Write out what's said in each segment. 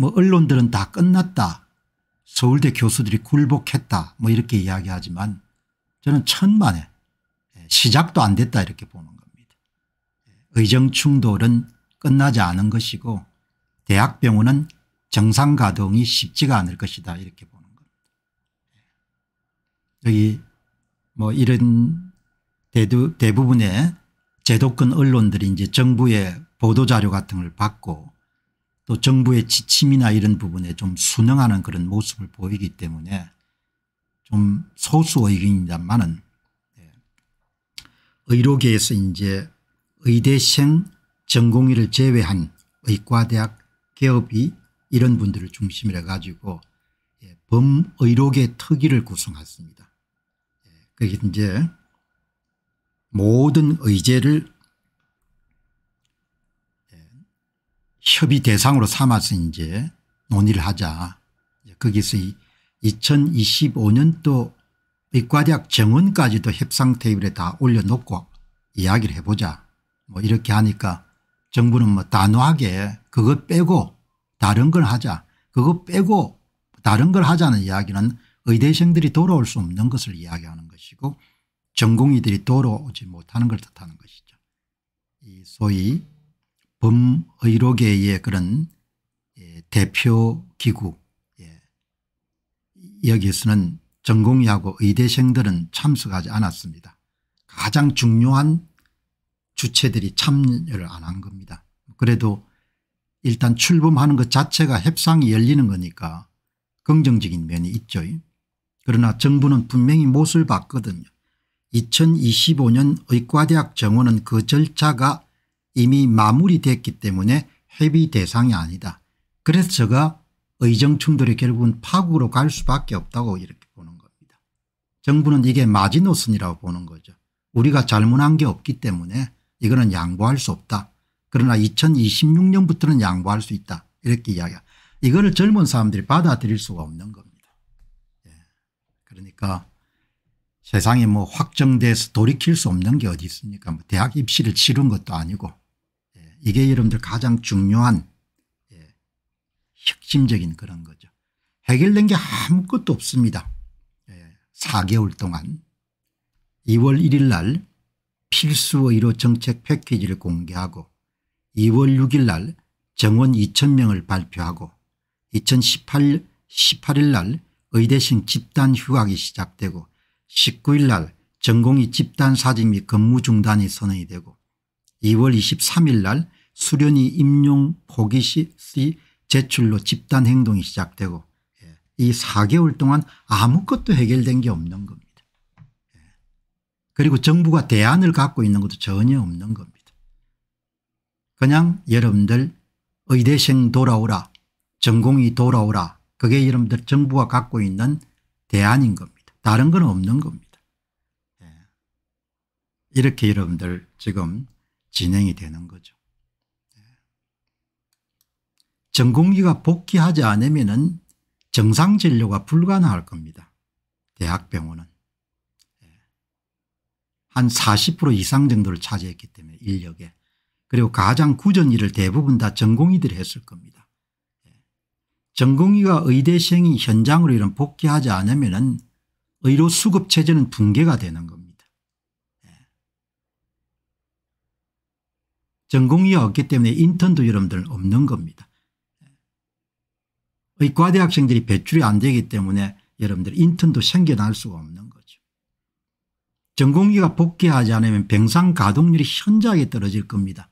뭐 언론들은 다 끝났다. 서울대 교수들이 굴복했다. 뭐 이렇게 이야기하지만 저는 천만에 시작도 안 됐다 이렇게 보는 겁니다. 의정 충돌은 끝나지 않은 것이고 대학병원은 정상 가동이 쉽지가 않을 것이다 이렇게 보는 겁니다. 여기 뭐 이런 대두, 대부분의 제도권 언론들이 이제 정부의 보도자료 같은 걸 받고 또 정부의 지침이나 이런 부분에 좀 순응하는 그런 모습을 보이기 때문에 좀 소수 의견이지만은 예. 의료계에서 이제 의대생 전공의를 제외한 의과대학 개업이 이런 분들을 중심으로 해 가지고 예, 범의료계 특위를 구성했습니다. 예, 그게 이제 모든 의제를 협의 대상으로 삼아서 이제 논의를 하자. 거기서 2025년도 의과대학 정원까지도 협상 테이블에 다 올려놓고 이야기를 해보자. 뭐 이렇게 하니까 정부는 뭐 단호하게 그거 빼고 다른 걸 하자. 그거 빼고 다른 걸 하자는 이야기는 의대생들이 돌아올 수 없는 것을 이야기하는 것이고 전공의들이 돌아오지 못하는 걸 뜻하는 것이죠. 이 소위 범의료계의 그런 예, 대표 기구 예, 여기에서는 전공의하고 의대생들은 참석하지 않았습니다. 가장 중요한 주체들이 참여를 안 한 겁니다. 그래도 일단 출범하는 것 자체가 협상이 열리는 거니까 긍정적인 면이 있죠. 그러나 정부는 분명히 못을 봤거든요. 2025년 의과대학 정원은 그 절차가 이미 마무리됐기 때문에 회비 대상이 아니다. 그래서 제가 의정 충돌이 결국은 파국으로 갈 수밖에 없다고 이렇게 보는 겁니다. 정부는 이게 마지노선이라고 보는 거죠. 우리가 잘못한 게 없기 때문에 이거는 양보할 수 없다. 그러나 2026년부터는 양보할 수 있다. 이렇게 이야기합 이거를 젊은 사람들이 받아들일 수가 없는 겁니다. 예. 그러니까 세상에 뭐 확정돼서 돌이킬 수 없는 게 어디 있습니까? 뭐 대학 입시를 치른 것도 아니고 이게 여러분들 가장 중요한 예, 핵심적인 그런 거죠. 해결된 게 아무것도 없습니다. 예, 4개월 동안 2월 1일 날 필수 의료 정책 패키지를 공개하고 2월 6일 날 정원 2천명을 발표하고 2018, 18일 날 의대생 집단 휴학이 시작되고 19일 날 전공의 집단 사직 및 근무 중단이 선언이 되고 2월 23일 날 수련이 임용 포기시 제출로 집단 행동이 시작되고 예, 이 4개월 동안 아무것도 해결된 게 없는 겁니다. 예. 그리고 정부가 대안을 갖고 있는 것도 전혀 없는 겁니다. 그냥 여러분들 의대생 돌아오라 전공이 돌아오라 그게 여러분들 정부가 갖고 있는 대안인 겁니다. 다른 건 없는 겁니다. 예. 이렇게 여러분들 지금 진행이 되는 거죠. 예. 전공기가 복귀하지 않으면 정상 진료가 불가능할 겁니다. 대학병원은. 예. 한40% 이상 정도를 차지했기 때문에 인력에. 그리고 가장 구전 일을 대부분 다 전공의들이 했을 겁니다. 예. 전공의가 의대 시행이 현장으로 이런 복귀하지 않으면 의료 수급 체제는 붕괴가 되는 겁니다. 전공이 없기 때문에 인턴도 여러분들 없는 겁니다. 의과대 학생들이 배출이 안 되기 때문에 여러분들 인턴도 생겨날 수가 없는 거죠. 전공의가 복귀하지 않으면 병상 가동률이 현저하게 떨어질 겁니다.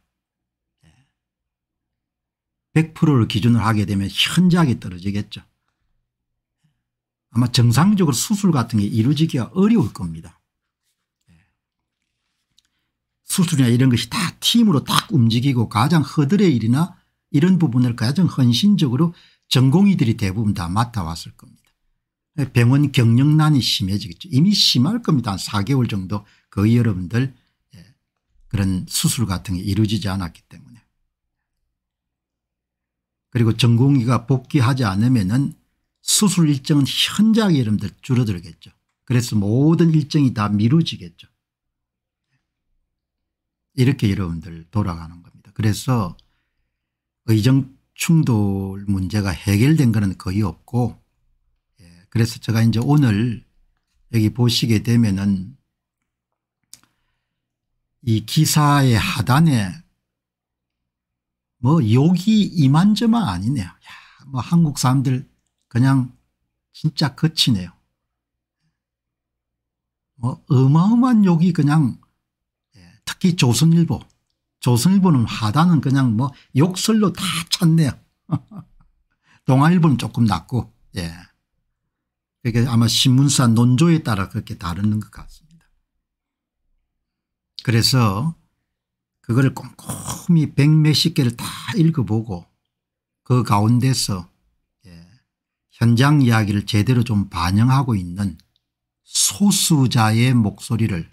100%를 기준으로 하게 되면 현저하게 떨어지겠죠. 아마 정상적으로 수술 같은 게 이루어지기가 어려울 겁니다. 수술이나 이런 것이 다 팀으로 딱 움직이고 가장 허들의 일이나 이런 부분을 가장 헌신적으로 전공의들이 대부분 다 맡아왔을 겁니다. 병원 경영난이 심해지겠죠. 이미 심할 겁니다. 한 4개월 정도 거의 여러분들 예, 그런 수술 같은 게 이루어지지 않았기 때문에. 그리고 전공의가 복귀하지 않으면 수술 일정은 현저하게 여러분들 줄어들겠죠. 그래서 모든 일정이 다 미루어지겠죠. 이렇게 여러분들 돌아가는 겁니다. 그래서 의정 충돌 문제가 해결된 것은 거의 없고 예. 그래서 제가 이제 오늘 여기 보시게 되면은 이 기사의 하단에 뭐 욕이 이만저만 아니네요. 야, 뭐 한국 사람들 그냥 진짜 거치네요. 뭐 어마어마한 욕이 그냥 특히 조선일보. 조선일보는 하단은 그냥 뭐 욕설로 다 찼네요. 동아일보는 조금 낮고 예. 그게 아마 신문사 논조에 따라 그렇게 다르는 것 같습니다. 그래서 그거를 꼼꼼히 백몇십 개를 다 읽어보고 그 가운데서 예. 현장 이야기를 제대로 좀 반영하고 있는 소수자의 목소리를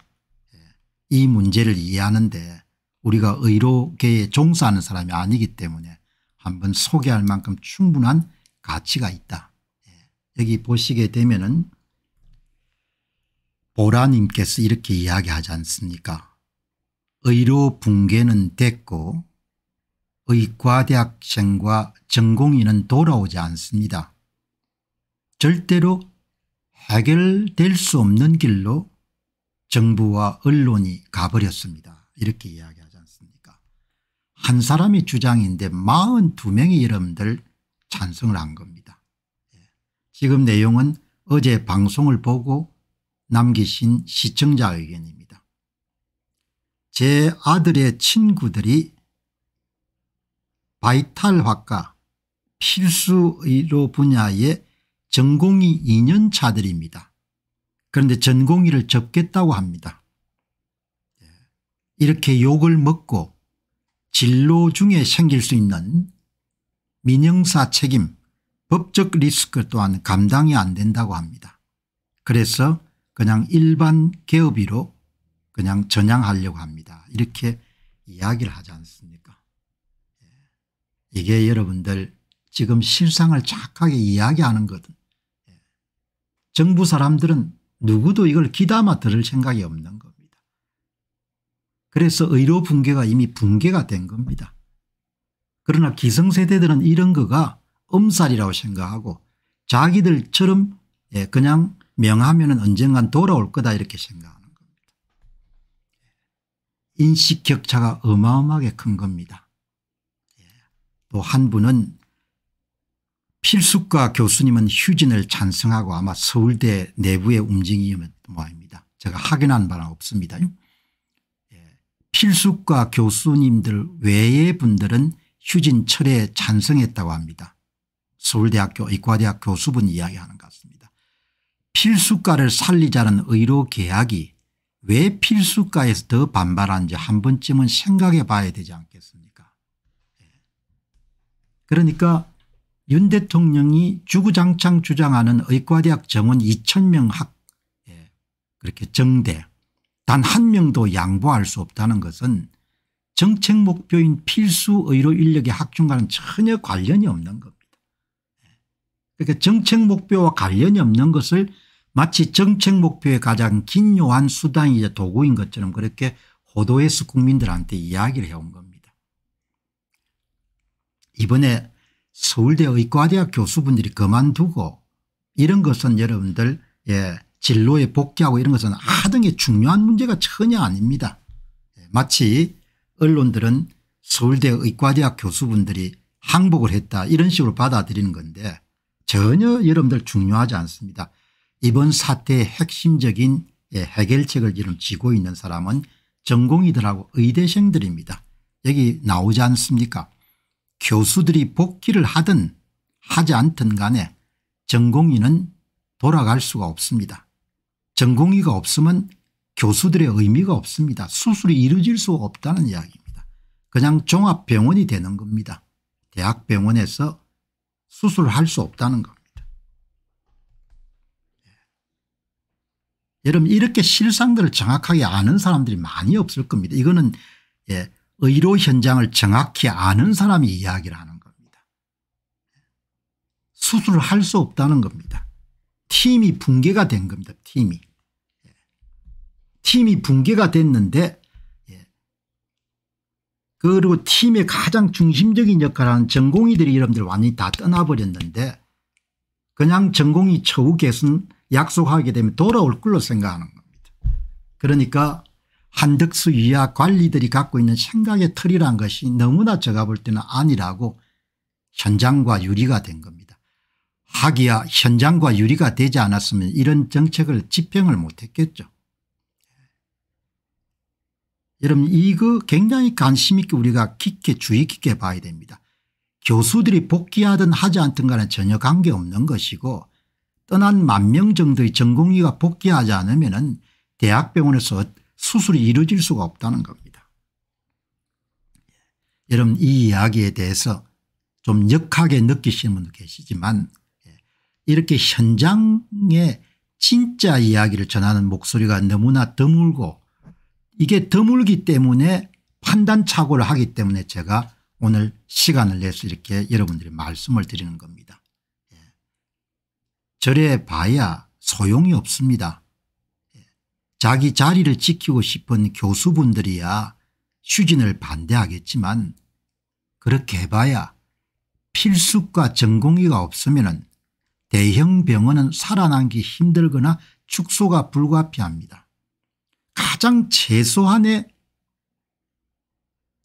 이 문제를 이해하는데 우리가 의료계에 종사하는 사람이 아니기 때문에 한번 소개할 만큼 충분한 가치가 있다. 예. 여기 보시게 되면 은 보라님께서 이렇게 이야기하지 않습니까 의료 붕괴는 됐고 의과대학생과 전공인은 돌아오지 않습니다. 절대로 해결될 수 없는 길로 정부와 언론이 가버렸습니다. 이렇게 이야기하지 않습니까 한 사람이 주장인데 42명이 여러분들 찬성을 한 겁니다. 예. 지금 내용은 어제 방송을 보고 남기신 시청자 의견입니다. 제 아들의 친구들이 바이탈화과 필수의료 분야의 전공이 2년차들입니다. 그런데 전공의를 접겠다고 합니다. 예. 이렇게 욕을 먹고 진로 중에 생길 수 있는 민영사 책임 법적 리스크 또한 감당이 안 된다고 합니다. 그래서 그냥 일반 개업위로 그냥 전향하려고 합니다. 이렇게 이야기를 하지 않습니까 예. 이게 여러분들 지금 실상을 착하게 이야기하는 거든 예. 정부 사람들은 누구도 이걸 귀담아 들을 생각이 없는 겁니다. 그래서 의료 붕괴가 이미 붕괴가 된 겁니다. 그러나 기성세대들은 이런 거가 엄살이라고 생각하고 자기들처럼 예, 그냥 명하면 언젠간 돌아올 거다 이렇게 생각하는 겁니다. 인식 격차가 어마어마하게 큰 겁니다. 예, 또한 분은 필숙과 교수님은 휴진을 찬성하고 아마 서울대 내부의 움직임은 모입니다. 아 제가 확인한 바는 없습니다. 예, 필숙과 교수님들 외의 분들은 휴진 철에 찬성했다고 합니다. 서울대학교 의과대학 교수분 이야기하는 것 같습니다. 필수과를 살리자는 의료 계약이 왜 필수과에서 더 반발하는지 한 번쯤은 생각해 봐야 되지 않겠습니까 예. 그러니까 윤 대통령이 주구장창 주장하는 의과대학 정원 2000명 학 예, 그렇게 정대 단 한 명도 양보할 수 없다는 것은 정책 목표인 필수 의료 인력의 학중과는 전혀 관련이 없는 겁니다. 예, 그러니까 정책 목표와 관련이 없는 것을 마치 정책 목표의 가장 긴요한 수단이자 도구인 것처럼 그렇게 호도해서 국민들한테 이야기를 해온 겁니다. 이번에 서울대 의과대학 교수분들이 그만두고 이런 것은 여러분들 예, 진로에 복귀하고 이런 것은 하등의 중요한 문제가 전혀 아닙니다. 예, 마치 언론들은 서울대 의과대학 교수분들이 항복을 했다 이런 식으로 받아들이는 건데 전혀 여러분들 중요하지 않습니다. 이번 사태의 핵심적인 예, 해결책을 지금 지고 있는 사람은 전공이들하고 의대생들입니다. 여기 나오지 않습니까 교수들이 복귀를 하든 하지 않든 간에 전공의는 돌아갈 수가 없습니다. 전공의가 없으면 교수들의 의미가 없습니다. 수술이 이루어질 수가 없다는 이야기입니다. 그냥 종합병원이 되는 겁니다. 대학병원에서 수술할 을수 없다는 겁니다. 예. 여러분 이렇게 실상들을 정확하게 아는 사람들이 많이 없을 겁니다. 이거는 예, 의료 현장을 정확히 아는 사람이 이야기를 하는 겁니다. 수술을 할 수 없다는 겁니다. 팀이 붕괴가 된 겁니다. 팀이. 예. 팀이 붕괴가 됐는데 예. 그리고 팀의 가장 중심적인 역할을 하는 전공의들이 여러분들 완전히 다 떠나버렸는데 그냥 전공이 처우 개선 약속하게 되면 돌아올 걸로 생각하는 겁니다. 그러니까 한덕수 이하 관리들이 갖고 있는 생각의 틀이란 것이 너무나 제가 볼 때는 아니라고 현장과 유리가 된 겁니다. 하기야 현장과 유리가 되지 않았으면 이런 정책을 집행을 못했겠죠. 여러분 이거 굉장히 관심 있게 우리가 깊게 주의 깊게 봐야 됩니다. 교수들이 복귀하든 하지 않든 간에 전혀 관계없는 것이고 떠난 만 명 정도의 전공의가 복귀하지 않으면 대학병원에서 수술이 이루어질 수가 없다는 겁니다. 여러분 이 이야기에 대해서 좀 역하게 느끼시는 분도 계시지만 예, 이렇게 현장의 진짜 이야기를 전하는 목소리가 너무나 드물고 이게 드물기 때문에 판단착오를 하기 때문에 제가 오늘 시간을 내서 이렇게 여러분들이 말씀을 드리는 겁니다. 예, 절에 봐야 소용이 없습니다. 자기 자리를 지키고 싶은 교수분들이야 휴진을 반대하겠지만 그렇게 해봐야 필수과 전공의가 없으면 대형 병원은 살아남기 힘들거나 축소가 불가피합니다. 가장 최소한의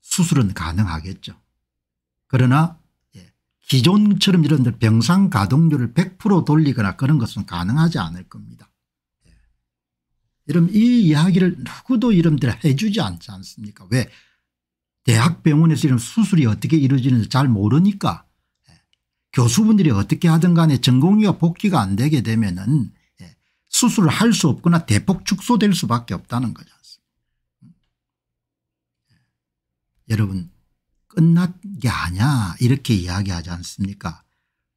수술은 가능하겠죠. 그러나 예, 기존처럼 이런 병상 가동률을 100% 돌리거나 그런 것은 가능하지 않을 겁니다. 이름 이 이야기를 누구도 이름대로 해 주지 않지 않습니까 왜 대학병원에서 이런 수술이 어떻게 이루어지는지 잘 모르니까 예. 교수분들이 어떻게 하든 간에 전공의가 복귀가 안 되게 되면 은 예, 수술을 할 수 없거나 대폭 축소될 수밖에 없다는 거죠. 예. 여러분 끝난 게 아니야 이렇게 이야기하지 않습니까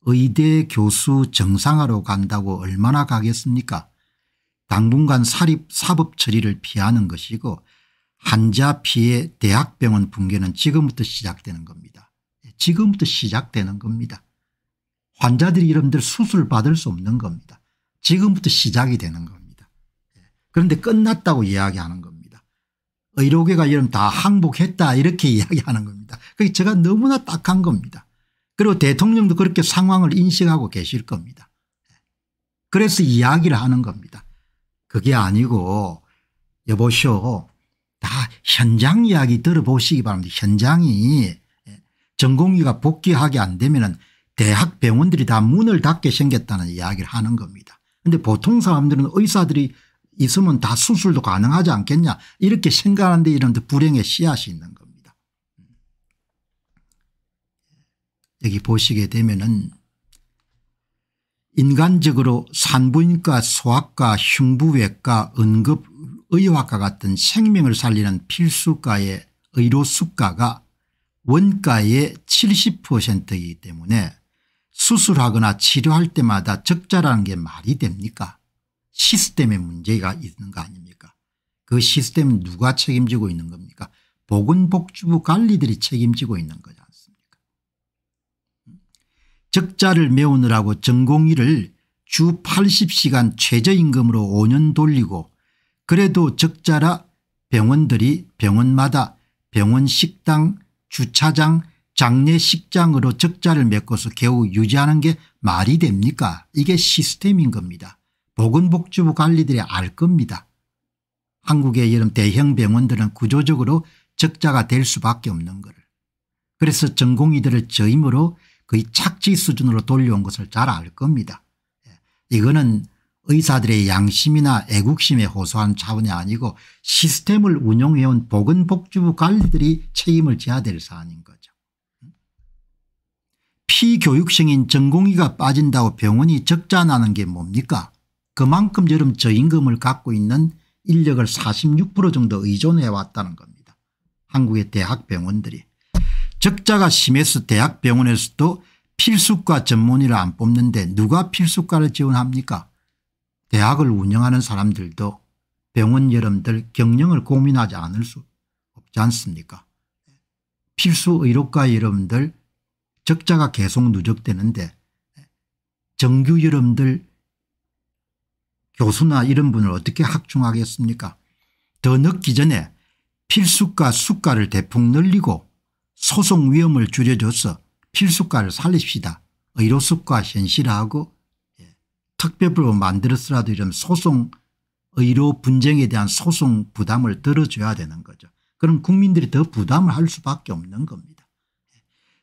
의대 교수 정상화로 간다고 얼마나 가겠습니까 당분간 사립 사법 처리를 피하는 것이고 한자 피해 대학병원 붕괴는 지금부터 시작되는 겁니다. 예, 지금부터 시작되는 겁니다. 환자들이 이름들 수술받을 수 없는 겁니다. 지금부터 시작이 되는 겁니다. 예, 그런데 끝났다고 이야기하는 겁니다. 의료계가 이름 다 항복했다 이렇게 이야기하는 겁니다. 그게 제가 너무나 딱한 겁니다. 그리고 대통령도 그렇게 상황을 인식하고 계실 겁니다. 예, 그래서 이야기를 하는 겁니다. 그게 아니고 여보시오 다 현장 이야기 들어보시기 바랍니다. 현장이 예, 전공의가 복귀하게 안 되면 대학 병원들이 다 문을 닫게 생겼다는 이야기를 하는 겁니다. 그런데 보통 사람들은 의사들이 있으면 다 수술도 가능하지 않겠냐 이렇게 생각하는데 이런 불행의 씨앗이 있는 겁니다. 음. 여기 보시게 되면은 인간적으로 산부인과 소아과 흉부외과 응급의학과 같은 생명을 살리는 필수과의 의료수가가 원가의 70%이기 때문에 수술하거나 치료할 때마다 적자라는 게 말이 됩니까 시스템에 문제가 있는 거 아닙니까 그 시스템은 누가 책임지고 있는 겁니까 보건복지부 관리들이 책임지고 있는 거죠 적자를 메우느라고 전공의를 주 80시간 최저임금으로 5년 돌리고 그래도 적자라 병원들이 병원마다 병원 식당 주차장 장례식장으로 적자를 메꿔서 겨우 유지하는 게 말이 됩니까 이게 시스템인 겁니다. 보건복지부 관리들이 알 겁니다. 한국의 이런 대형 병원들은 구조적으로 적자가 될 수밖에 없는 걸. 그래서 전공의들을 저임으로 거의 착지 수준으로 돌려온 것을 잘 알 겁니다. 예. 이거는 의사들의 양심이나 애국심에 호소한 차원이 아니고 시스템을 운영해온 보건복지부 관리들이 책임을 져야 될 사안인 거죠. 피교육생인 전공의가 빠진다고 병원이 적자 나는 게 뭡니까 그만큼 여름 저임금을 갖고 있는 인력을 46% 정도 의존해왔다는 겁니다. 한국의 대학병원들이. 적자가 심해서 대학병원에서도 필수과 전문의를 안 뽑는데 누가 필수과를 지원합니까 대학을 운영하는 사람들도 병원 여러분들 경영을 고민하지 않을 수 없지 않습니까 필수 의료과 여러분들 적자가 계속 누적되는데 정규 여러분들 교수나 이런 분을 어떻게 학충하겠습니까더 늦기 전에 필수과 수과를 대폭 늘리고 소송 위험을 줄여줘서 필수과를 살립시다. 의료수과 현실화하고 예. 특별법을 만들었으라도 이런 소송 의료 분쟁에 대한 소송 부담을 들어줘야 되는 거죠. 그럼 국민들이 더 부담을 할 수밖에 없는 겁니다.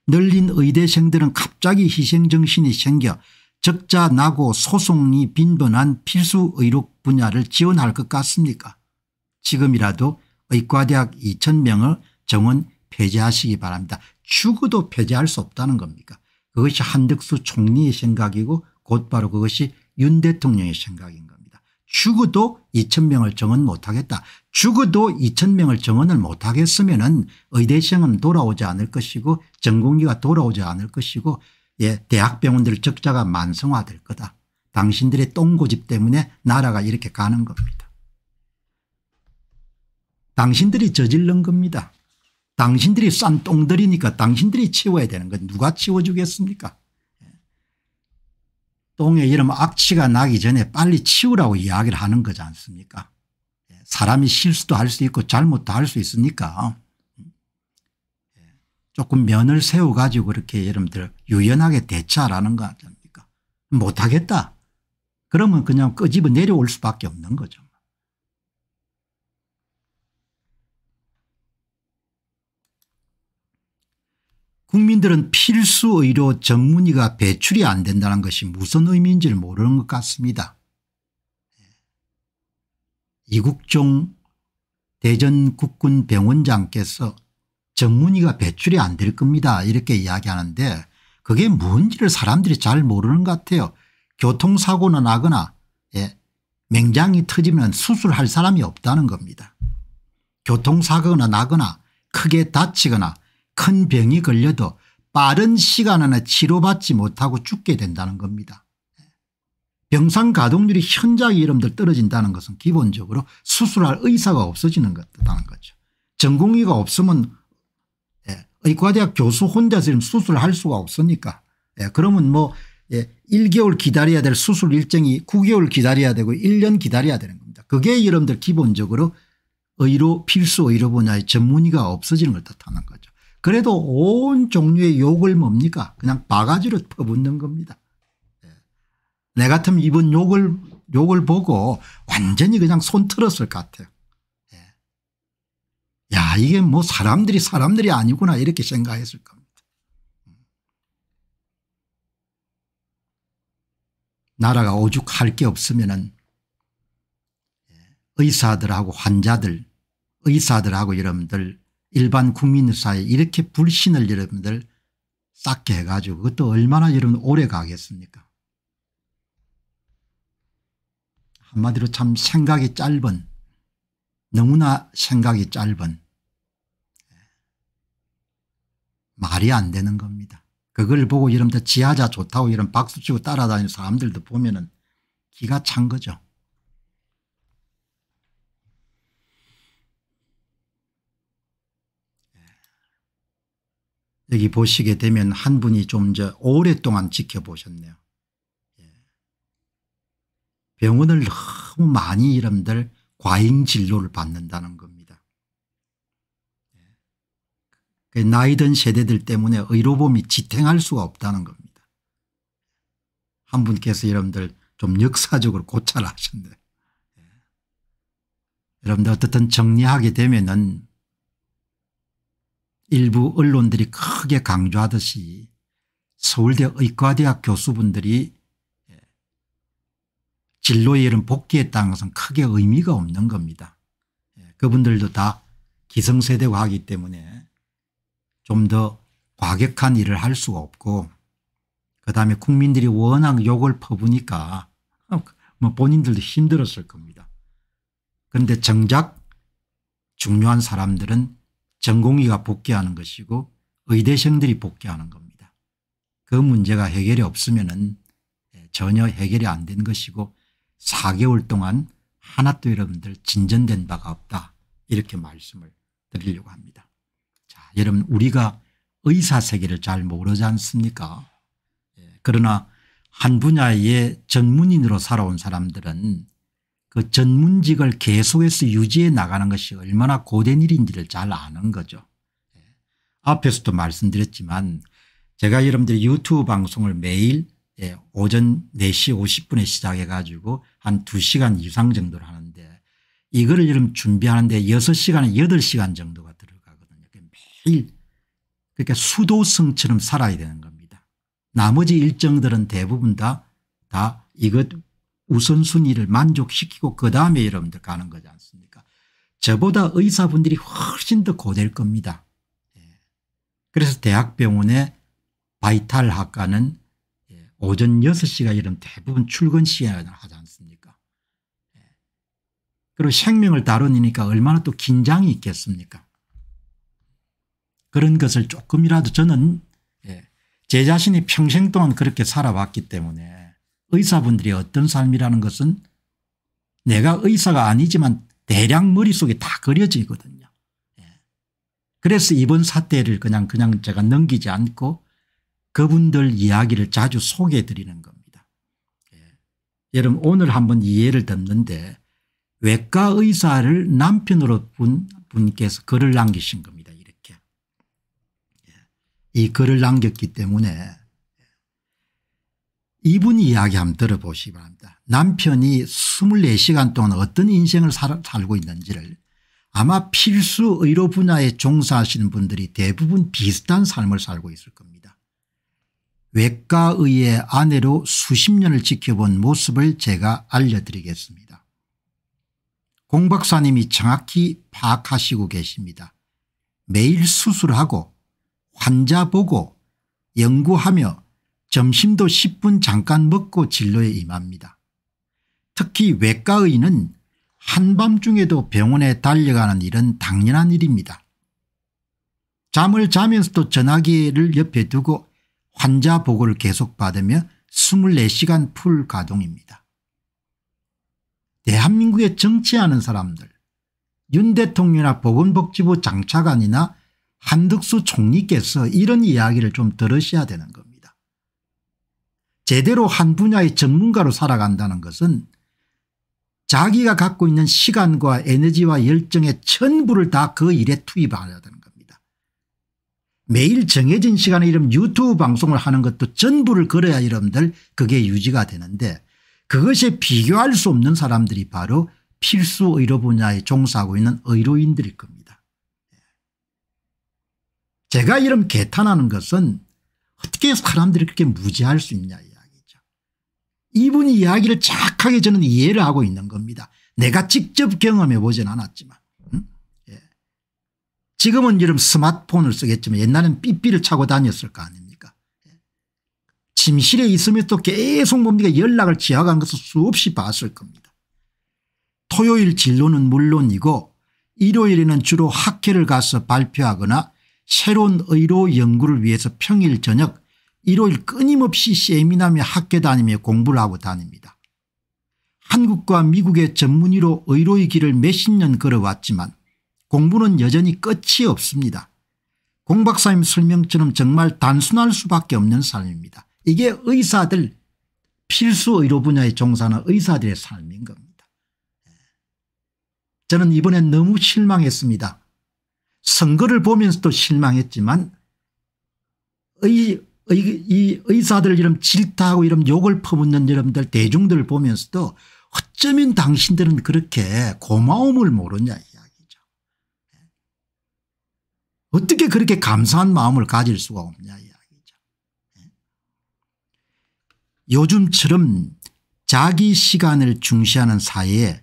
늘린 예, 의대생들은 갑자기 희생정신이 생겨 적자 나고 소송이 빈번한 필수 의료 분야를 지원할 것 같습니까 지금이라도 의과대학 2 0 0 0명을 정원 폐지하시기 바랍니다. 죽어도 폐지할 수 없다는 겁니까 그것이 한덕수 총리의 생각이고 곧바로 그것이 윤 대통령의 생각인 겁니다. 죽어도 2천명을 정원 못하겠다. 죽어도 2천명을 정원을 못하겠으면 은 의대생은 돌아오지 않을 것이고 전공기가 돌아오지 않을 것이고 예, 대학병원들 적자가 만성화될 거다. 당신들의 똥고집 때문에 나라가 이렇게 가는 겁니다. 당신들이 저질른 겁니다. 당신들이 싼 똥들이니까 당신들이 치워야 되는 건 누가 치워주겠습니까 똥에 이런 악취가 나기 전에 빨리 치우라고 이야기를 하는 거지 않습니까 사람이 실수도 할 수 있고 잘못도 할 수 있으니까 조금 면을 세워 가지고 그렇게 여러분들 유연하게 대처하라는 거 아닙니까 못하겠다 그러면 그냥 끄집어 내려올 수밖에 없는 거죠 국민들은 필수 의료 전문의가 배출이 안 된다는 것이 무슨 의미인지를 모르는 것 같습니다. 이국종 대전국군병원장께서 전문의가 배출이 안 될 겁니다 이렇게 이야기하는데 그게 뭔지를 사람들이 잘 모르는 것 같아요. 교통사고는 나거나 예, 맹장이 터지면 수술할 사람이 없다는 겁니다. 교통사고나 나거나 크게 다치거나 큰 병이 걸려도 빠른 시간 안에 치료받지 못하고 죽게 된다는 겁니다. 병상 가동률이 현저하게 이름들 떨어진다는 것은 기본적으로 수술할 의사가 없어지는 것뜻는 거죠. 전공의가 없으면 예, 의과대학 교수 혼자 지 수술을 할 수가 없으니까 예, 그러면 뭐 1개월 예, 기다려야 될 수술 일정이 9개월 기다려야 되고 1년 기다려야 되는 겁니다. 그게 여러분들 기본적으로 의료 필수 의료 분야의 전문의가 없어지는 걸 뜻하는 거죠. 그래도 온 종류의 욕을 뭡니까 그냥 바가지로 퍼붓는 겁니다. 예. 내 같으면 이번 욕을 욕을 보고 완전히 그냥 손 틀었을 것 같아요. 예. 야 이게 뭐 사람들이 사람들이 아니구나 이렇게 생각했을 겁니다. 음. 나라가 오죽할 게 없으면은 예. 의사들하고 환자들 의사들하고 여러분들 일반 국민 사이 이렇게 불신을 여러분들 쌓게 해가지고 그것도 얼마나 여러분 오래 가겠습니까 한마디로 참 생각이 짧은 너무나 생각이 짧은 말이 안 되는 겁니다. 그걸 보고 여러분들 지하자 좋다고 이런 박수치고 따라다니는 사람들도 보면 은 기가 찬 거죠. 여기 보시게 되면 한 분이 좀 저 오랫동안 지켜보셨네요. 예. 병원을 너무 많이 이름들 과잉 진료를 받는다는 겁니다. 예. 그 나이든 세대들 때문에 의료범이 지탱할 수가 없다는 겁니다. 한 분께서 여러분들 좀 역사적으로 고찰하셨네요. 예. 여러분들 어떻든 정리하게 되면은 일부 언론들이 크게 강조하듯이 서울대 의과대학 교수분들이 예, 진로의 이런 복귀했다는 것은 크게 의미가 없는 겁니다. 예, 그분들도 다 기성세대고 하기 때문에 좀 더 과격한 일을 할 수가 없고 그다음에 국민들이 워낙 욕을 퍼부니까 뭐 본인들도 힘들었을 겁니다. 그런데 정작 중요한 사람들은 전공의가 복귀하는 것이고 의대생들이 복귀하는 겁니다. 그 문제가 해결이 없으면 예, 전혀 해결이 안 된 것이고 4개월 동안 하나도 여러분들 진전된 바가 없다 이렇게 말씀을 드리려고 합니다. 자, 여러분 우리가 의사 세계를 잘 모르지 않습니까? 예, 그러나 한 분야의 전문인으로 살아온 사람들은 그 전문직을 계속해서 유지해 나가는 것이 얼마나 고된 일인지를 잘 아는 거죠. 예. 앞에서도 말씀드렸지만 제가 여러분들 유튜브 방송을 매일 예, 오전 4시 50분에 시작해 가지고 한 2시간 이상 정도를 하는데 이거를 여러분 준비하는데 6시간 8시간 정도가 들어가거든요. 매일 그러니까 수도승처럼 살아야 되는 겁니다. 나머지 일정들은 대부분 다, 다 이것 우선순위를 만족시키고 그 다음에 여러분들 가는 거지 않습니까 저보다 의사분들이 훨씬 더 고될 겁니다. 예. 그래서 대학병원의 바이탈학과는 예, 오전 6시가 이런 대부분 출근 시간을 하지 않습니까 예. 그리고 생명을 다루니까 얼마나 또 긴장이 있겠습니까 그런 것을 조금이라도 저는 제 자신이 평생 동안 그렇게 살아왔기 때문에 의사분들이 어떤 삶이라는 것은 내가 의사가 아니지만 대략 머릿속에 다 그려지거든요. 예. 그래서 이번 사태를 그냥 그냥 제가 넘기지 않고 그분들 이야기를 자주 소개해 드리는 겁니다. 예. 여러분 오늘 한번 이해를 돕는데 외과 의사를 남편으로 분, 분께서 글을 남기신 겁니다. 이렇게. 예. 이 글을 남겼기 때문에 이분이 이야기 한번 들어보시기 바랍니다. 남편이 24시간 동안 어떤 인생을 살, 살고 있는지를 아마 필수 의료 분야에 종사하시는 분들이 대부분 비슷한 삶을 살고 있을 겁니다. 외과의의 아내로 수십 년을 지켜본 모습을 제가 알려드리겠습니다. 공 박사님이 정확히 파악하시고 계십니다. 매일 수술하고 환자 보고 연구하며 점심도 10분 잠깐 먹고 진로에 임합니다. 특히 외과의는 한밤중에도 병원에 달려가는 일은 당연한 일입니다. 잠을 자면서도 전화기를 옆에 두고 환자 보고를 계속 받으며 24시간 풀 가동입니다. 대한민국에 정치하는 사람들 윤 대통령이나 보건복지부 장차관이나 한덕수 총리께서 이런 이야기를 좀 들으셔야 되는 겁니다. 제대로 한 분야의 전문가로 살아간다는 것은 자기가 갖고 있는 시간과 에너지와 열정의 전부를다 그 일에 투입하려는 겁니다. 매일 정해진 시간에 이름 유튜브 방송을 하는 것도 전부를 걸어야 여러분들 그게 유지가 되는데 그것에 비교할 수 없는 사람들이 바로 필수 의료 분야에 종사하고 있는 의료인들일 겁니다. 제가 이름 개탄하는 것은 어떻게 사람들이 그렇게 무지할 수 있냐 이분이 이야기를 착하게 저는 이해를 하고 있는 겁니다. 내가 직접 경험해 보진 않았지만. 예. 지금은 이런 스마트폰을 쓰겠지만 옛날엔 삐삐를 차고 다녔을 거 아닙니까 예. 침실에 있으면 또 계속 뭡니까 연락을 지어간 것을 수없이 봤을 겁니다. 토요일 진로는 물론이고 일요일에는 주로 학회를 가서 발표하거나 새로운 의료 연구를 위해서 평일 저녁 일요일 끊임없이 세미나며 학교 다니며 공부를 하고 다닙니다. 한국과 미국의 전문의로 의료의 길을 몇십 년 걸어왔지만 공부는 여전히 끝이 없습니다. 공 박사님 설명처럼 정말 단순할 수밖에 없는 삶입니다. 이게 의사들 필수 의료 분야에 종사하는 의사들의 삶인 겁니다. 저는 이번에 너무 실망했습니다. 선거를 보면서도 실망했지만 의, 이, 의사들 이런 질타하고 이런 욕을 퍼붓는 여러분들 대중들을 보면서도 어쩌면 당신들은 그렇게 고마움을 모르냐 이야기죠. 예. 어떻게 그렇게 감사한 마음을 가질 수가 없냐 이야기죠. 예. 요즘처럼 자기 시간을 중시하는 사이에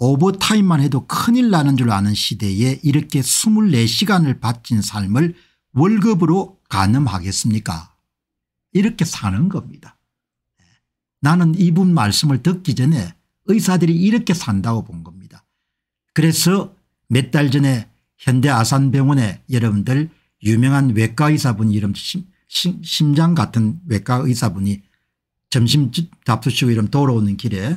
오버타임만 해도 큰일 나는 줄 아는 시대에 이렇게 24시간을 바친 삶을 월급으로 가늠하겠습니까 이렇게 사는 겁니다. 나는 이분 말씀을 듣기 전에 의사들이 이렇게 산다고 본 겁니다. 그래서 몇 달 전에 현대아산병원에 여러분들 유명한 외과 의사분 이름 심, 심, 심장 같은 외과 의사분이 점심 잡수시고 이름 돌아오는 길에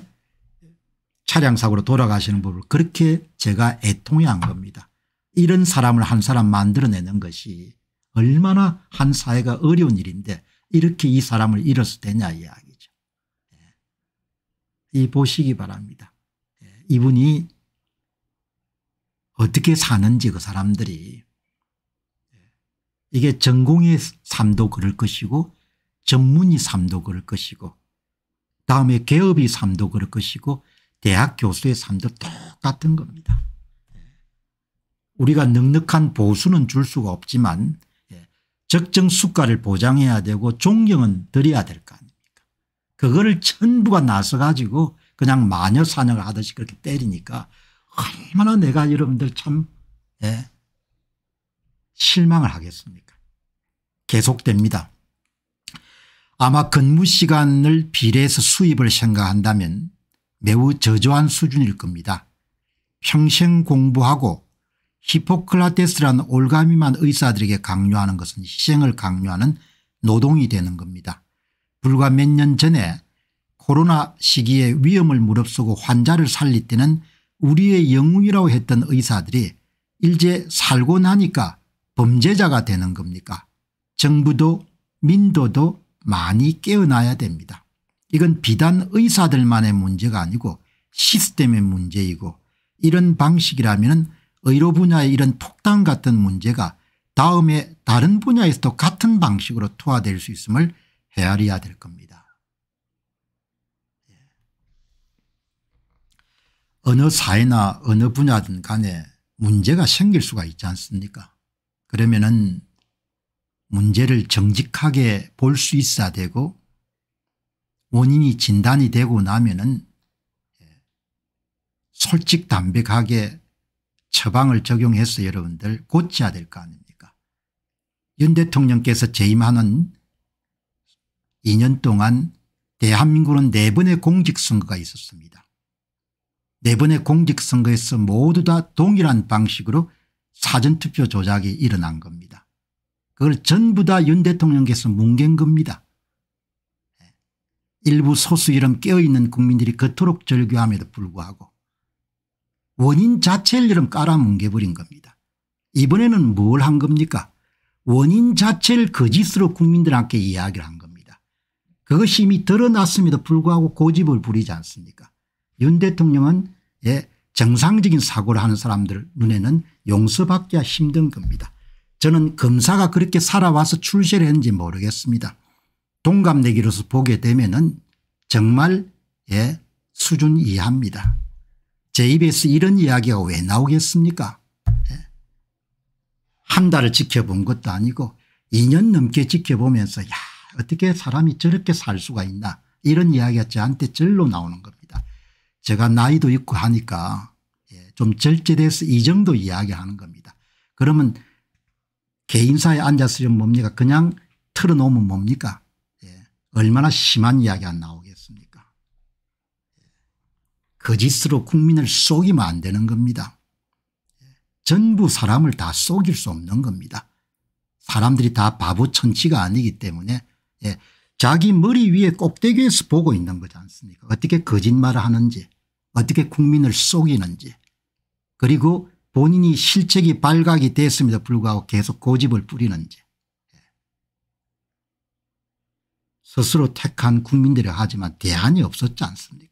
차량 사고로 돌아가시는 법을 그렇게 제가 애통해 한 겁니다. 이런 사람을 한 사람 만들어내는 것이 얼마나 한 사회가 어려운 일인데 이렇게 이 사람을 잃어서 되냐 이야기죠. 예. 이 보시기 바랍니다. 예. 이분이 어떻게 사는지 그 사람들이 예. 이게 전공의 삶도 그럴 것이고 전문의 삶도 그럴 것이고 다음에 개업의 삶도 그럴 것이고 대학 교수의 삶도 똑같은 겁니다. 우리가 넉넉한 보수는 줄 수가 없지만 적정 수가를 보장해야 되고 존경은 드려야 될 거 아닙니까 그거를 전부가 나서 가지고 그냥 마녀 사냥을 하듯이 그렇게 때리니까 얼마나 내가 여러분들 참 예, 실망을 하겠습니까 계속됩니다. 아마 근무 시간을 비례해서 수입을 생각한다면 매우 저조한 수준일 겁니다. 평생 공부하고 히포클라테스라는 올가미만 의사들에게 강요하는 것은 희생을 강요하는 노동이 되는 겁니다. 불과 몇 년 전에 코로나 시기에 위험을 무릅쓰고 환자를 살리때는 우리의 영웅이라고 했던 의사들이 일제 살고 나니까 범죄자가 되는 겁니까 정부도 민도도 많이 깨어나야 됩니다. 이건 비단 의사들만의 문제가 아니고 시스템의 문제이고 이런 방식이라면 의료 분야의 이런 폭탄 같은 문제가 다음에 다른 분야에서도 같은 방식으로 투하될 수 있음을 헤아려야 될 겁니다. 예. 어느 사회나 어느 분야든 간에 문제가 생길 수가 있지 않습니까 그러면은 문제를 정직하게 볼 수 있어야 되고 원인이 진단이 되고 나면은 예. 솔직담백하게 처방을 적용해서 여러분들 고쳐야 될 거 아닙니까 윤 대통령께서 재임하는 2년 동안 대한민국은 4번의 공직선거가 있었습니다. 4번의 공직선거에서 모두 다 동일한 방식으로 사전투표 조작이 일어난 겁니다. 그걸 전부 다 윤 대통령께서 뭉갠 겁니다. 일부 소수 이름 깨어있는 국민들이 그토록 절규함에도 불구하고 원인 자체를 이름 깔아뭉개버린 겁니다. 이번에는 뭘 한 겁니까 원인 자체를 거짓으로 국민들한테 이야기를 한 겁니다. 그것이 이미 드러났음에도 불구하고 고집을 부리지 않습니까 윤 대통령은 예, 정상적인 사고를 하는 사람들 눈에는 용서받기 힘든 겁니다. 저는 검사가 그렇게 살아와서 출세를 했는지 모르겠습니다. 동갑내기로서 보게 되면 은 정말 예 수준 이하입니다. 제 입에서 이런 이야기가 왜 나오겠습니까 예? 한 달을 지켜본 것도 아니고 2년 넘게 지켜보면서 야 어떻게 사람이 저렇게 살 수가 있나 이런 이야기가 저한테 절로 나오는 겁니다. 제가 나이도 있고 하니까 예, 좀 절제돼서 이 정도 이야기하는 겁니다. 그러면 개인사에 앉았으면 뭡니까 그냥 틀어놓으면 뭡니까 예, 얼마나 심한 이야기가 나오 거짓으로 국민을 속이면 안 되는 겁니다. 전부 사람을 다 속일 수 없는 겁니다. 사람들이 다 바보 천치가 아니기 때문에 예, 자기 머리 위에 꼭대기에서 보고 있는 거지 않습니까 어떻게 거짓말을 하는지 어떻게 국민을 속이는지 그리고 본인이 실책이 발각이 됐음에도 불구하고 계속 고집을 부리는지 예. 스스로 택한 국민들이 하지만 대안이 없었지 않습니까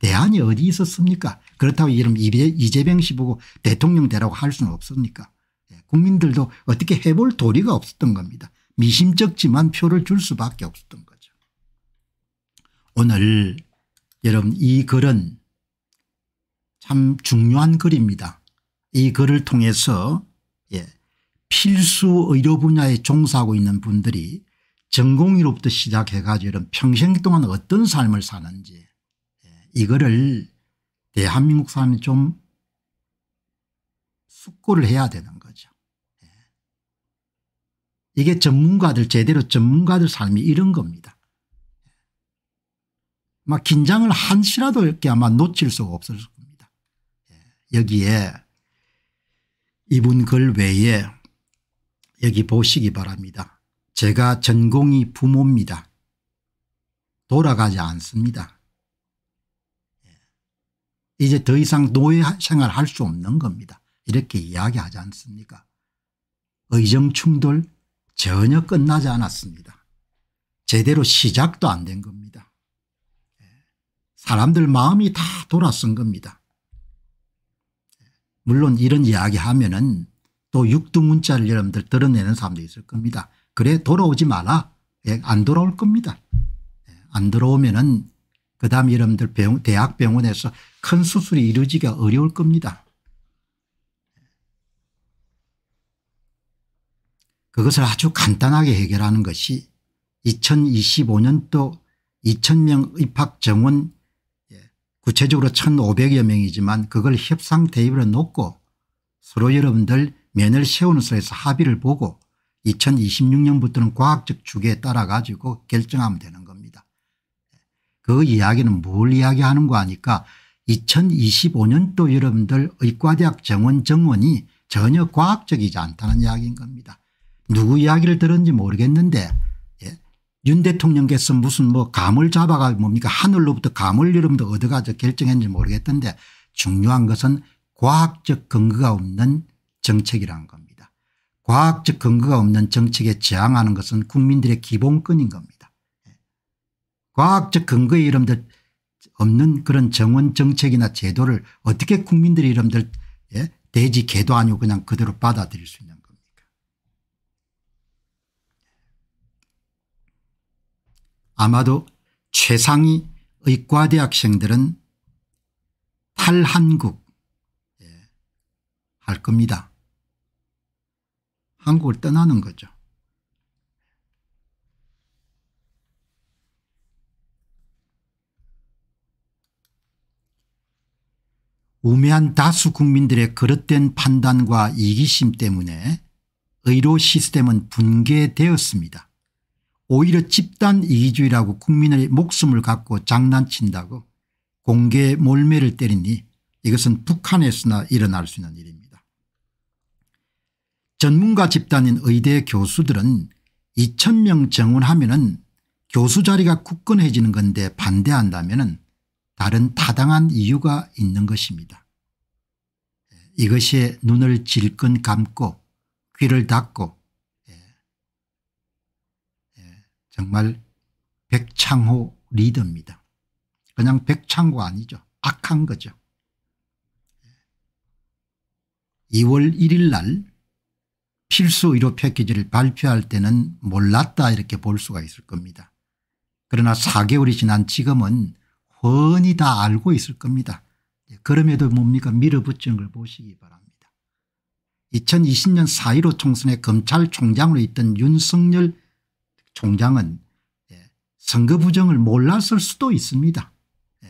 대안이 어디 있었습니까 그렇다고 이름 이재명 씨 보고 대통령 되라고 할 수는 없습니까 예, 국민들도 어떻게 해볼 도리가 없었던 겁니다. 미심쩍지만 표를 줄 수밖에 없었던 거죠. 오늘 여러분 이 글은 참 중요한 글입니다. 이 글을 통해서 예, 필수 의료 분야에 종사하고 있는 분들이 전공의로부터 시작해 가지고 이런 평생 동안 어떤 삶을 사는지 이거를 대한민국 사람이 좀 숙고를 해야 되는 거죠. 예. 이게 전문가들 제대로 전문가들 삶이 이런 겁니다. 예. 막 긴장을 한시라도 이렇게 아마 놓칠 수가 없을 겁니다. 예. 여기에 이분 글 외에 여기 보시기 바랍니다. 제가 전공이 부모입니다. 돌아가지 않습니다. 이제 더 이상 노예 생활할 수 없는 겁니다. 이렇게 이야기하지 않습니까 의정 충돌 전혀 끝나지 않았습니다. 제대로 시작도 안 된 겁니다. 예. 사람들 마음이 다 돌아선 겁니다. 예. 물론 이런 이야기하면 은또 육두문자를 여러분들 드러내는 사람도 있을 겁니다. 그래 돌아오지 마라. 예, 안 돌아올 겁니다. 예, 안 들어오면 은 그다음 여러분들 병, 대학병원에서 큰 수술이 이루어지기가 어려울 겁니다. 그것을 아주 간단하게 해결하는 것이 2025년도 2000명 입학 정원 예, 구체적으로 1500여 명이지만 그걸 협상 테이블에 놓고 서로 여러분들 면을 세우는 서에서 합의를 보고 2026년부터는 과학적 주기에 따라 가지고 결정하면 되는 그 이야기는 뭘이야기하는거아니까 2025년도 여러분들 의과대학 정원 정원이 전혀 과학적이지 않다는 이야기인 겁니다. 누구 이야기를 들었는지 모르겠는데 예. 윤 대통령께서 무슨 뭐 감을 잡아가 뭡니까 하늘로부터 감을 여러분들 얻어가지 결정했는지 모르겠던데 중요한 것은 과학적 근거가 없는 정책이라는 겁니다. 과학적 근거가 없는 정책에 저항하는 것은 국민들의 기본권인 겁니다. 과학적 근거에 이름들 없는 그런 정원 정책이나 제도를 어떻게 국민들이 이름들 예? 대지 개도 아니고 그냥 그대로 받아들일 수 있는 겁니까 아마도 최상위 의과대학생들은 탈한국 예, 할 겁니다. 한국을 떠나는 거죠. 우매한 다수 국민들의 그릇된 판단과 이기심 때문에 의료 시스템은 붕괴되었습니다. 오히려 집단 이기주의라고 국민의 목숨을 갖고 장난친다고 공개 몰매를 때리니 이것은 북한에서나 일어날 수 있는 일입니다. 전문가 집단인 의대 교수들은 2 0명 정원하면 은 교수 자리가 굳건해지는 건데 반대한다면 은 다른 타당한 이유가 있는 것입니다. 이것에 눈을 질끈 감고 귀를 닫고 예, 예, 정말 백창호 리더입니다. 그냥 백창호 아니죠. 악한 거죠. 2월 예. 1일 날 필수 의료 패키지를 발표할 때는 몰랐다 이렇게 볼 수가 있을 겁니다. 그러나 4개월이 지난 지금은 훤히 다 알고 있을 겁니다. 예, 그럼에도 뭡니까 밀어붙이는 걸 보시기 바랍니다. 2020년 4.15 총선에 검찰총장으로 있던 윤석열 총장은 예, 선거 부정을 몰랐을 수도 있습니다. 예,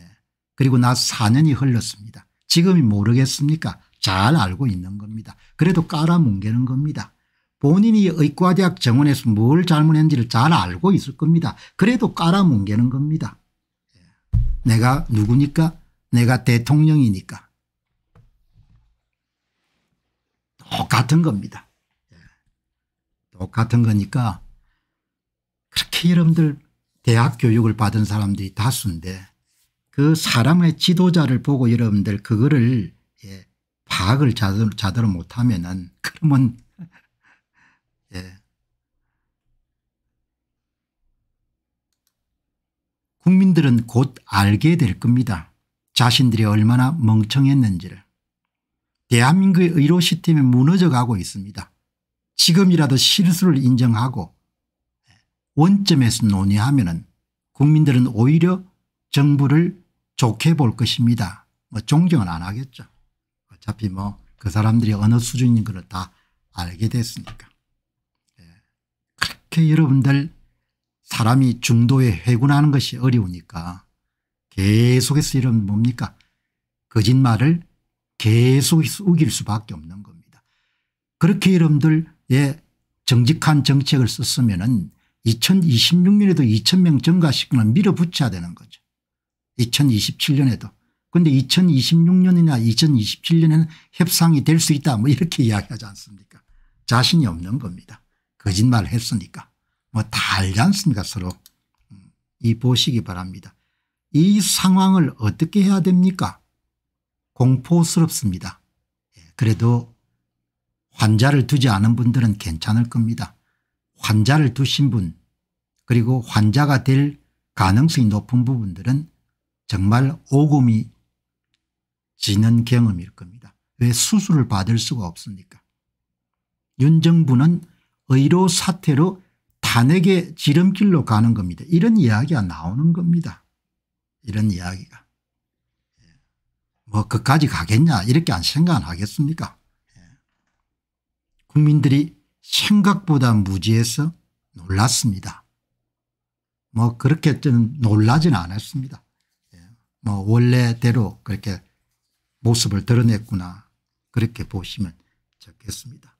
그리고 나 4년이 흘렀습니다. 지금이 모르겠습니까 잘 알고 있는 겁니다. 그래도 깔아뭉개는 겁니다. 본인이 의과대학 정원에서 뭘 잘못했는지를 잘 알고 있을 겁니다. 그래도 깔아뭉개는 겁니다. 내가 누구니까 내가 대통령이니까 똑같은 겁니다. 예. 똑같은 거니까 그렇게 여러분들 대학 교육을 받은 사람들이 다수인데 그 사람의 지도자를 보고 여러분들 그거를 예, 파악을 자대자대 못하면은 그러면 예, 국민들은 곧 알게 될 겁니다. 자신들이 얼마나 멍청했는지를. 대한민국의 의료 시스템이 무너져가고 있습니다. 지금이라도 실수를 인정하고 원점에서 논의하면 은 국민들은 오히려 정부를 좋게 볼 것입니다. 뭐 존경은 안 하겠죠. 어차피 뭐 그 사람들이 어느 수준인 걸다 알게 됐으니까. 예. 그렇게 여러분들 사람이 중도에 회군하는 것이 어려우니까 계속해서 이런 뭡니까 거짓말을 계속해서 우길 수밖에 없는 겁니다. 그렇게 여러분들 예, 정직한 정책을 썼으면 은 2026년에도 2 0명 증가시키는 밀어붙여야 되는 거죠. 2027년에도. 그런데 2026년이나 2027년에는 협상이 될 수 있다 뭐 이렇게 이야기하지 않습니까 자신이 없는 겁니다. 거짓말을 했으니까. 뭐다 알지 않습니까 서로. 이 보시기 바랍니다. 이 상황을 어떻게 해야 됩니까 공포스럽습니다. 예, 그래도 환자를 두지 않은 분들은 괜찮을 겁니다. 환자를 두신 분 그리고 환자가 될 가능성이 높은 부분들은 정말 오금이 지는 경험일 겁니다. 왜 수술을 받을 수가 없습니까 윤정부는 의료 사태로 잔핵의 지름길로 가는 겁니다. 이런 이야기가 나오는 겁니다. 이런 이야기가. 예. 뭐 끝까지 가겠냐 이렇게 안 생각 안 하겠습니까 예. 국민들이 생각보다 무지해서 놀랐습니다. 뭐 그렇게 놀라지는 않았습니다. 예. 뭐 원래대로 그렇게 모습을 드러냈구나 그렇게 보시면 좋겠습니다.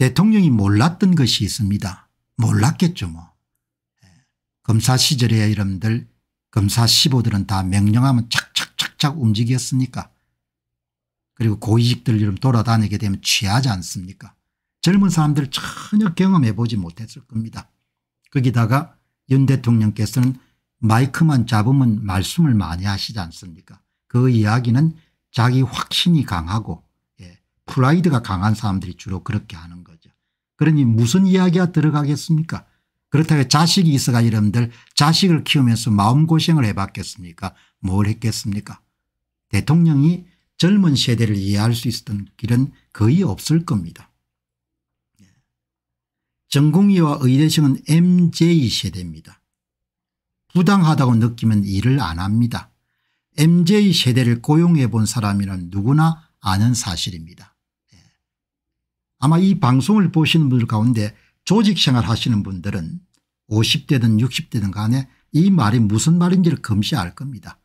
대통령이 몰랐던 것이 있습니다. 몰랐겠죠 뭐. 예. 검사 시절에 여러분들 검사 15들은 다 명령하면 착착착착 움직였습니까 그리고 고위직들 이름 돌아다니게 되면 취하지 않습니까 젊은 사람들 전혀 경험해 보지 못했을 겁니다. 거기다가 윤 대통령께서는 마이크만 잡으면 말씀을 많이 하시지 않습니까 그 이야기는 자기 확신이 강하고 예, 프라이드가 강한 사람들이 주로 그렇게 하는 거 그러니 무슨 이야기가 들어가겠습니까 그렇다고 자식이 있어가 여러분들 자식을 키우면서 마음고생을 해봤겠습니까 뭘 했겠습니까 대통령이 젊은 세대를 이해할 수 있었던 길은 거의 없을 겁니다. 네. 전공의와 의대생은 MJ세대입니다. 부당하다고 느끼면 일을 안 합니다. MJ세대를 고용해 본 사람이란 누구나 아는 사실입니다. 아마 이 방송을 보시는 분들 가운데 조직생활 하시는 분들은 50대든 60대든 간에 이 말이 무슨 말인지를 금시 할 겁니다.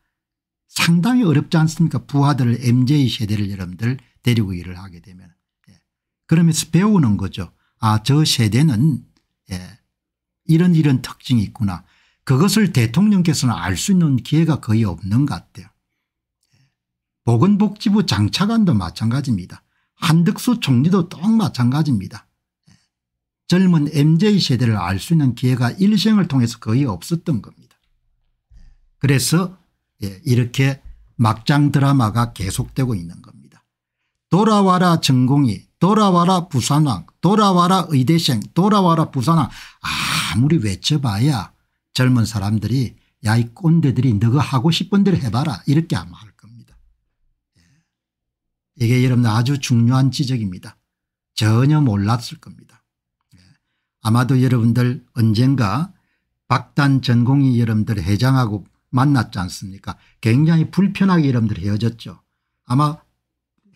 상당히 어렵지 않습니까 부하들을 mz세대를 여러분들 데리고 일을 하게 되면. 예. 그러면서 배우는 거죠. 아저 세대는 예. 이런 이런 특징이 있구나. 그것을 대통령께서는 알 수 있는 기회가 거의 없는 것 같아요. 예. 보건복지부 장차관도 마찬가지입니다. 한덕수 총리도 똑 마찬가지입니다. 젊은 MZ세대를 알 수 있는 기회가 일생을 통해서 거의 없었던 겁니다. 그래서 예, 이렇게 막장 드라마가 계속되고 있는 겁니다. 돌아와라 전공이 돌아와라 부산왕 돌아와라 의대생 돌아와라 부산왕 아무리 외쳐봐야 젊은 사람들이 야 이 꼰대들이 너가 하고 싶은 대로 해봐라 이렇게 아마 할 이게 여러분 아주 중요한 지적입니다. 전혀 몰랐을 겁니다. 예. 아마도 여러분들 언젠가 박단 전공이 여러분들 회장하고 만났지 않습니까 굉장히 불편하게 여러분들 헤어졌죠. 아마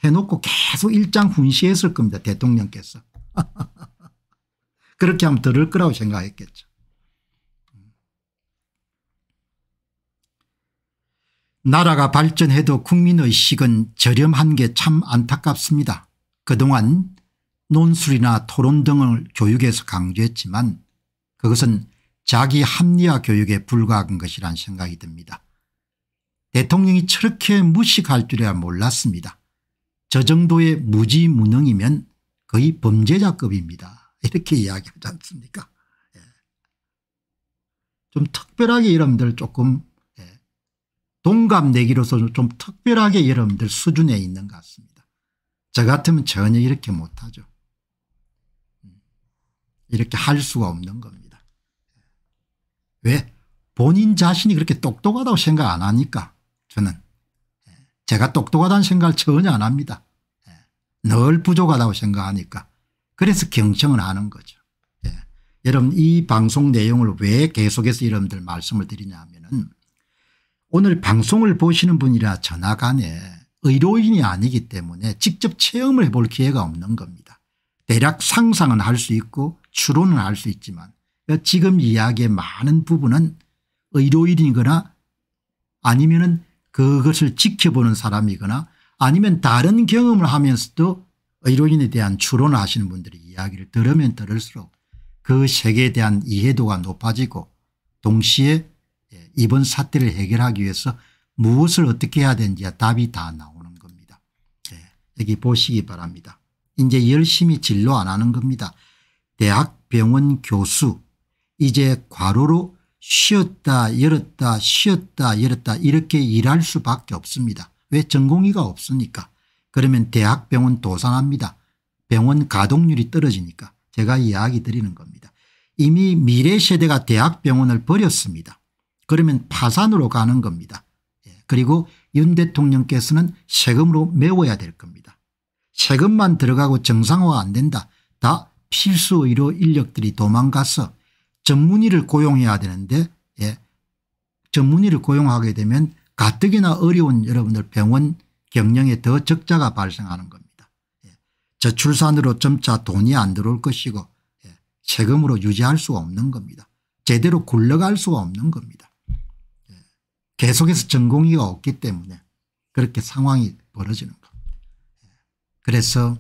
해놓고 계속 일장 훈시했을 겁니다. 대통령께서. 그렇게 하면 들을 거라고 생각했겠죠. 나라가 발전해도 국민의식은 저렴한 게 참 안타깝습니다. 그동안 논술이나 토론 등을 교육에서 강조했지만 그것은 자기 합리화 교육에 불과한 것이란 생각이 듭니다. 대통령이 저렇게 무식할 줄이야 몰랐습니다. 저 정도의 무지무능이면 거의 범죄자급입니다. 이렇게 이야기하지 않습니까 예. 좀 특별하게 여러분들 조금 동갑내기로서 좀 특별하게 여러분들 수준에 있는 것 같습니다. 저 같으면 전혀 이렇게 못하죠. 이렇게 할 수가 없는 겁니다. 왜? 본인 자신이 그렇게 똑똑하다고 생각 안 하니까 저는 제가 똑똑하다는 생각을 전혀 안 합니다. 늘 부족하다고 생각하니까 그래서 경청을 하는 거죠. 예. 여러분 이 방송 내용을 왜 계속해서 여러분들 말씀을 드리냐 하면은 오늘 방송을 보시는 분이라 전화간에 네, 의료인이 아니기 때문에 직접 체험을 해볼 기회가 없는 겁니다. 대략 상상은 할 수 있고 추론은 할 수 있지만 지금 이야기의 많은 부분은 의료인이거나 아니면 은 그것을 지켜보는 사람이거나 아니면 다른 경험을 하면서도 의료인에 대한 추론을 하시는 분들이 이야기를 들으면 들을수록 그 세계에 대한 이해도가 높아지고 동시에 이번 사태를 해결하기 위해서 무엇을 어떻게 해야 되는지 답이 다 나오는 겁니다. 네. 여기 보시기 바랍니다. 이제 열심히 진로안 하는 겁니다. 대학 병원 교수 이제 과로로 쉬었다 열었다 쉬었다 열었다 이렇게 일할 수밖에 없습니다. 왜 전공의가 없으니까. 그러면 대학병원 도산합니다. 병원 가동률이 떨어지니까 제가 이야기 드리는 겁니다. 이미 미래 세대가 대학병원을 버렸습니다. 그러면 파산으로 가는 겁니다. 예, 그리고 윤 대통령께서는 세금으로 메워야 될 겁니다. 세금만 들어가고 정상화가 안 된다. 다 필수 의료 인력들이 도망가서 전문의를 고용해야 되는데 예. 전문의를 고용하게 되면 가뜩이나 어려운 여러분들 병원 경영에 더 적자가 발생하는 겁니다. 예. 저출산으로 점차 돈이 안 들어올 것이고 예. 세금으로 유지할 수가 없는 겁니다. 제대로 굴러갈 수가 없는 겁니다. 계속해서 전공의가 없기 때문에 그렇게 상황이 벌어지는 겁니다. 그래서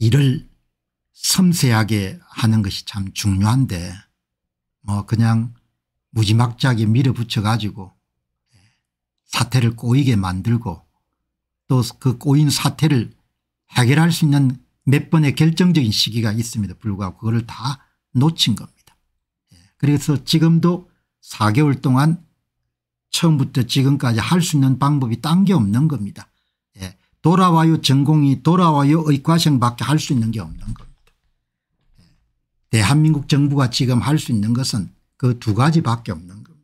일을 섬세하게 하는 것이 참 중요한데 뭐 그냥 무지막지하게 밀어붙여 가지고 예, 사태를 꼬이게 만들고 또 그 꼬인 사태를 해결할 수 있는 몇 번의 결정적인 시기가 있음에도 불구하고 그거를 다 놓친 겁니다. 예, 그래서 지금도 4개월 동안 처음부터 지금까지 할 수 있는 방법이 딴 게 없는 겁니다. 예. 돌아와요 전공이 돌아와요 의과생밖에 할 수 있는 게 없는 겁니다. 예. 대한민국 정부가 지금 할 수 있는 것은 그 두 가지밖에 없는 겁니다.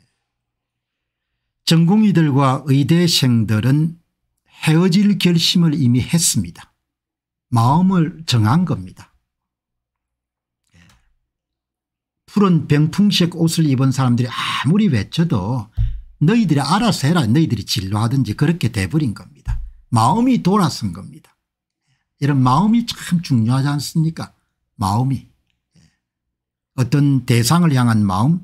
예, 전공의들과 의대생들은 헤어질 결심을 이미 했습니다. 마음을 정한 겁니다. 푸른 병풍식 옷을 입은 사람들이 아무리 외쳐도 너희들이 알아서 해라 너희들이 진로하든지 그렇게 돼버린 겁니다. 마음이 돌아선 겁니다. 이런 마음이 참 중요하지 않습니까 마음이 어떤 대상을 향한 마음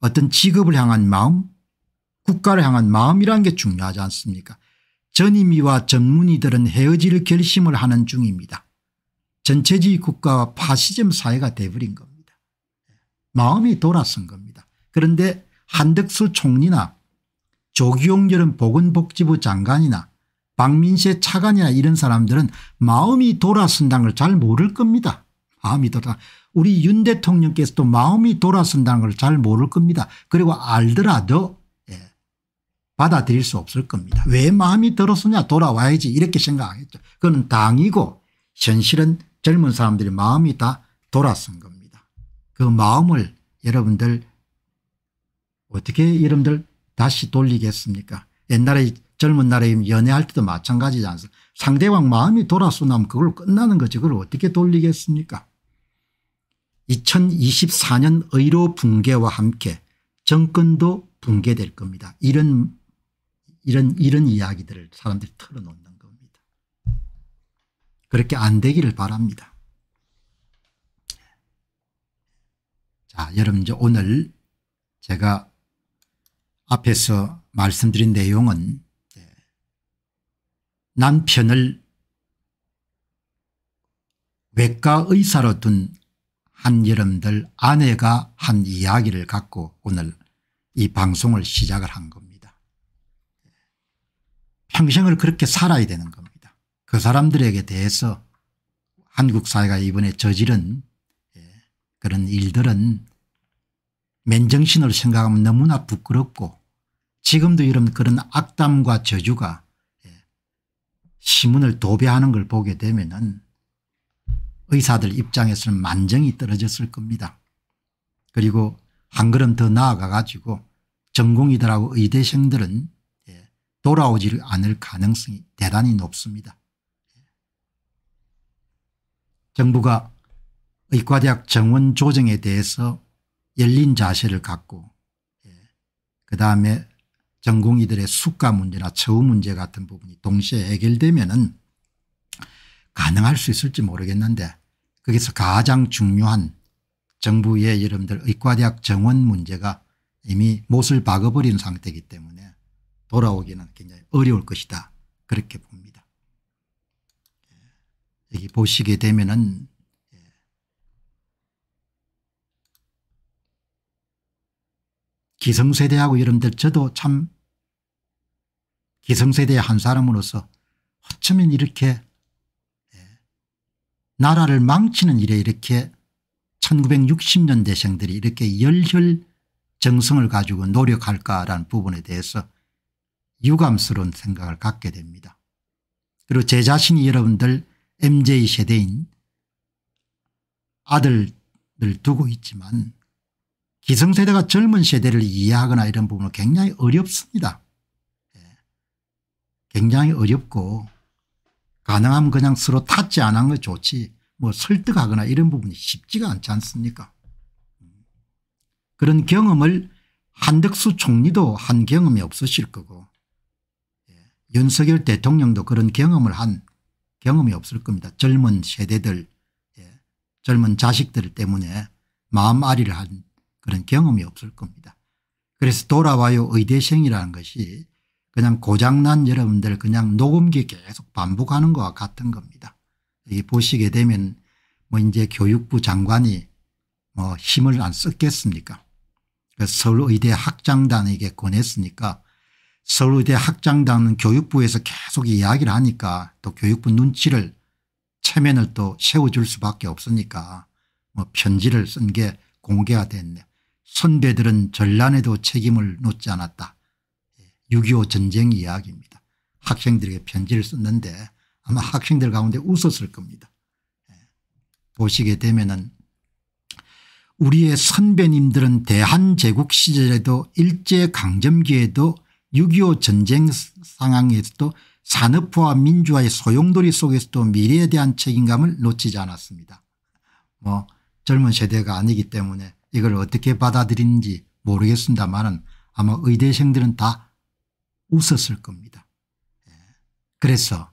어떤 직업을 향한 마음 국가를 향한 마음이란 게 중요하지 않습니까 전임이와 전문의들은 헤어질 결심을 하는 중입니다. 전체주의 국가와 파시즘 사회가 돼버린 겁니다. 마음이 돌아선 겁니다. 그런데 한덕수 총리나 조기용렬은 보건복지부 장관이나 박민세 차관이나 이런 사람들은 마음이 돌아선다는 걸 잘 모를 겁니다. 마음이 돌아 우리 윤 대통령께서도 마음이 돌아선다는 걸 잘 모를 겁니다. 그리고 알더라도 예, 받아들일 수 없을 겁니다. 왜 마음이 들었으냐 돌아와야지 이렇게 생각하겠죠. 그건 당이고 현실은 젊은 사람들이 마음이 다 돌아선 겁니다. 그 마음을 여러분들 어떻게 여러분들 다시 돌리겠습니까 옛날에 젊은 날에 연애할 때도 마찬가지지 않습니까 상대방 마음이 돌아서 나면 그걸 끝나는 거죠 그걸 어떻게 돌리겠습니까 2024년 의료 붕괴와 함께 정권도 붕괴될 겁니다. 이런 이런 이런 이야기들을 사람들이 털어놓는 겁니다. 그렇게 안 되기를 바랍니다. 자, 아, 여러분 이제 오늘 제가 앞에서 말씀드린 내용은 네. 남편을 외과 의사로 둔 한여름들 아내가 한 이야기를 갖고 오늘 이 방송을 시작을 한 겁니다. 평생을 그렇게 살아야 되는 겁니다. 그 사람들에게 대해서 한국 사회가 이번에 저지른 네. 그런 일들은 맨정신으로 생각하면 너무나 부끄럽고 지금도 이런 그런 악담과 저주가 예, 시문을 도배하는 걸 보게 되면 은 의사들 입장에서는 만정이 떨어졌을 겁니다. 그리고 한 걸음 더 나아가 가지고 전공이들하고 의대생들은 예, 돌아오지 않을 가능성이 대단히 높습니다. 예. 정부가 의과대학 정원 조정에 대해서 열린 자세를 갖고 예. 그다음에 전공의들의 수가 문제나 처우 문제 같은 부분이 동시에 해결되면 은 가능할 수 있을지 모르겠는데 거기서 가장 중요한 정부의 여러분들 의과대학 정원 문제가 이미 못을 박아버린 상태이기 때문에 돌아오기는 굉장히 어려울 것이다 그렇게 봅니다. 예, 여기 보시게 되면 은 기성세대하고 이런들 저도 참 기성세대의 한 사람으로서 어쩌면 이렇게 예, 나라를 망치는 일에 이렇게 1960년대생들이 이렇게 열혈 정성을 가지고 노력할까라는 부분에 대해서 유감스러운 생각을 갖게 됩니다. 그리고 제 자신이 여러분들 m j 세대인 아들들 두고 있지만 기성세대가 젊은 세대를 이해하거나 이런 부분은 굉장히 어렵습니다. 예. 굉장히 어렵고 가능하면 그냥 서로 탓지 안한게 좋지 뭐 설득하거나 이런 부분이 쉽지가 않지 않습니까 그런 경험을 한덕수 총리도 한 경험이 없으실 거고 예. 윤석열 대통령도 그런 경험을 한 경험이 없을 겁니다. 젊은 세대들 예. 젊은 자식들 때문에 마음앓이를 한 그런 경험이 없을 겁니다. 그래서 돌아와요 의대생이라는 것이 그냥 고장난 여러분들 그냥 녹음기 계속 반복하는 것과 같은 겁니다. 여 보시게 되면 뭐 이제 교육부 장관이 뭐 힘을 안 썼겠습니까 그 서울의대 학장단에게 권했으니까 서울의대 학장단은 교육부에서 계속 이야기를 하니까 또 교육부 눈치를 체면을 또 세워줄 수밖에 없으니까 뭐 편지를 쓴 게 공개가 됐네. 선배들은 전란에도 책임을 놓지 않았다. 6.25 전쟁 이야기입니다. 학생들에게 편지를 썼는데 아마 학생들 가운데 웃었을 겁니다. 예. 보시게 되면은 우리의 선배님들은 대한제국 시절에도 일제강점기에도 6.25 전쟁 상황에서도 산업화와 민주화의 소용돌이 속에서도 미래에 대한 책임감을 놓치지 않았습니다. 뭐 젊은 세대가 아니기 때문에 이걸 어떻게 받아들이는지 모르겠습니다만 아마 의대생들은 다 웃었을 겁니다. 예. 그래서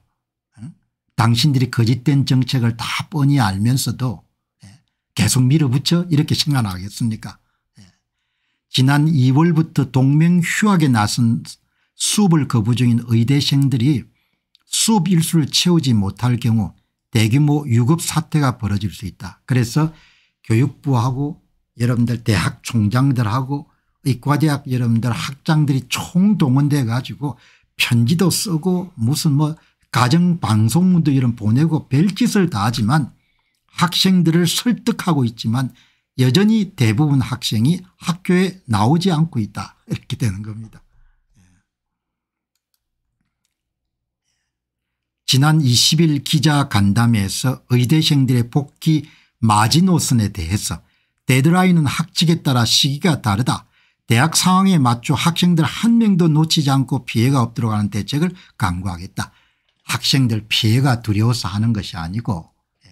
당신들이 거짓된 정책을 다 뻔히 알면서도 예, 계속 밀어붙여 이렇게 생각하겠습니까 예. 지난 2월부터 동맹 휴학에 나선 수업을 거부 중인 의대생들이 수업 일수를 채우지 못할 경우 대규모 유급 사태가 벌어질 수 있다. 그래서 교육부하고 여러분들 대학 총장들하고 의과대학 여러분들 학장들이 총동원돼 가지고 편지도 쓰고 무슨 뭐 가정방송도 문 이런 보내고 별짓을 다 하지만 학생들을 설득하고 있지만 여전히 대부분 학생이 학교에 나오지 않고 있다 이렇게 되는 겁니다. 예. 지난 20일 기자간담회에서 의대생들의 복귀 마지노선에 대해서 데드라인은 학직에 따라 시기가 다르다. 대학 상황에 맞춰 학생들 한 명도 놓치지 않고 피해가 없도록 하는 대책을 강구하겠다. 학생들 피해가 두려워서 하는 것이 아니고 예,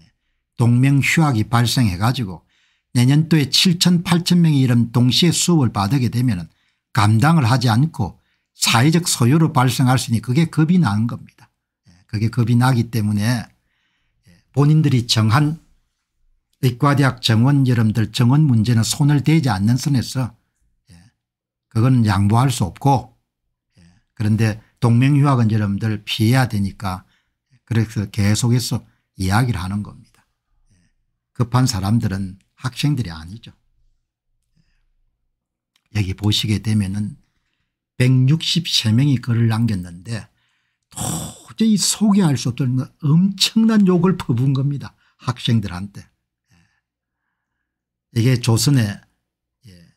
동맹 휴학이 발생해 가지고 내년도에 7천 8천 명이 이런 동시에 수업을 받게 되면 감당을 하지 않고 사회적 소요로 발생할 수 있니 그게 겁이 나는 겁니다. 예, 그게 겁이 나기 때문에 예, 본인들이 정한 의과대학 정원 여러분들 정원 문제는 손을 대지 않는 선에서 예. 그건 양보할 수 없고 예. 그런데 동맹휴학은 여러분들 피해야 되니까 그래서 계속해서 이야기를 하는 겁니다. 예. 급한 사람들은 학생들이 아니죠. 예, 여기 보시게 되면 은 163명이 글을 남겼는데 도저히 소개할 수 없던 엄청난 욕을 퍼부은 겁니다. 학생들한테. 이게 조선의 예,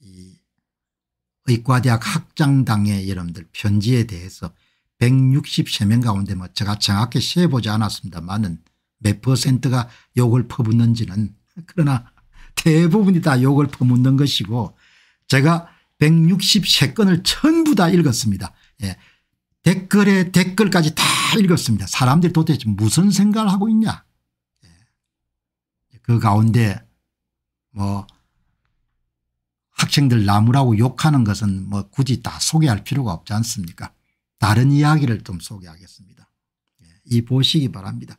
이 의과대학 학장당의 여러분들 편지에 대해서 163명 가운데 뭐 제가 정확히 세보지 않았습니다만은 몇 퍼센트가 욕을 퍼붓는지는 그러나 대부분이 다 욕을 퍼붓는 것이고 제가 163건을 전부 다 읽었습니다. 예. 댓글에 댓글까지 다 읽었습니다. 사람들이 도대체 무슨 생각을 하고 있냐. 예. 그 가운데 뭐 학생들 나무라고 욕하는 것은 뭐 굳이 다 소개할 필요가 없지 않습니까 다른 이야기를 좀 소개하겠습니다. 예, 이 보시기 바랍니다.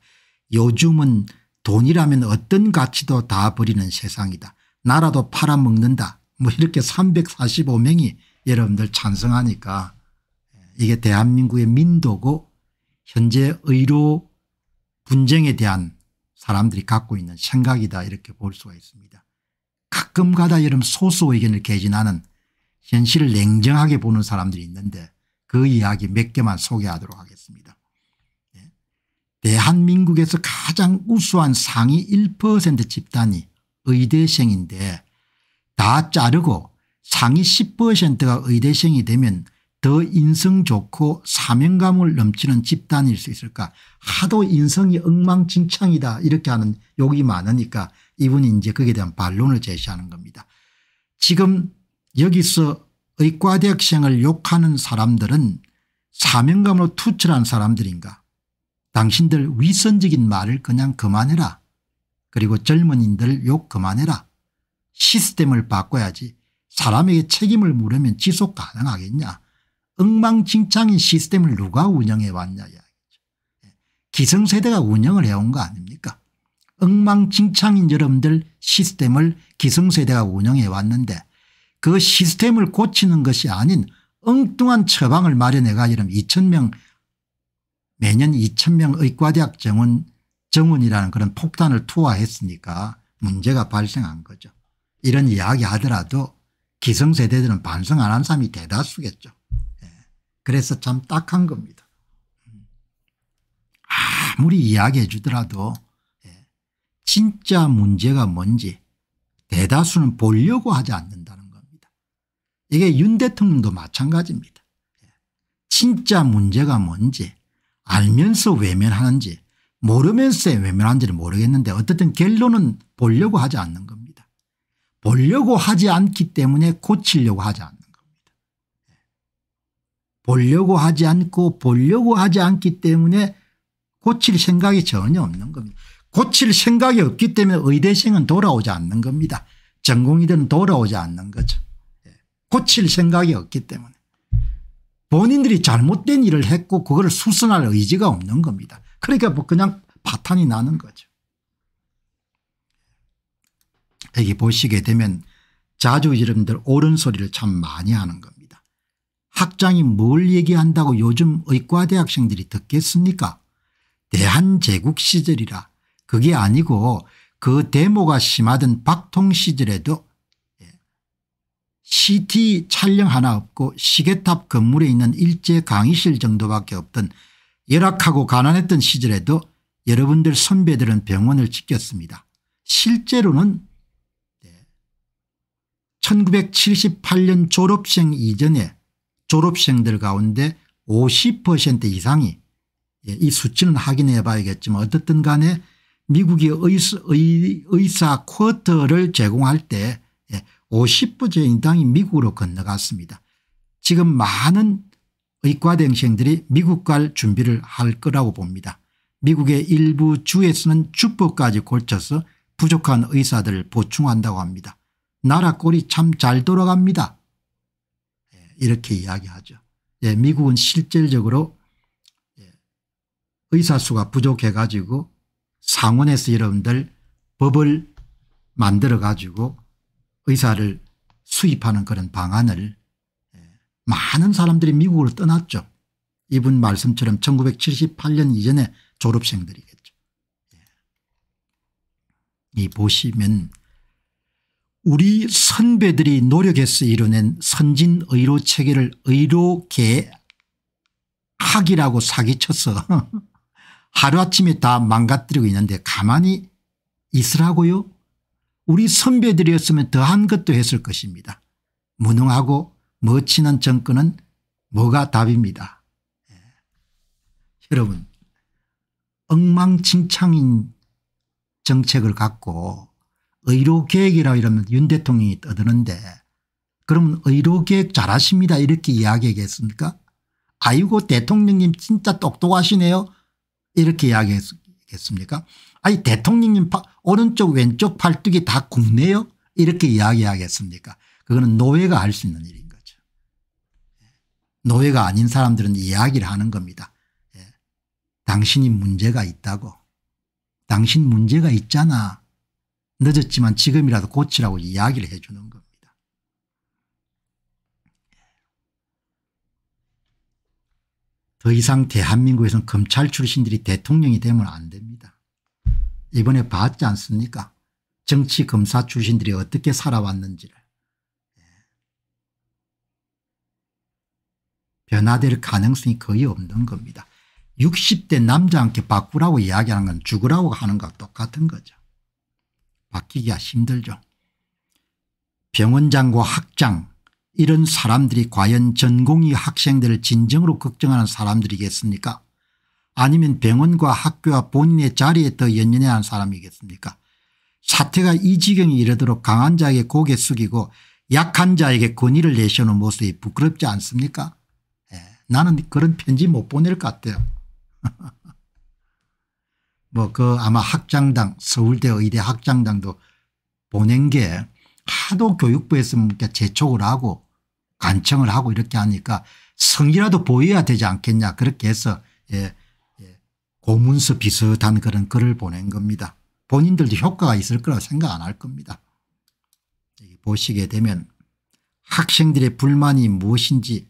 요즘은 돈이라면 어떤 가치도 다 버리는 세상이다. 나라도 팔아먹는다. 뭐 이렇게 345명이 여러분들 찬성하니까 예, 이게 대한민국의 민도고 현재 의료 분쟁에 대한 사람들이 갖고 있는 생각이다 이렇게 볼 수가 있습니다. 가끔가다 이런 소수 의견을 개진하는 현실을 냉정하게 보는 사람들이 있는데 그 이야기 몇 개만 소개하도록 하겠습니다. 예. 대한민국에서 가장 우수한 상위 1% 집단이 의대생인데 다 자르고 상위 10%가 의대생이 되면 더 인성 좋고 사명감을 넘치는 집단일 수 있을까 하도 인성이 엉망진창이다 이렇게 하는 욕이 많으니까 이분이 이제 거기에 대한 반론을 제시하는 겁니다. 지금 여기서 의과대학생을 욕하는 사람들은 사명감으로 투철한 사람들인가 당신들 위선적인 말을 그냥 그만해라 그리고 젊은이들 욕 그만해라 시스템을 바꿔야지 사람에게 책임을 물으면 지속 가능하겠냐 엉망진창인 시스템을 누가 운영해 왔냐 예. 기성세대가 운영을 해온 거 아닙니까 엉망진창인 여러분들 시스템을 기성세대가 운영해 왔는데 그 시스템을 고치는 것이 아닌 엉뚱한 처방을 마련해가 여러분 2,000명 매년 2,000명 의과대학 정원 정원이라는 그런 폭탄을 투하했으니까 문제가 발생한 거죠. 이런 이야기 하더라도 기성세대들은 반성 안 한 사람이 대다수겠죠. 예. 그래서 참 딱한 겁니다. 음. 아무리 이야기해 주더라도 진짜 문제가 뭔지 대다수는 보려고 하지 않는다는 겁니다. 이게 윤 대통령도 마찬가지입니다. 진짜 문제가 뭔지 알면서 외면하는지 모르면서 외면하는지는 모르겠는데 어쨌든 결론은 보려고 하지 않는 겁니다. 보려고 하지 않기 때문에 고치려고 하지 않는 겁니다. 보려고 하지 않고 보려고 하지 않기 때문에 고칠 생각이 전혀 없는 겁니다. 고칠 생각이 없기 때문에 의대생은 돌아오지 않는 겁니다. 전공이든 돌아오지 않는 거죠. 예. 고칠 생각이 없기 때문에. 본인들이 잘못된 일을 했고 그걸 수순할 의지가 없는 겁니다. 그러니까 뭐 그냥 파탄이 나는 거죠. 여기 보시게 되면 자주 여러분들 옳은 소리를 참 많이 하는 겁니다. 학장이 뭘 얘기한다고 요즘 의과대학생들이 듣겠습니까? 대한제국 시절이라 그게 아니고 그 데모가 심하던 박통 시절에도 예, CT 촬영 하나 없고 시계탑 건물에 있는 일제 강의실 정도밖에 없던 열악하고 가난했던 시절에도 여러분들 선배들은 병원을 지켰습니다. 실제로는 1978년 예, 졸업생 이전에 졸업생들 가운데 50% 이상이 예, 이 수치는 확인해 봐야겠지만 어떻든 간에 미국이 의사 쿼터를 제공할 때 50부제 예, 인당이 미국으로 건너갔습니다. 지금 많은 의과대생들이 미국 갈 준비를 할 거라고 봅니다. 미국의 일부 주에서는 주법까지 골쳐서 부족한 의사들을 보충한다고 합니다. 나라 꼴이 참 잘 돌아갑니다. 예, 이렇게 이야기하죠. 예, 미국은 실질적으로 의사 수가 부족해 가지고 상원에서 여러분들 법을 만들어 가지고 의사를 수입하는 그런 방안을 예, 많은 사람들이 미국으로 떠났죠. 이분 말씀처럼 1978년 이전에 졸업생들이겠죠. 예. 이 보시면 우리 선배들이 노력해서 이뤄낸 선진 의료 체계를 의료계학이라고 사기쳐서 하루아침에 다 망가뜨리고 있는데 가만히 있으라고요 우리 선배들이었으면 더한 것도 했을 것입니다. 무능하고 멋지는 정권은 뭐가 답입니다. 예. 여러분 엉망진창인 정책을 갖고 의료계획이라 고 이러면 윤 대통령이 떠드는데 그러면 의료계획 잘하십니다 이렇게 이야기하겠습니까 아이고 대통령님 진짜 똑똑하시네요 이렇게 이야기했겠습니까 아니 대통령님 파, 오른쪽 왼쪽 팔뚝이 다 굽네요 이렇게 이야기하겠습니까 그거는 노예가 알수 있는 일인 거죠. 예. 노예가 아닌 사람들은 이야기를 하는 겁니다. 예. 당신이 문제가 있다고 당신 문제가 있잖아 늦었지만 지금이라도 고치라고 이야기를 해 주는 거더 이상 대한민국에서는 검찰 출신들이 대통령이 되면 안 됩니다. 이번에 봤지 않습니까 정치 검사 출신들이 어떻게 살아왔는지를. 변화될 가능성이 거의 없는 겁니다. 60대 남자한테 바꾸라고 이야기하는 건 죽으라고 하는 것 똑같은 거죠. 바뀌기가 힘들죠. 병원장과 학장 이런 사람들이 과연 전공의 학생들을 진정으로 걱정하는 사람들이겠습니까 아니면 병원과 학교와 본인의 자리에 더 연연해야 하는 사람이겠습니까 사태가 이 지경이 이르도록 강한 자에게 고개 숙이고 약한 자에게 권위를 내시는 모습이 부끄럽지 않습니까 예. 나는 그런 편지 못 보낼 것 같아요 뭐 그 아마 학장당 서울대 의대 학장당도 보낸 게 하도 교육부에서 제촉을 하고 간청을 하고 이렇게 하니까 성이라도 보여야 되지 않겠냐 그렇게 해서 예, 예, 고문서 비슷한 그런 글을 보낸 겁니다. 본인들도 효과가 있을 거라고 생각 안 할 겁니다. 보시게 되면 학생들의 불만이 무엇인지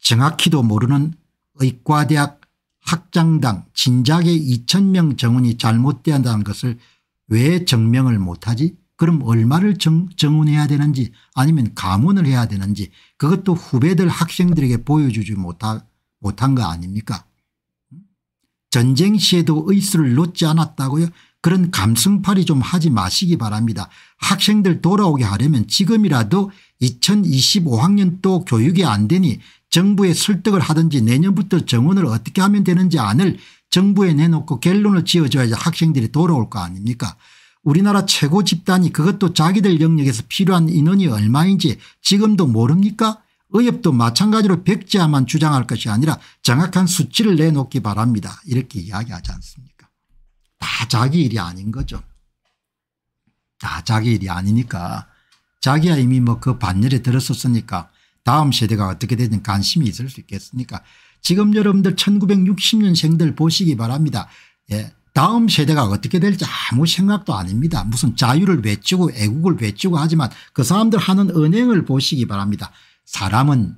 정확히도 모르는 의과대학 학장당 진작에 2 0명 정원이 잘못되었다는 것을 왜 증명을 못하지 그럼 얼마를 정, 정운해야 되는지 아니면 감원을 해야 되는지 그것도 후배들 학생들에게 보여주지 못하, 못한 거 아닙니까 전쟁 시에도 의수를 놓지 않았다고요 그런 감성팔이 좀 하지 마시기 바랍니다. 학생들 돌아오게 하려면 지금이라도 2025학년도 교육이 안 되니 정부에 설득을 하든지 내년부터 정원을 어떻게 하면 되는지 안을 정부에 내놓고 결론을 지어줘야지 학생들이 돌아올 거 아닙니까 우리나라 최고 집단이 그것도 자기들 영역에서 필요한 인원이 얼마인지 지금도 모릅니까 의협도 마찬가지로 백지야만 주장할 것이 아니라 정확한 수치를 내놓기 바랍니다. 이렇게 이야기하지 않습니까 다 자기 일이 아닌 거죠. 다 자기 일이 아니니까 자기야 이미 뭐 그 반열에 들었었으니까 다음 세대가 어떻게 되든 관심이 있을 수 있겠습니까 지금 여러분들 1960년생들 보시기 바랍니다. 예. 다음 세대가 어떻게 될지 아무 생각도 아닙니다. 무슨 자유를 외치고 애국을 외치고 하지만 그 사람들 하는 은행을 보시기 바랍니다. 사람은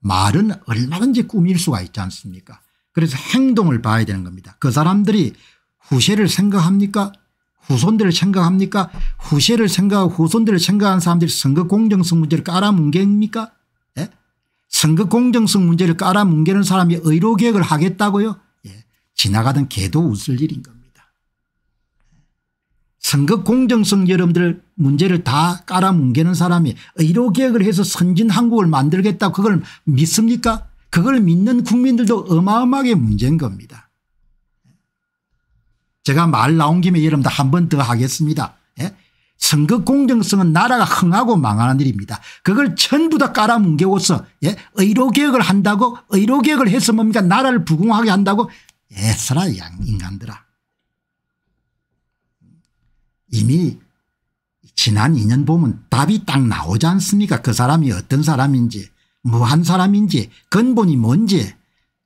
말은 얼마든지 꾸밀 수가 있지 않습니까 그래서 행동을 봐야 되는 겁니다. 그 사람들이 후세를 생각합니까 후손들을 생각합니까 후세를 생각하고 후손들을 생각하는 사람들이 선거 공정성 문제를 깔아뭉개입니까 예? 선거 공정성 문제를 깔아뭉개는 사람이 의료개혁을 하겠다고요 지나가던 개도 웃을 일인 겁니다. 선거 공정성 여러분들 문제를 다 깔아뭉개는 사람이 의료개혁을 해서 선진 한국을 만들겠다 그걸 믿습니까 그걸 믿는 국민들도 어마어마하게 문제인 겁니다. 제가 말 나온 김에 여러분들 한 번 더 하겠습니다. 예? 선거 공정성은 나라가 흥하고 망하는 일입니다. 그걸 전부 다 깔아뭉개고서 예? 의료개혁을 한다고 의료개혁을 해서 뭡니까 나라를 부흥하게 한다고 애쓰라 양 인간들아 이미 지난 2년 보면 답이 딱 나오지 않습니까 그 사람이 어떤 사람인지 무한 사람인지 근본이 뭔지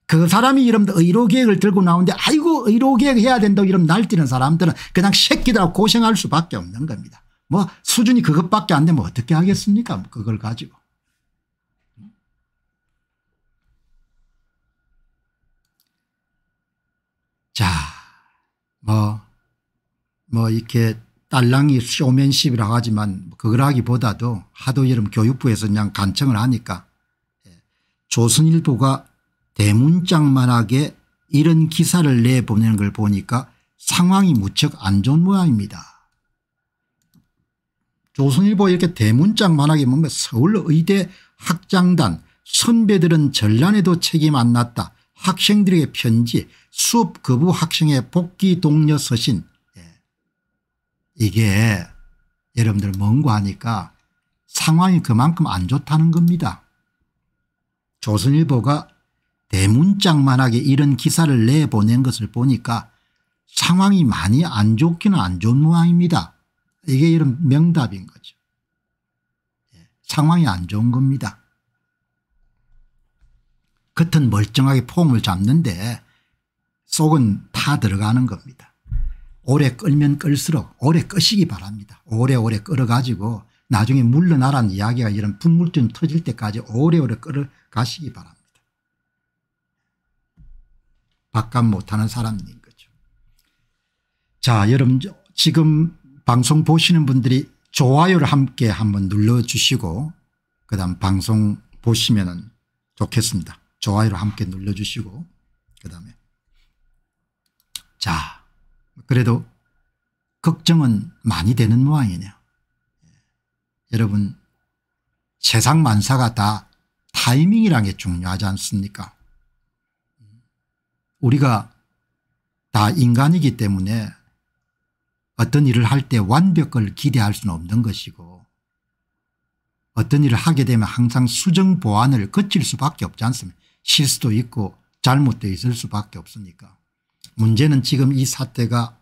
그 사람이 이런 의료계획을 들고 나오는데 아이고 의료계획 해야 된다고 이런 날뛰는 사람들은 그냥 새끼들하고 고생할 수밖에 없는 겁니다. 뭐 수준이 그것밖에 안 되면 어떻게 하겠습니까 그걸 가지고. 자, 뭐, 뭐 이렇게 딸랑이 쇼맨십이라 하지만 그걸 하기보다도 하도 여름 교육부에서 그냥 간청을 하니까 예, 조선일보가 대문짝만하게 이런 기사를 내보내는 걸 보니까 상황이 무척 안 좋은 모양입니다. 조선일보 이렇게 대문짝만하게 보면 서울의대 학장단 선배들은 전란에도 책임 안 났다. 학생들에게 편지 수업 거부 학생의 복귀 동료 서신 예. 이게 여러분들 뭔고 하니까 상황이 그만큼 안 좋다는 겁니다. 조선일보가 대문짝만하게 이런 기사를 내보낸 것을 보니까 상황이 많이 안 좋기는 안 좋은 모양입니다. 이게 이런 명답인 거죠. 예. 상황이 안 좋은 겁니다. 겉은 멀쩡하게 폼을 잡는데 속은 다 들어가는 겁니다. 오래 끌면 끌수록 오래 끄시기 바랍니다. 오래오래 끌어가지고 나중에 물러나라는 이야기가 이런 분물점 터질 때까지 오래오래 끌어가시기 바랍니다. 바깥 못하는 사람인 거죠. 자 여러분 지금 방송 보시는 분들이 좋아요를 함께 한번 눌러주시고 그 다음 방송 보시면 좋겠습니다. 좋아요를 함께 눌러주시고 그 다음에 자 그래도 걱정은 많이 되는 모양이네요. 예. 여러분 세상 만사가 다 타이밍이란 게 중요하지 않습니까 우리가 다 인간이기 때문에 어떤 일을 할 때 완벽을 기대할 수는 없는 것이고 어떤 일을 하게 되면 항상 수정 보완을 거칠 수밖에 없지 않습니까 실수도 있고 잘못되어 있을 수밖에 없으니까 문제는 지금 이 사태가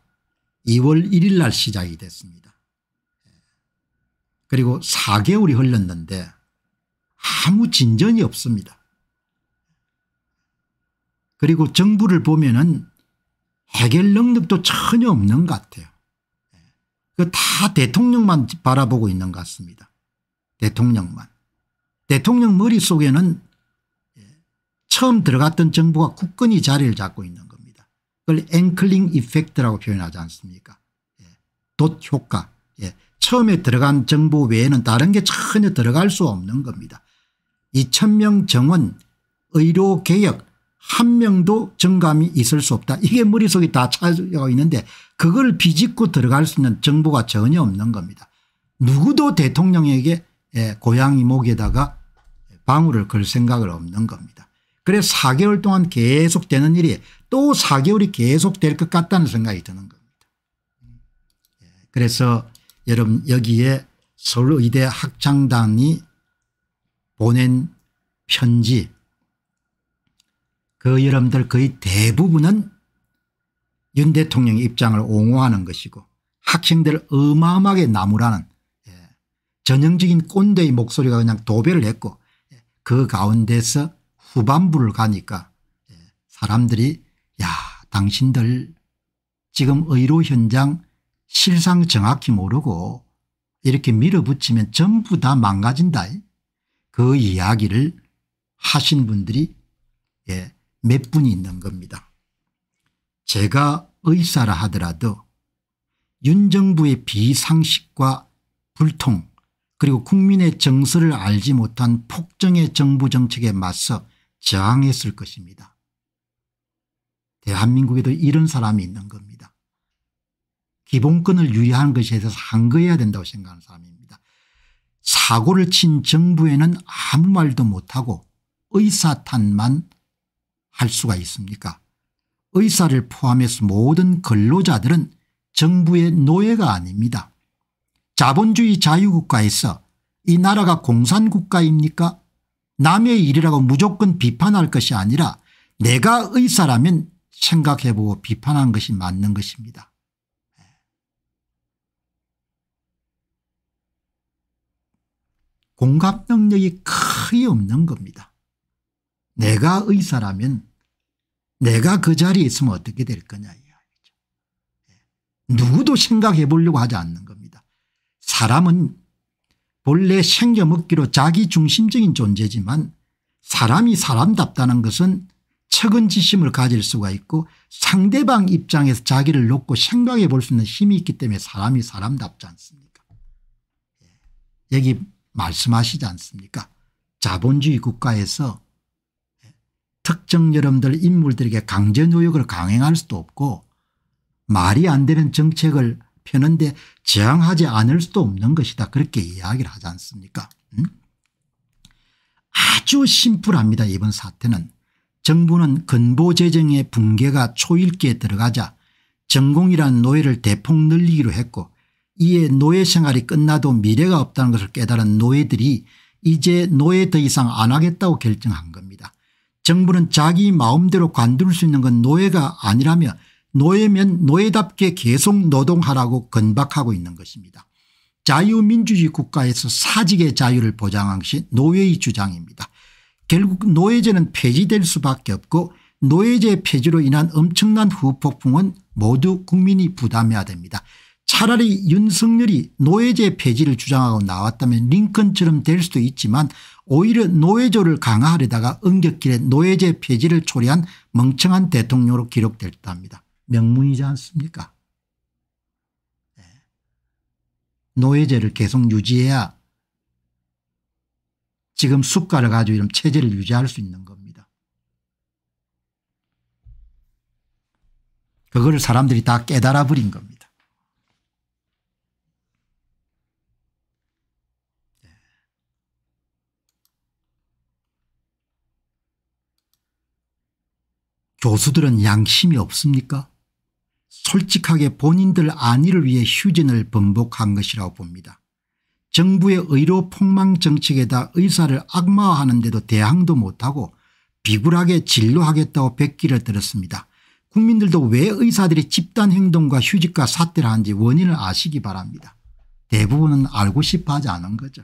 2월 1일 날 시작이 됐습니다. 그리고 4개월이 흘렀는데 아무 진전이 없습니다. 그리고 정부를 보면은 해결 능력도 전혀 없는 것 같아요. 그다 대통령만 바라보고 있는 것 같습니다. 대통령만. 대통령 머릿속에는 처음 들어갔던 정부가 굳건히 자리를 잡고 있는 겁니다. 그걸 앵클링 이펙트라고 표현하지 않습니까 예. 돛 효과 예. 처음에 들어간 정부 외에는 다른 게 전혀 들어갈 수 없는 겁니다. 2천명 정원 의료개혁 한 명도 정감이 있을 수 없다. 이게 머릿속에 다 차가 있는데 그걸 비집고 들어갈 수 있는 정보가 전혀 없는 겁니다. 누구도 대통령에게 예, 고양이 목에다가 방울을 걸 생각을 없는 겁니다. 그래서 4개월 동안 계속되는 일이 또 4개월이 계속될 것 같다는 생각이 드는 겁니다. 예, 그래서 여러분 여기에 서울의대 학창단이 보낸 편지 그 여러분들 거의 대부분은 윤 대통령의 입장을 옹호하는 것이고 학생들 어마어마하게 나무라는 예, 전형적인 꼰대의 목소리가 그냥 도배를 했고 예, 그 가운데서 후반부를 가니까 예, 사람들이 야 당신들 지금 의료 현장 실상 정확히 모르고 이렇게 밀어붙이면 전부 다 망가진다. 그 이야기를 하신 분들이 예, 몇 분이 있는 겁니다. 제가 의사라 하더라도 윤 정부의 비상식과 불통 그리고 국민의 정서를 알지 못한 폭정의 정부 정책에 맞서 저항했을 것입니다. 대한민국에도 이런 사람이 있는 겁니다. 기본권을 유지하는 것에 대해서 항거해야 된다고 생각하는 사람입니다. 사고를 친 정부에는 아무 말도 못하고 의사탄만 할 수가 있습니까 의사를 포함해서 모든 근로자들은 정부의 노예가 아닙니다. 자본주의 자유국가에서 이 나라가 공산국가입니까 남의 일이라고 무조건 비판할 것이 아니라 내가 의사라면 생각해보고 비판한 것이 맞는 것입니다. 공감 능력이 거의 없는 겁니다. 내가 의사라면 내가 그 자리에 있으면 어떻게 될 거냐. 예. 누구도 생각해 보려고 하지 않는 겁니다. 사람은 본래 생겨먹기로 자기중심적인 존재지만 사람이 사람답다는 것은 측은지심을 가질 수가 있고 상대방 입장에서 자기를 놓고 생각해 볼 수 있는 힘이 있기 때문에 사람이 사람답지 않습니까 예. 여기 말씀하시지 않습니까 자본주의 국가에서 특정 여러분들 인물들에게 강제노역을 강행할 수도 없고 말이 안 되는 정책을 펴는데 저항하지 않을 수도 없는 것이다. 그렇게 이야기를 하지 않습니까? 음? 아주 심플합니다. 이번 사태는. 정부는 근보재정의 붕괴가 초읽기에 들어가자 전공이라는 노예를 대폭 늘리기로 했고 이에 노예 생활이 끝나도 미래가 없다는 것을 깨달은 노예들이 이제 노예 더 이상 안 하겠다고 결정한 겁니다. 정부는 자기 마음대로 관둘 수 있는 건 노예가 아니라며 노예면 노예답게 계속 노동하라고 건박하고 있는 것입니다. 자유민주주의 국가에서 사직의 자유를 보장한 것이 노예의 주장입니다. 결국 노예제는 폐지될 수밖에 없고 노예제 폐지로 인한 엄청난 후폭풍은 모두 국민이 부담해야 됩니다. 차라리 윤석열이 노예제 폐지를 주장하고 나왔다면 링컨처럼 될 수도 있지만 오히려 노예조를 강화하려다가 응격길에 노예제 폐지를 초래한 멍청한 대통령으로 기록됐답니다. 명문이지 않습니까? 예. 노예제를 계속 유지해야 지금 숫가를 가지고 이런 체제를 유지할 수 있는 겁니다. 그거를 사람들이 다 깨달아 버린 겁니다. 예. 교수들은 양심이 없습니까? 솔직하게 본인들 안위를 위해 휴진을 번복한 것이라고 봅니다. 정부의 의료 폭망 정책에다 의사를 악마화하는데도 대항도 못하고 비굴하게 진로하겠다고 백기를 들었습니다. 국민들도 왜 의사들이 집단 행동과 휴직과 사퇴를 하는지 원인을 아시기 바랍니다. 대부분은 알고 싶어 하지 않은 거죠.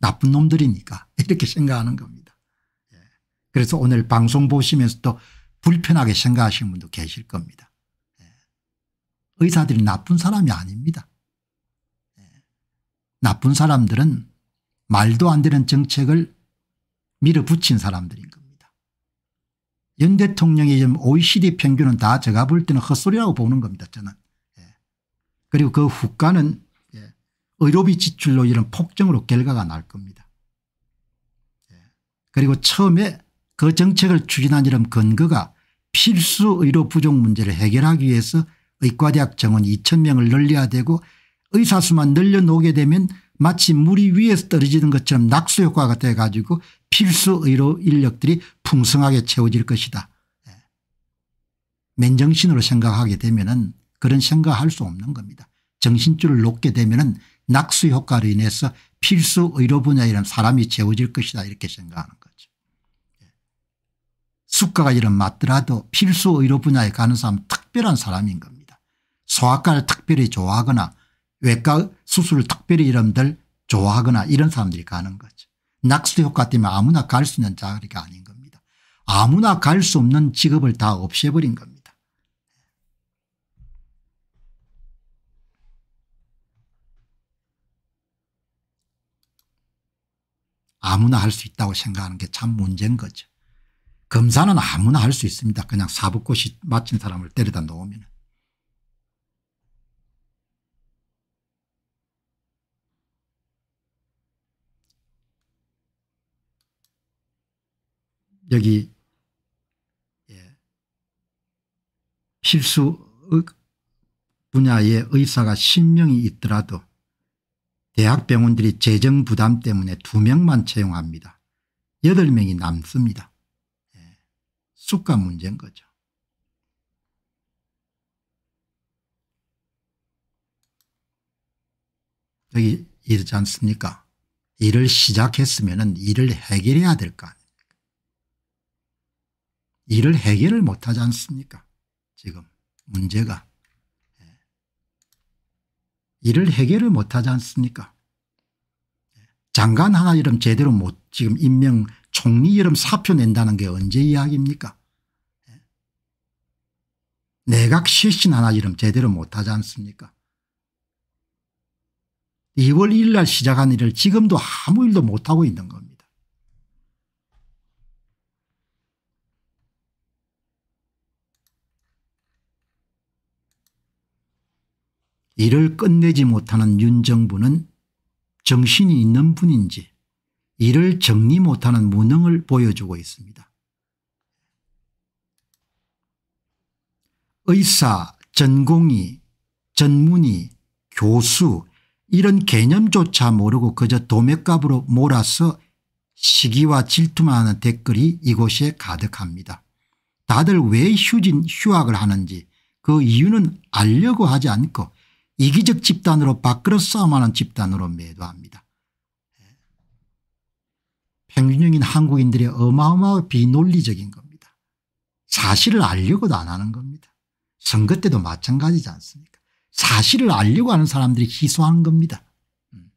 나쁜 놈들이니까 이렇게 생각하는 겁니다. 예. 그래서 오늘 방송 보시면서도 불편하게 생각하시는 분도 계실 겁니다. 의사들이 나쁜 사람이 아닙니다. 예. 나쁜 사람들은 말도 안 되는 정책을 밀어붙인 사람들인 겁니다. 윤 대통령의 OECD 평균은 다 제가 볼 때는 헛소리라고 보는 겁니다. 저는. 예. 그리고 그 후과는 예, 의료비 지출로 이런 폭정으로 결과가 날 겁니다. 그리고 처음에 그 정책을 추진한 이런 근거가 필수 의료 부족 문제를 해결하기 위해서 의과대학 정원 2,000명을 늘려야 되고 의사 수만 늘려놓게 되면 마치 물이 위에서 떨어지는 것처럼 낙수 효과가 돼 가지고 필수 의료 인력들이 풍성하게 채워질 것이다. 예. 맨정신으로 생각하게 되면은 그런 생각할 수 없는 겁니다. 정신줄을 놓게 되면은 낙수 효과로 인해서 필수 의료 분야에 이 사람이 채워질 것이다 이렇게 생각하는 거죠. 예. 수가가 이런 맞더라도 필수 의료 분야에 가는 사람은 특별한 사람인 겁니다. 소아과를 특별히 좋아하거나 외과 수술을 특별히 이름들 좋아하거나 이런 사람들이 가는 거죠. 낙수 효과 때문에 아무나 갈 수 있는 자리가 아닌 겁니다. 아무나 갈 수 없는 직업을 다 없애버린 겁니다. 아무나 할 수 있다고 생각하는 게 참 문제인 거죠. 검사는 아무나 할 수 있습니다. 그냥 사법고시 마친 사람을 때려다 놓으면 여기 예. 필수 분야의 의사가 10명이 있더라도 대학병원들이 재정 부담 때문에 2명만 채용합니다. 8명이 남습니다. 예. 수가 문제인 거죠. 여기 이러지 않습니까? 일을 시작했으면 일을 해결해야 될거 아니에요. 일을 해결을 못하지 않습니까 지금 문제가. 일을 예. 해결을 못하지 않습니까 예. 장관 하나 이름 제대로 못 지금 임명 총리 이름 사표 낸다는 게 언제 이야기입니까 예. 내각 실신 하나 이름 제대로 못하지 않습니까 2월 1일 날 시작한 일을 지금도 아무 일도 못하고 있는 겁니다. 일을 끝내지 못하는 윤 정부는 정신이 있는 분인지 일을 정리 못하는 무능을 보여주고 있습니다. 의사, 전공의, 전문의, 교수 이런 개념조차 모르고 그저 도매값으로 몰아서 시기와 질투만 하는 댓글이 이곳에 가득합니다. 다들 왜 휴진 휴학을 하는지 그 이유는 알려고 하지 않고 이기적 집단으로 밖으로 싸움하는 집단으로 매도합니다. 평균형인 한국인들의 어마어마하고 비논리적인 겁니다. 사실을 알려고도 안 하는 겁니다. 선거 때도 마찬가지지 않습니까 사실을 알려고 하는 사람들이 희소하 겁니다. 음.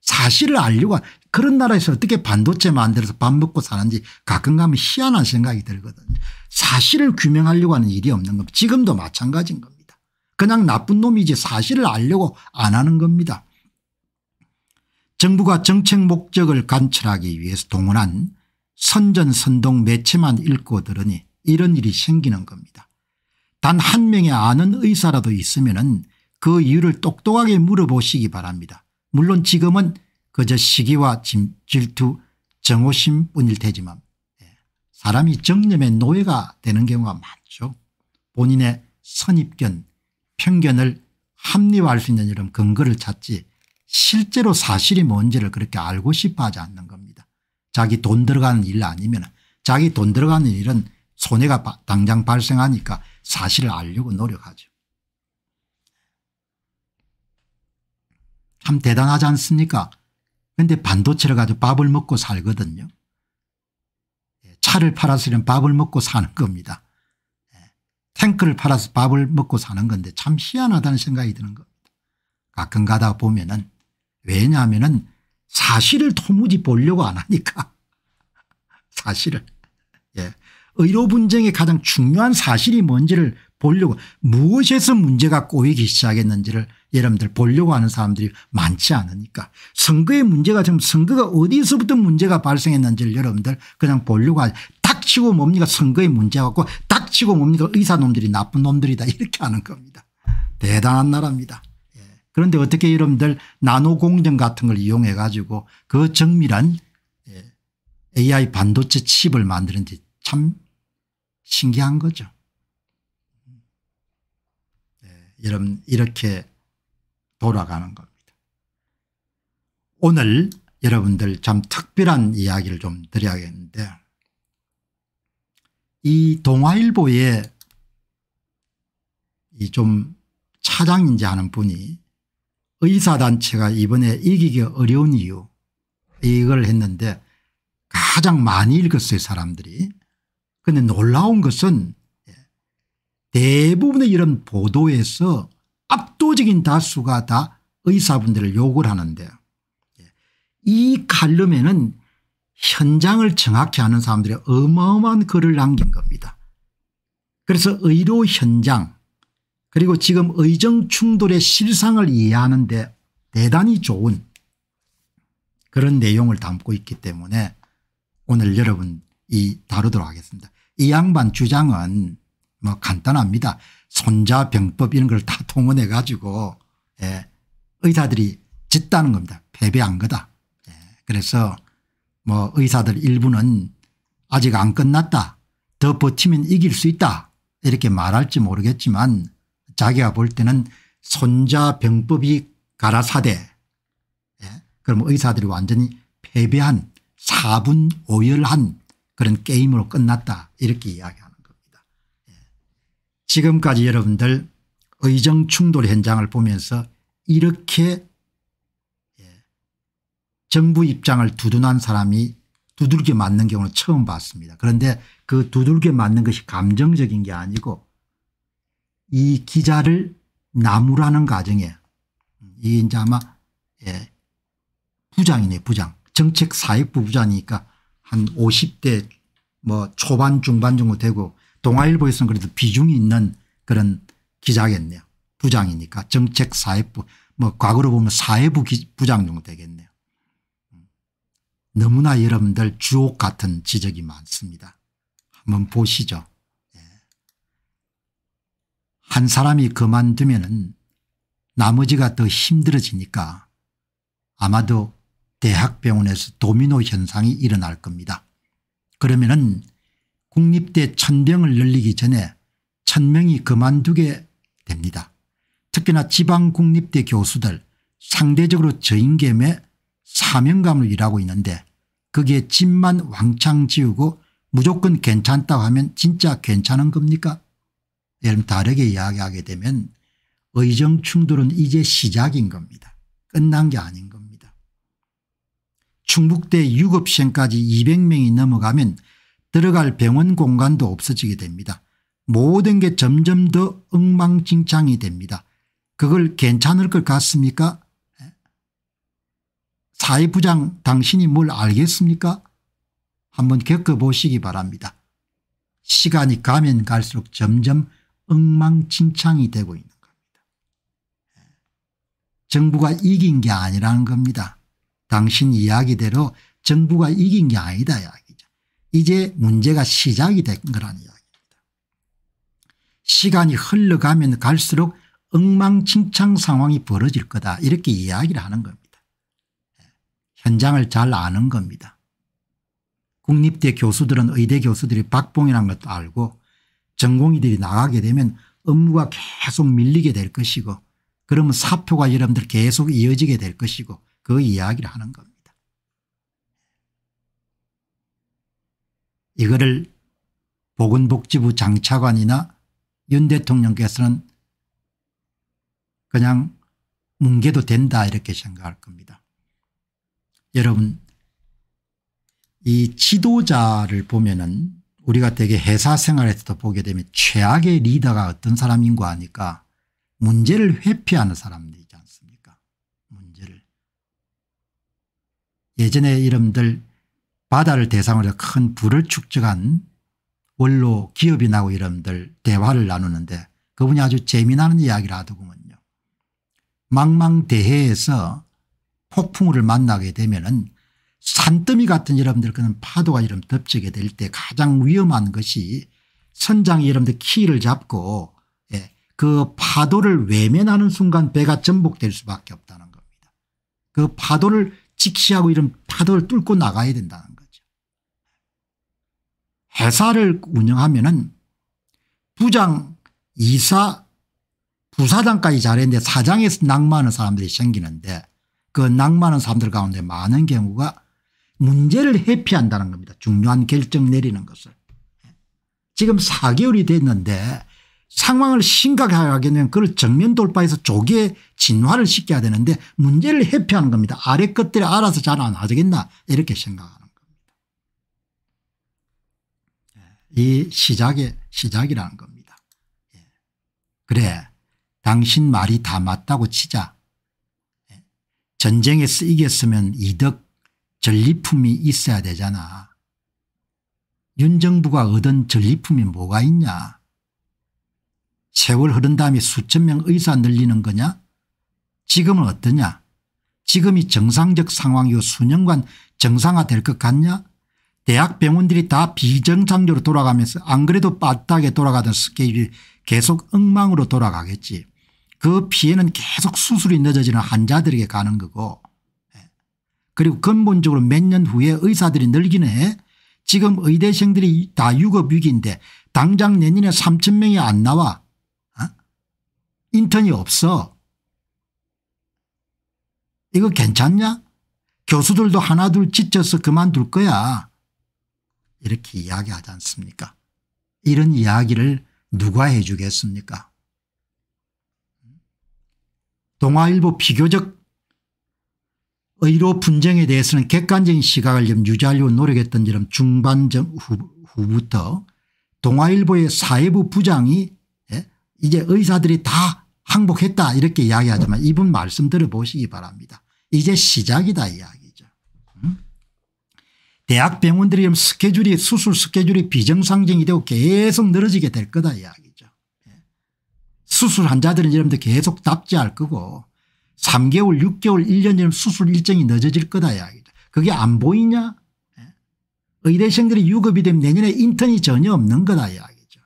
사실을 알려고 그런 나라에서 어떻게 반도체 만들어서 밥 먹고 사는지 가끔 가면 희한한 생각이 들거든요. 사실을 규명하려고 하는 일이 없는 겁니다. 지금도 마찬가지인 겁니다. 그냥 나쁜 놈이지 사실을 알려고 안 하는 겁니다. 정부가 정책 목적을 관철하기 위해서 동원한 선전선동 매체만 읽고 들으니 이런 일이 생기는 겁니다. 단 한 명의 아는 의사라도 있으면 그 이유를 똑똑하게 물어보시기 바랍니다. 물론 지금은 그저 시기와 질투 정오심 뿐일 테지만 예, 사람이 정념의 노예가 되는 경우가 많죠. 본인의 선입견 편견을 합리화할 수 있는 이런 근거를 찾지 실제로 사실이 뭔지를 그렇게 알고 싶어 하지 않는 겁니다. 자기 돈 들어가는 일 아니면 자기 돈 들어가는 일은 손해가 당장 발생하니까 사실을 알려고 노력하죠. 참 대단하지 않습니까 그런데 반도체를 가지고 밥을 먹고 살거든요. 예, 차를 팔아서 이런 밥을 먹고 사는 겁니다. 탱크를 팔아서 밥을 먹고 사는 건데 참 희한하다는 생각이 드는 겁니다. 가끔 가다 보면은 왜냐하면 은 사실을 도무지 보려고 안 하니까 사실을 예. 의료 분쟁의 가장 중요한 사실이 뭔지를 보려고 무엇에서 문제가 꼬이기 시작했는지를 여러분들 보려고 하는 사람들이 많지 않으니까 선거의 문제가 지금 선거가 어디서부터 문제가 발생했는지를 여러분들 그냥 보려고 하지 닥치고 뭡니까 선거의 문제 갖고 닥 치고 뭡니까 의사놈들이 나쁜 놈들이다 이렇게 하는 겁니다. 대단한 나라입니다. 예. 그런데 어떻게 여러분들 나노공정 같은 걸 이용해 가지고 그 정밀한 AI 예, 반도체 칩을 만드는지참 신기한 거죠. 예. 여러분 이렇게 돌아가는 겁니다. 오늘 여러분들 참 특별한 이야기를 좀 드려야겠는데 이 동아일보에 이좀 차장인지 아는 분이 의사단체가 이번에 이기기 어려운 이유 이걸 했는데 가장 많이 읽었어요 사람들이. 그런데 놀라운 것은 대부분의 이런 보도에서 압도적인 다수가 다 의사분들을 욕을 하는데 이 칼럼에는 현장을 정확히 아는 사람들이 어마어마한 글을 남긴 겁니다. 그래서 의료 현장 그리고 지금 의정 충돌의 실상을 이해하는 데 대단히 좋은 그런 내용을 담고 있기 때문에 오늘 여러분 이 다루도록 하겠습니다. 이 양반 주장은 뭐 간단합니다. 손자 병법 이런 걸다 동원해 가지고 예, 의사들이 짓다는 겁니다. 패배한 거다. 예, 그래서 뭐 의사들 일부는 아직 안 끝났다 더 버티면 이길 수 있다 이렇게 말할지 모르겠지만 자기가 볼 때는 손자병법이 가라사대 예? 그럼 의사들이 완전히 패배한 4분오열한 그런 게임으로 끝났다 이렇게 이야기하는 겁니다. 예. 지금까지 여러분들 의정 충돌 현장을 보면서 이렇게 정부 입장을 두둔한 사람이 두들겨 맞는 경우는 처음 봤습니다. 그런데 그 두들겨 맞는 것이 감정적인 게 아니고 이 기자를 나무라는 과정에 이 이제 아마 예 부장이네 부장 정책 사회부 부장이니까 한 50대 뭐 초반 중반 정도 되고 동아일보에서는 그래도 비중이 있는 그런 기자겠네요. 부장이니까 정책 사회부 뭐 과거로 보면 사회부 부장 정도 되겠네요. 너무나 여러분들 주옥 같은 지적이 많습니다. 한번 보시죠. 예. 한 사람이 그만두면 나머지가 더 힘들어지니까 아마도 대학병원에서 도미노 현상이 일어날 겁니다. 그러면 국립대 천병을 늘리기 전에 천명이 그만두게 됩니다. 특히나 지방국립대 교수들 상대적으로 저임금에 사명감을 일하고 있는데 그게 집만 왕창 지우고 무조건 괜찮다고 하면 진짜 괜찮은 겁니까? 여러분 다르게 이야기하게 되면 의정 충돌은 이제 시작인 겁니다. 끝난 게 아닌 겁니다. 충북대 유급생까지 200명이 넘어가면 들어갈 병원 공간도 없어지게 됩니다. 모든 게 점점 더 엉망진창이 됩니다. 그걸 괜찮을 것 같습니까? 사회부장 당신이 뭘 알겠습니까? 한번 겪어보시기 바랍니다. 시간이 가면 갈수록 점점 엉망진창이 되고 있는 겁니다. 예. 정부가 이긴 게 아니라는 겁니다. 당신 이야기대로 정부가 이긴 게 아니다 이야기죠. 이제 문제가 시작이 된 거란 이야기입니다. 시간이 흘러가면 갈수록 엉망진창 상황이 벌어질 거다 이렇게 이야기를 하는 겁니다. 현장을 잘 아는 겁니다. 국립대 교수들은 의대 교수들이 박봉이라는 것도 알고 전공의들이 나가게 되면 업무가 계속 밀리게 될 것이고 그러면 사표가 여러분들 계속 이어지게 될 것이고 그 이야기를 하는 겁니다. 이거를 보건복지부 장차관이나 윤 대통령께서는 그냥 뭉개도 된다 이렇게 생각할 겁니다. 여러분 이 지도자를 보면은 우리가 되게 회사 생활에서도 보게 되면 최악의 리더가 어떤 사람인가 하니까 문제를 회피하는 사람들이지 않습니까 문제를 예전에 이름들 바다를 대상으로 큰 불을 축적한 원로 기업인하고 이름들 대화를 나누는데 그분이 아주 재미나는 이야기를 하더군요 망망대해에서 폭풍우를 만나게 되면은 산더미 같은 여러분들 그는 파도가 이름 덮치게 될 때 가장 위험한 것이 선장이 여러분들 키를 잡고 예, 그 파도를 외면하는 순간 배가 전복될 수밖에 없다는 겁니다. 그 파도를 직시하고 이런 파도를 뚫고 나가야 된다는 거죠. 회사를 운영하면은 부장, 이사, 부사장까지 잘했는데 사장에서 낙마하는 사람들이 생기는데 그 낭만한 사람들 가운데 많은 경우가 문제를 회피한다는 겁니다. 중요한 결정 내리는 것을. 지금 4개월이 됐는데 상황을 심각하게 되면 그걸 정면 돌파해서 조기에 진화를 시켜야 되는데 문제를 회피하는 겁니다. 아래 것들이 알아서 잘 안 하겠나 이렇게 생각하는 겁니다. 예. 이 시작의 시작이라는 겁니다. 예. 그래 당신 말이 다 맞다고 치자. 전쟁에서 이겼으면 이득 전리품이 있어야 되잖아. 윤 정부가 얻은 전리품이 뭐가 있냐 세월 흐른 다음에 수천 명 의사 늘리는 거냐 지금은 어떠냐 지금이 정상적 상황이요 수년간 정상화될 것 같냐 대학 병원들이 다 비정상적으로 돌아가면서 안 그래도 빠딱하게 돌아가던 스케일이 계속 엉망으로 돌아가겠지. 그 피해는 계속 수술이 늦어지는 환자들에게 가는 거고 예. 그리고 근본적으로 몇 년 후에 의사들이 늘기는 해 지금 의대생들이 다 유급위기인데 당장 내년에 3천 명이 안 나와 어? 인턴이 없어 이거 괜찮냐 교수들도 하나둘 지쳐서 그만둘 거야 이렇게 이야기하지 않습니까 이런 이야기를 누가 해 주겠습니까 동아일보 비교적 의료 분쟁에 대해서는 객관적인 시각을 좀 유지하려고 노력했던 점 중반 후부터 동아일보의 사회부 부장이 예, 이제 의사들이 다 항복했다 이렇게 이야기하지만 이분 말씀 들어보시기 바랍니다. 이제 시작이다 이야기죠. 음? 대학병원들이 스케줄이 수술 스케줄이 비정상적이 되고 계속 늘어지게 될 거다 이야기. 수술 환자들은 이러면 계속 답지할 거고 3개월 6개월 1년 이면 수술 일정이 늦어질 거다 야 그게 안 보이냐 예? 의대생들이 유급이 되면 내년에 인턴이 전혀 없는 거다 이야기죠.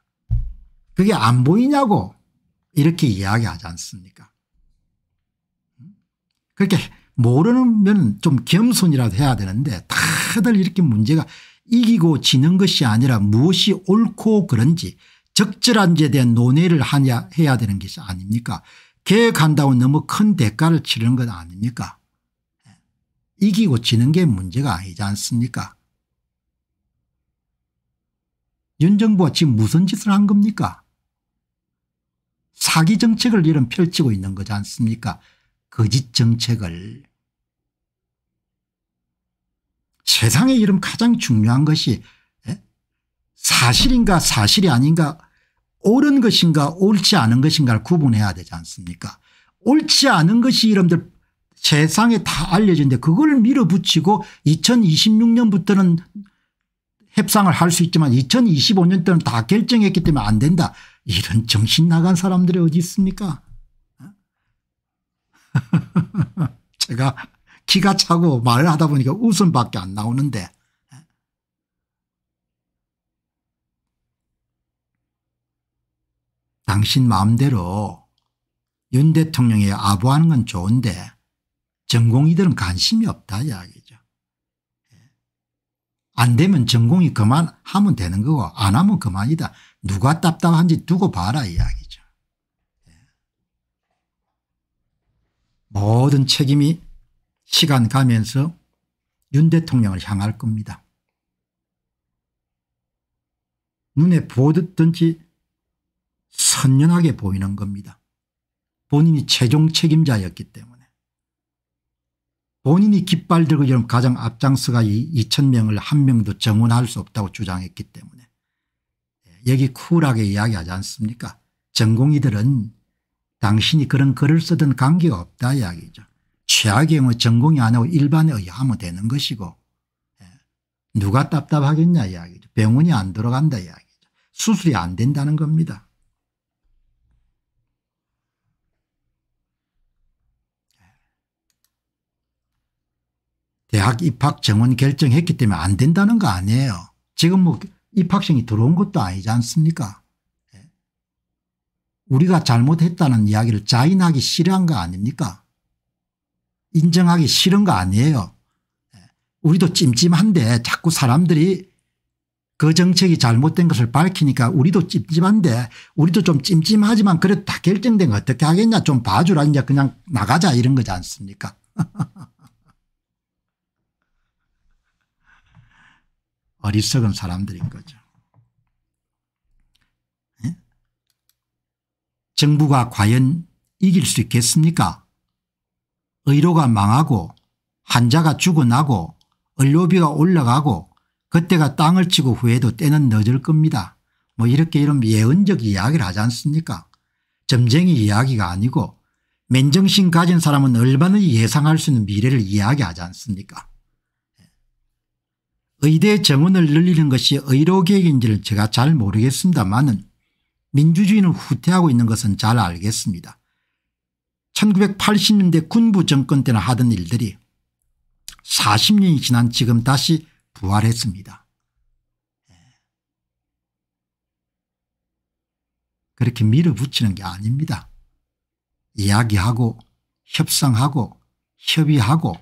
그게 안 보이냐고 이렇게 이야기하지 않습니까 그렇게 모르면 좀 겸손이라도 해야 되는데 다들 이렇게 문제가 이기고 지는 것이 아니라 무엇이 옳고 그런지 적절한지에 대한 논의를 하냐 해야 되는 것이 아닙니까 개혁한다고 너무 큰 대가를 치르는 것 아닙니까 예. 이기고 지는 게 문제가 아니지 않습니까 윤 정부가 지금 무슨 짓을 한 겁니까 사기 정책을 이런 펼치고 있는 거지 않습니까 거짓 정책을 세상에 이런 가장 중요한 것이 예? 사실인가 사실이 아닌가 옳은 것인가 옳지 않은 것인가를 구분해야 되지 않습니까 옳지 않은 것이 여러들 세상에 다 알려진데 그걸 밀어붙이고 2026년부터는 협상을 할 수 있지만 2025년 때는 다 결정했기 때문에 안 된다. 이런 정신 나간 사람들이 어디 있습니까 어? 제가 기가 차고 말을 하다 보니까 웃음밖에 안 나오는데 당신 마음대로 윤 대통령에 아부하는 건 좋은데 전공이들은 관심이 없다 이야기죠. 예. 안 되면 전공이 그만하면 되는 거고 안 하면 그만이다. 누가 답답한지 두고 봐라 이야기죠. 예. 모든 책임이 시간 가면서 윤 대통령을 향할 겁니다. 눈에 보듯든지 선연하게 보이는 겁니다. 본인이 최종 책임자였기 때문에. 본인이 깃발 들고 이런 가장 앞장서가 이 2천명을 한 명도 정원할 수 없다고 주장했기 때문에. 예, 여기 쿨하게 이야기하지 않습니까 전공이들은 당신이 그런 글을 쓰든 관계가 없다 이야기죠. 최악의 경우 전공이 아니고 일반에 의하면 되는 것이고 예, 누가 답답하겠냐 이야기죠. 병원이 안 들어간다 이야기죠. 수술이 안 된다는 겁니다. 대학 입학 정원 결정했기 때문에 안 된다는 거 아니에요. 지금 뭐 입학생이 들어온 것도 아니지 않습니까? 예. 우리가 잘못했다는 이야기를 자인하기 싫어한 거 아닙니까? 인정하기 싫은 거 아니에요. 예. 우리도 찜찜한데 자꾸 사람들이 그 정책이 잘못된 것을 밝히니까 우리도 찜찜한데 우리도 좀 찜찜하지만 그래도 다 결정된 거 어떻게 하겠냐 좀 봐주라 이제 그냥 나가자 이런 거지 않습니까 어리석은 사람들인 거죠. 예? 정부가 과연 이길 수 있겠습니까? 의료가 망하고 환자가 죽어나고 의료비가 올라가고 그때가 땅을 치고 후에도 때는 늦을 겁니다. 뭐 이렇게 이런 예언적 이야기를 하지 않습니까? 점쟁이 이야기가 아니고 맨정신 가진 사람은 얼마나 예상할 수 있는 미래를 이야기하지 않습니까? 의대 정원을 늘리는 것이 의료계획인지를 제가 잘 모르겠습니다만은 민주주의는 후퇴하고 있는 것은 잘 알겠습니다. 1980년대 군부 정권 때나 하던 일들이 40년이 지난 지금 다시 부활했습니다. 그렇게 밀어붙이는 게 아닙니다. 이야기하고 협상하고 협의하고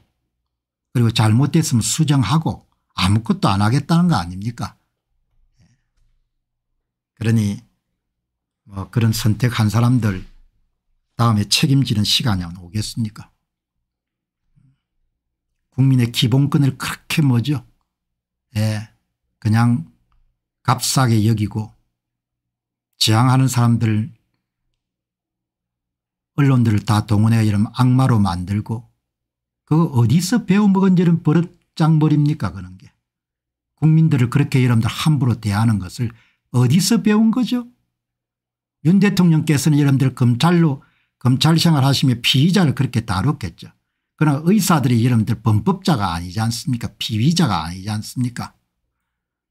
그리고 잘못됐으면 수정하고 아무것도 안 하겠다는 거 아닙니까 그러니 뭐 그런 선택한 사람들 다음에 책임지는 시간이 안 오겠습니까 국민의 기본권을 그렇게 뭐죠 예, 그냥 값싸게 여기고 지향하는 사람들 언론들을 다 동원해 이런 악마로 만들고 그거 어디서 배워먹은 저런 버릇장벌입니까 그런 게. 국민들을 그렇게 여러분들 함부로 대하는 것을 어디서 배운 거죠? 윤 대통령께서는 여러분들 검찰로 검찰 생활하시며 피의자를 그렇게 다뤘겠죠. 그러나 의사들이 여러분들 범법자가 아니지 않습니까 피의자가 아니지 않습니까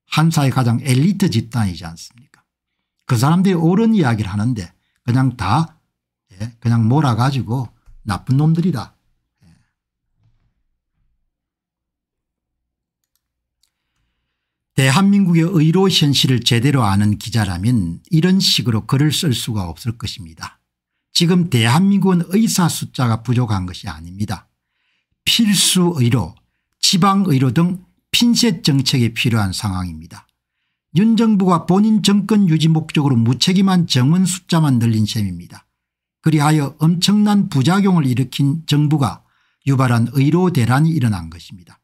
한사의 가장 엘리트 집단이지 않습니까 그 사람들이 옳은 이야기를 하는데 그냥 다 예, 그냥 몰아가지고 나쁜 놈들이다 대한민국의 의료 현실을 제대로 아는 기자라면 이런 식으로 글을 쓸 수가 없을 것입니다. 지금 대한민국은 의사 숫자가 부족한 것이 아닙니다. 필수의료 지방의료 등 핀셋 정책이 필요한 상황입니다. 윤 정부가 본인 정권 유지 목적으로 무책임한 정원 숫자만 늘린 셈입니다. 그리하여 엄청난 부작용을 일으킨 정부가 유발한 의료 대란이 일어난 것입니다.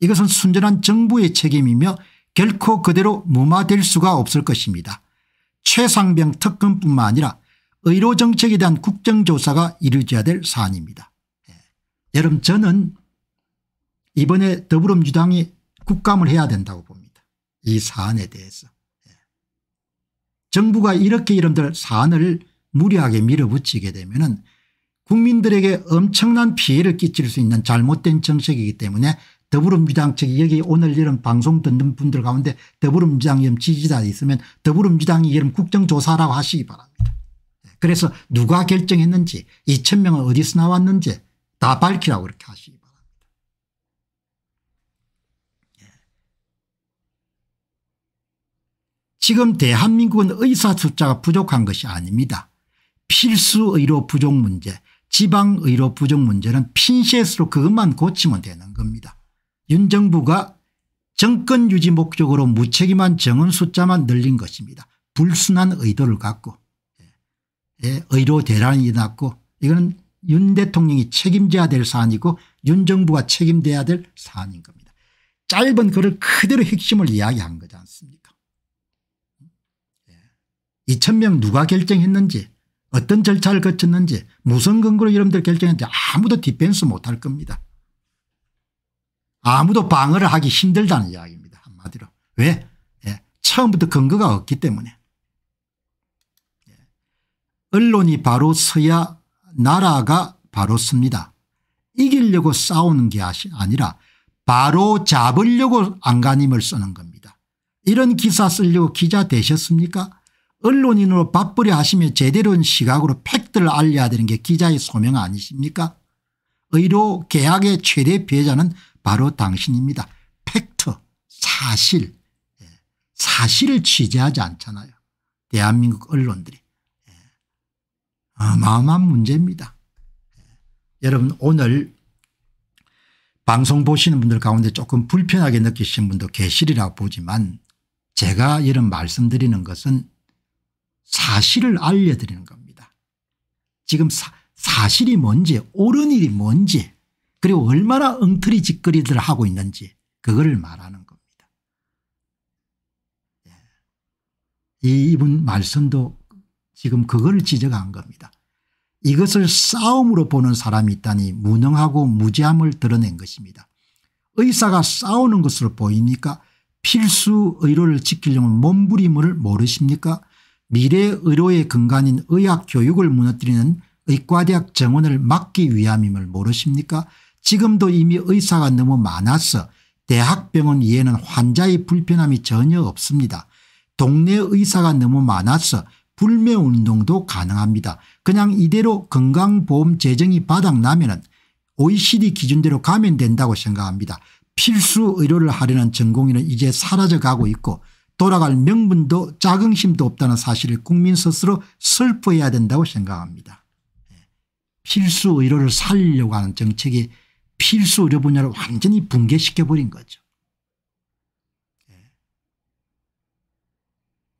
이것은 순전한 정부의 책임이며 결코 그대로 무마될 수가 없을 것입니다. 최상병 특검뿐만 아니라 의료정책에 대한 국정조사가 이루어져야 될 사안입니다. 예. 여러분 저는 이번에 더불어민주당이 국감을 해야 된다고 봅니다. 이 사안에 대해서. 예. 정부가 이렇게 이름들 사안을 무리하게 밀어붙이게 되면 은 국민들에게 엄청난 피해를 끼칠 수 있는 잘못된 정책이기 때문에 더불어민주당 측이 여기 오늘 이런 방송 듣는 분들 가운데 더불어민주당 이름 지지자 있으면 더불어민주당이 이름 국정조사라고 하시기 바랍니다. 예, 그래서 누가 결정했는지 2천명은 어디서 나왔는지 다 밝히라고 그렇게 하시기 바랍니다. 예. 지금 대한민국은 의사 숫자가 부족한 것이 아닙니다. 필수 의료 부족 문제, 지방 의료 부족 문제는 핀셋으로 그것만 고치면 되는 겁니다. 윤 정부가 정권 유지 목적으로 무책임한 정원 숫자만 늘린 것입니다. 불순한 의도를 갖고 예, 예 의료 대란이 났고 이거는 윤 대통령이 책임져야 될 사안이고 윤 정부가 책임돼야 될 사안인 겁니다. 짧은 글을 그대로 핵심을 이야기한 거지 않습니까 2천명 예. 누가 결정했는지 어떤 절차를 거쳤는지 무슨 근거로 여러분들 결정했는지 아무도 디펜스 못할 겁니다. 아무도 방어를 하기 힘들다는 이야기입니다. 한마디로. 왜? 예. 처음부터 근거가 없기 때문에. 예. 언론이 바로 서야 나라가 바로 씁니다. 이기려고 싸우는 게 아니라 바로 잡으려고 안간힘을 쓰는 겁니다. 이런 기사 쓰려고 기자 되셨습니까? 언론인으로 밥벌이 하시며 제대로 시각으로 팩트를 알려야 되는 게 기자의 소명 아니십니까? 의료 계약의 최대 피해자는 바로 당신입니다. 팩트 사실 예. 사실을 취재하지 않잖아요. 대한민국 언론들이 예. 어마어마한 문제입니다. 예. 여러분 오늘 방송 보시는 분들 가운데 조금 불편하게 느끼신 분도 계시리라고 보지만 제가 이런 말씀드리는 것은 사실을 알려드리는 겁니다. 지금 사, 사실이 뭔지 옳은 일이 뭔지 그리고 얼마나 엉터리 짓거리들을 하고 있는지 그거를 말하는 겁니다. 예. 이분 말씀도 지금 그걸 지적한 겁니다. 이것을 싸움으로 보는 사람이 있다니 무능하고 무지함을 드러낸 것입니다. 의사가 싸우는 것으로 보입니까? 필수 의료를 지키려는 몸부림을 모르십니까? 미래 의료의 근간인 의학 교육을 무너뜨리는 의과대학 정원을 막기 위함임을 모르십니까? 지금도 이미 의사가 너무 많아서 대학병원 이에는 환자의 불편함이 전혀 없습니다. 동네 의사가 너무 많아서 불매운동도 가능합니다. 그냥 이대로 건강보험 재정이 바닥나면 OECD 기준대로 가면 된다고 생각합니다. 필수 의료를 하려는 전공인은 이제 사라져가고 있고 돌아갈 명분도 자긍심도 없다는 사실을 국민 스스로 슬퍼해야 된다고 생각합니다. 예. 필수 의료를 살리려고 하는 정책이 필수 의료 분야를 완전히 붕괴시켜버린 거죠. 예.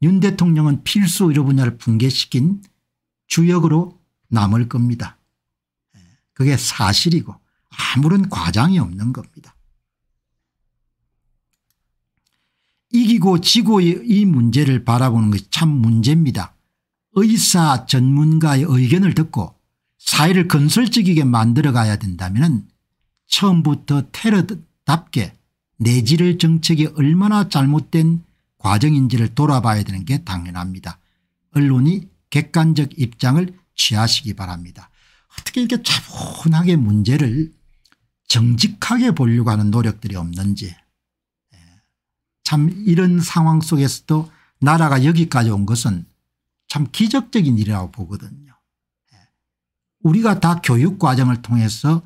윤 대통령은 필수 의료 분야를 붕괴시킨 주역으로 남을 겁니다. 예. 그게 사실이고 아무런 과장이 없는 겁니다. 이기고 지고의 이 문제를 바라보는 것이 참 문제입니다. 의사 전문가의 의견을 듣고 사회를 건설적이게 만들어가야 된다면 처음부터 테러답게 내지를 정책이 얼마나 잘못된 과정인지를 돌아봐야 되는 게 당연합니다. 언론이 객관적 입장을 취하시기 바랍니다. 어떻게 이렇게 차분하게 문제를 정직하게 보려고 하는 노력들이 없는지 예. 참 이런 상황 속에서도 나라가 여기까지 온 것은 참 기적적인 일이라고 보거든요. 예. 우리가 다 교육 과정을 통해서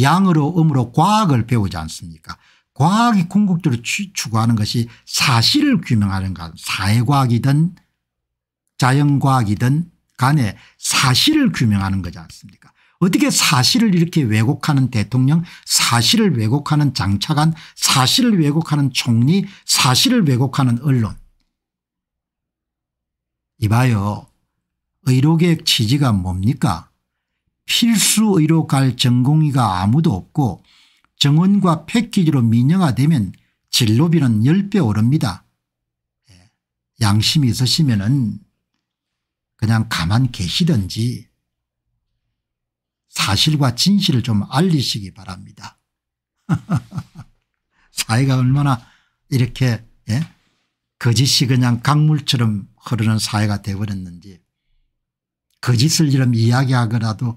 양으로 음으로 과학을 배우지 않습니까 과학이 궁극적으로 추구하는 것이 사실을 규명하는 것 사회과학이든 자연과학이든 간에 사실을 규명하는 거지 않습니까 어떻게 사실을 이렇게 왜곡하는 대통령 사실을 왜곡하는 장차관 사실을 왜곡하는 총리 사실을 왜곡하는 언론 이봐요 의료계획 취지가 뭡니까 필수의료갈 전공의가 아무도 없고 정원과 패키지로 민영화되면 진로비는 10배 오릅니다. 예, 양심이 있으시면 은 그냥 가만 계시든지 사실과 진실을 좀 알리시기 바랍니다. 사회가 얼마나 이렇게 예? 거짓이 그냥 강물처럼 흐르는 사회가 되어버렸는지 거짓을 이름 이야기하더라도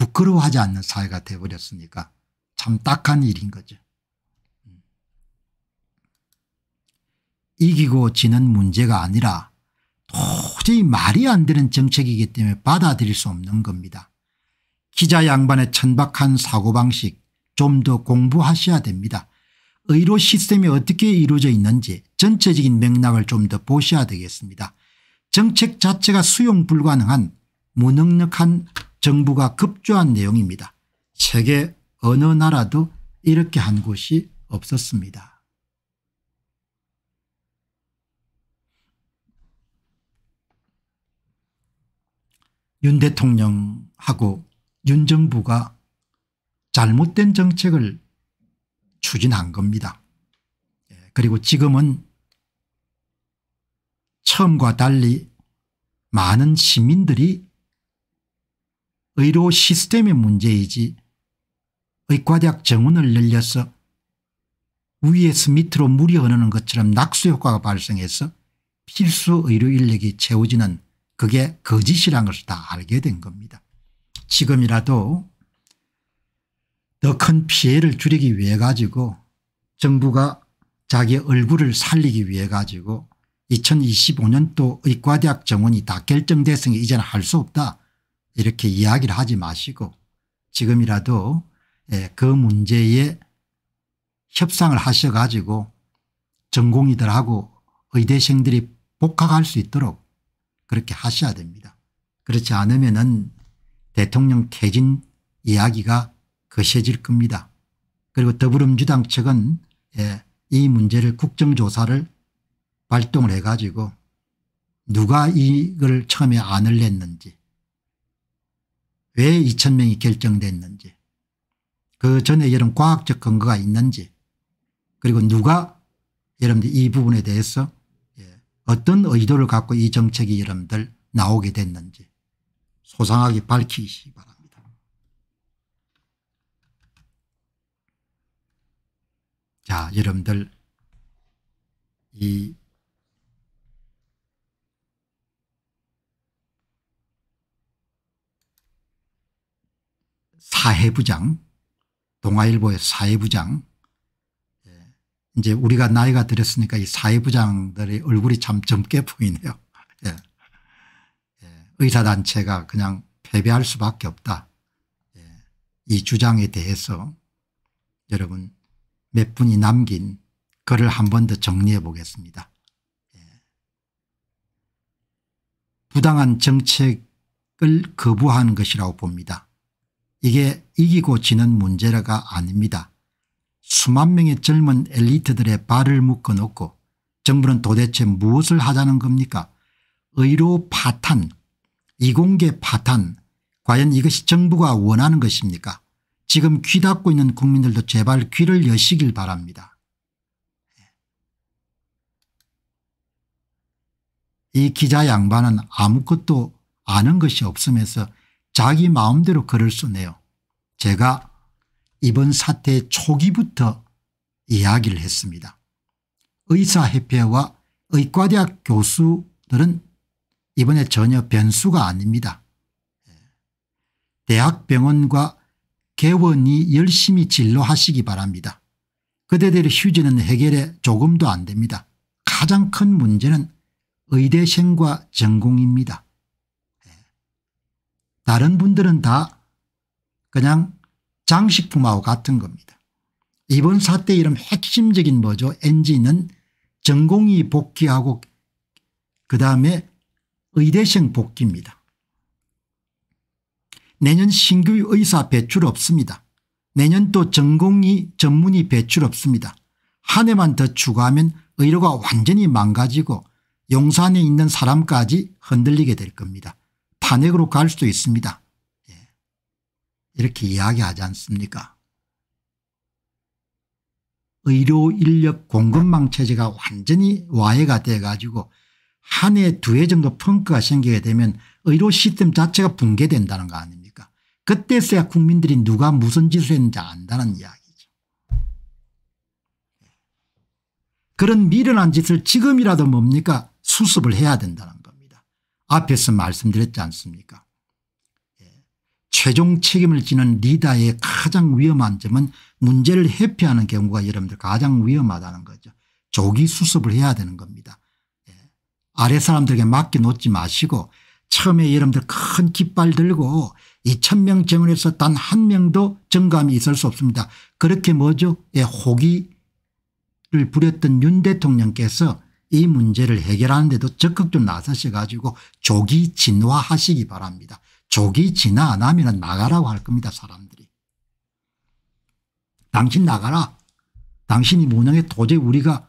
부끄러워하지 않는 사회가 되어버렸으니까 참 딱한 일인 거죠. 이기고 지는 문제가 아니라 도저히 말이 안 되는 정책이기 때문에 받아들일 수 없는 겁니다. 기자 양반의 천박한 사고방식 좀 더 공부하셔야 됩니다. 의료 시스템이 어떻게 이루어져 있는지 전체적인 맥락을 좀 더 보셔야 되겠습니다. 정책 자체가 수용 불가능한 무능력한 정부가 급조한 내용입니다. 세계 어느 나라도 이렇게 한 곳이 없었습니다. 윤 대통령하고 윤 정부가 잘못된 정책을 추진한 겁니다. 예, 그리고 지금은 처음과 달리 많은 시민들이 의료 시스템의 문제이지 의과대학 정원을 늘려서 위에서 밑으로 물이 흐르는 것처럼 낙수효과가 발생해서 필수 의료 인력이 채워지는 그게 거짓이라는 것을 다 알게 된 겁니다. 지금이라도 더 큰 피해를 줄이기 위해 가지고 정부가 자기 얼굴을 살리기 위해 가지고 2025년도 의과대학 정원이 다 결정됐으니 이제는 할 수 없다. 이렇게 이야기를 하지 마시고 지금이라도 예, 그 문제에 협상을 하셔가지고 전공이들하고 의대생들이 복학할 수 있도록 그렇게 하셔야 됩니다. 그렇지 않으면 은 대통령 퇴진 이야기가 거세질 겁니다. 그리고 더불어민주당 측은 예, 이 문제를 국정조사를 발동을 해가지고 누가 이걸 처음에 안을 냈는지 왜 2천 명이 결정됐는지 그 전에 여러분 과학적 근거가 있는지 그리고 누가 여러분들 이 부분에 대해서 예, 어떤 의도를 갖고 이 정책이 여러분들 나오게 됐는지 소상하게 밝히시기 바랍니다. 자 여러분들 이 사회부장 동아일보의 사회부장 예, 이제 우리가 나이가 들었으니까 이 사회부장들의 얼굴이 참 젊게 보이네요. 예. 예. 의사단체가 그냥 패배할 수밖에 없다. 예. 이 주장에 대해서 여러분 몇 분이 남긴 글을 한 번 더 정리해 보겠습니다. 예. 부당한 정책을 거부하는 것이라고 봅니다. 이게 이기고 지는 문제라가 아닙니다. 수만 명의 젊은 엘리트들의 발을 묶어놓고 정부는 도대체 무엇을 하자는 겁니까 의료 파탄 이공계 파탄 과연 이것이 정부가 원하는 것입니까 지금 귀 닫고 있는 국민들도 제발 귀를 여시길 바랍니다. 이 기자 양반은 아무것도 아는 것이 없으면서 자기 마음대로 글을 쓰네요. 제가 이번 사태 초기부터 이야기를 했습니다. 의사협회와 의과대학 교수들은 이번에 전혀 변수가 아닙니다. 대학병원과 개원이 열심히 진료하시기 바랍니다. 그대들의 휴지는 해결에 조금도 안 됩니다. 가장 큰 문제는 의대생과 전공입니다. 다른 분들은 다 그냥 장식품하고 같은 겁니다. 이번 사태 이름 핵심적인 뭐죠 NG는 전공이 복귀하고 그다음에 의대생 복귀입니다. 내년 신규 의사 배출 없습니다. 내년 또 전공이 전문의 배출 없습니다. 한 해만 더 추가하면 의료가 완전히 망가지고 용산에 있는 사람까지 흔들리게 될 겁니다. 탄핵으로 갈 수도 있습니다. 예. 이렇게 이야기하지 않습니까 의료 인력 공급망 체제가 완전히 와해가 돼 가지고 한 해 두 해 정도 펑크가 생기게 되면 의료 시스템 자체가 붕괴된다는 거 아닙니까 그때서야 국민들이 누가 무슨 짓을 했는지 안다는 이야기죠. 그런 미련한 짓을 지금이라도 뭡니까 수습을 해야 된다는 앞에서 말씀드렸지 않습니까 예. 최종 책임을 지는 리더의 가장 위험한 점은 문제를 회피하는 경우가 여러분들 가장 위험하다는 거죠. 조기 수습을 해야 되는 겁니다. 예. 아래 사람들에게 맡겨놓지 마시고 처음에 여러분들 큰 깃발 들고 2천명 정원에서 단 한 명도 정감이 있을 수 없습니다. 그렇게 뭐죠? 예, 호기를 부렸던 윤 대통령께서 이 문제를 해결하는데도 적극적으로 나서셔 가지고 조기 진화하시기 바랍니다. 조기 진화 안 하면 나가라고 할 겁니다 사람들이. 당신 나가라. 당신이 무능해 도저히 우리가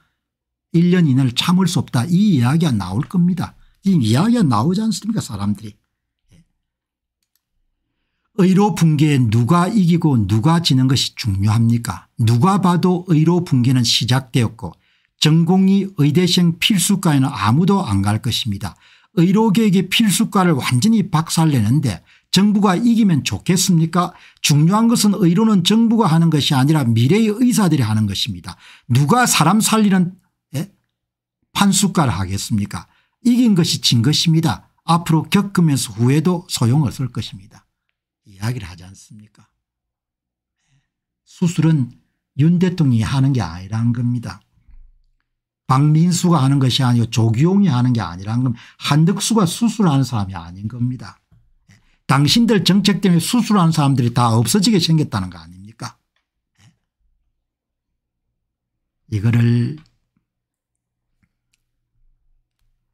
1년 이내를 참을 수 없다. 이 이야기가 나올 겁니다. 이 이야기가 나오지 않습니까 사람들이. 예. 의로 붕괴에 누가 이기고 누가 지는 것이 중요합니까 누가 봐도 의로 붕괴는 시작되었고 전공이 의대생 필수과에는 아무도 안 갈 것입니다. 의료계획의 필수과를 완전히 박살내는데 정부가 이기면 좋겠습니까 중요한 것은 의료는 정부가 하는 것이 아니라 미래의 의사들이 하는 것입니다. 누가 사람 살리는 예? 판수과를 하겠습니까 이긴 것이 진 것입니다. 앞으로 겪으면서 후회도 소용없을 것입니다. 이야기를 하지 않습니까 수술은 윤 대통령이 하는 게 아니라는 겁니다. 박민수가 하는 것이 아니고 조기용이 하는 게아니라 한덕수가 수술하는 사람이 아닌 겁니다. 예. 당신들 정책 때문에 수술하는 사람들이 다 없어지게 생겼다는 거 아닙니까 예. 이거를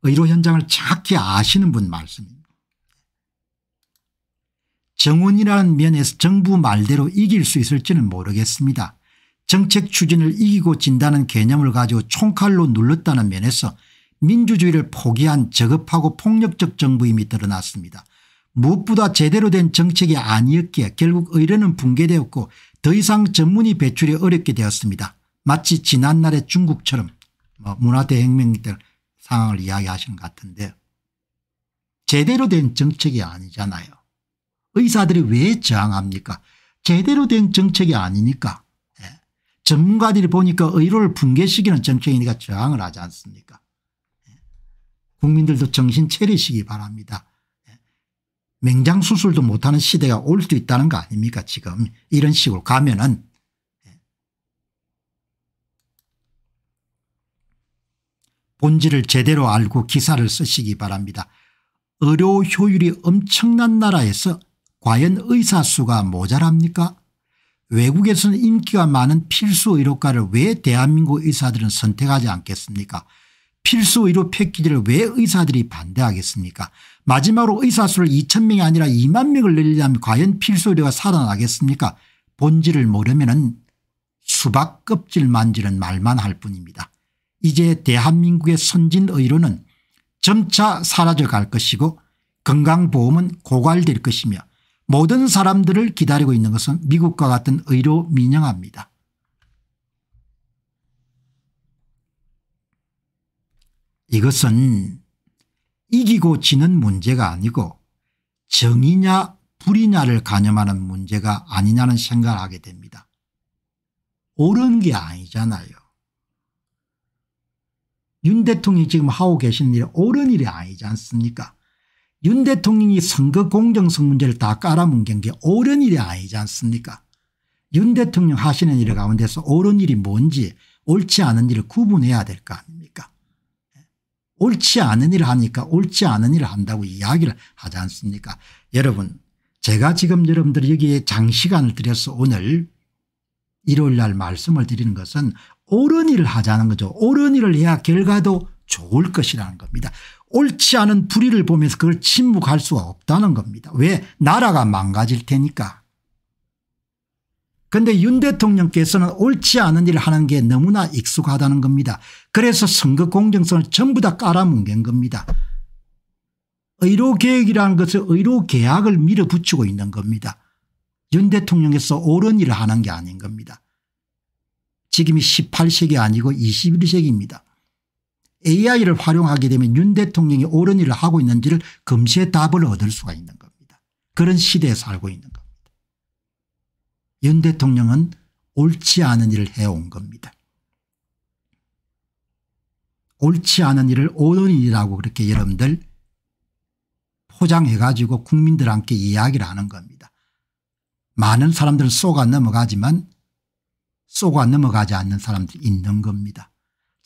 의료 현장을 정확히 아시는 분 말씀입니다. 정원이라는 면에서 정부 말대로 이길 수 있을지는 모르겠습니다. 정책 추진을 이기고 진다는 개념을 가지고 총칼로 눌렀다는 면에서 민주주의를 포기한 저급하고 폭력적 정부임이 드러났습니다. 무엇보다 제대로 된 정책이 아니었기에 결국 의뢰는 붕괴되었고 더 이상 전문의 배출이 어렵게 되었습니다. 마치 지난날의 중국처럼 뭐 문화대혁명 때 상황을 이야기하신것 같은데 제대로 된 정책이 아니잖아요. 의사들이 왜 저항합니까? 제대로 된 정책이 아니니까 전문가들이 보니까 의료를 붕괴시키는 정책이니까 저항을 하지 않습니까 국민들도 정신 차리시기 바랍니다. 맹장 수술도 못하는 시대가 올 수도 있다는 거 아닙니까 지금 이런 식으로 가면은 본질을 제대로 알고 기사를 쓰시기 바랍니다. 의료 효율이 엄청난 나라에서 과연 의사 수가 모자랍니까 외국에서는 인기가 많은 필수 의료과를 왜 대한민국 의사들은 선택하지 않겠습니까 필수 의료 패키지를 왜 의사들이 반대하겠습니까 마지막으로 의사수를 2천 명이 아니라 2만 명을 늘리려면 과연 필수 의료가 살아나겠습니까 본질을 모르면 수박 껍질 만지는 말만 할 뿐입니다. 이제 대한민국의 선진 의료는 점차 사라져갈 것이고 건강보험은 고갈될 것이며 모든 사람들을 기다리고 있는 것은 미국과 같은 의료 민영화입니다. 이것은 이기고 지는 문제가 아니고 정의냐 불이냐를 가늠하는 문제가 아니냐는 생각을 하게 됩니다. 옳은 게 아니잖아요. 윤 대통령이 지금 하고 계시는 일이 옳은 일이 아니지 않습니까 윤 대통령이 선거 공정성 문제를 다 깔아뭉갠 게 옳은 일이 아니지 않습니까 윤 대통령 하시는 일 가운데서 옳은 일이 뭔지 옳지 않은 일을 구분해야 될 거 아닙니까 옳지 않은 일을 하니까 옳지 않은 일을 한다고 이야기를 하지 않습니까 여러분 제가 지금 여러분들 여기에 장시간을 들여서 오늘 일요일 날 말씀을 드리는 것은 옳은 일을 하자는 거죠. 옳은 일을 해야 결과도 좋을 것이라는 겁니다. 옳지 않은 불의를 보면서 그걸 침묵할 수가 없다는 겁니다. 왜 나라가 망가질 테니까. 그런데 윤 대통령께서는 옳지 않은 일을 하는 게 너무나 익숙하다는 겁니다. 그래서 선거 공정성을 전부 다 깔아뭉갠 겁니다. 의료개혁이라는 것을 의료계약을 밀어붙이고 있는 겁니다. 윤 대통령께서 옳은 일을 하는 게 아닌 겁니다. 지금이 18세기 아니고 21세기입니다. AI를 활용하게 되면 윤 대통령이 옳은 일을 하고 있는지를 금시에 답을 얻을 수가 있는 겁니다. 그런 시대에 살고 있는 겁니다. 윤 대통령은 옳지 않은 일을 해온 겁니다. 옳지 않은 일을 옳은 일이라고 그렇게 여러분들 포장해 가지고 국민들 한테 이야기를 하는 겁니다. 많은 사람들은 쏘가 넘어가지만 쏘가 넘어가지 않는 사람들이 있는 겁니다.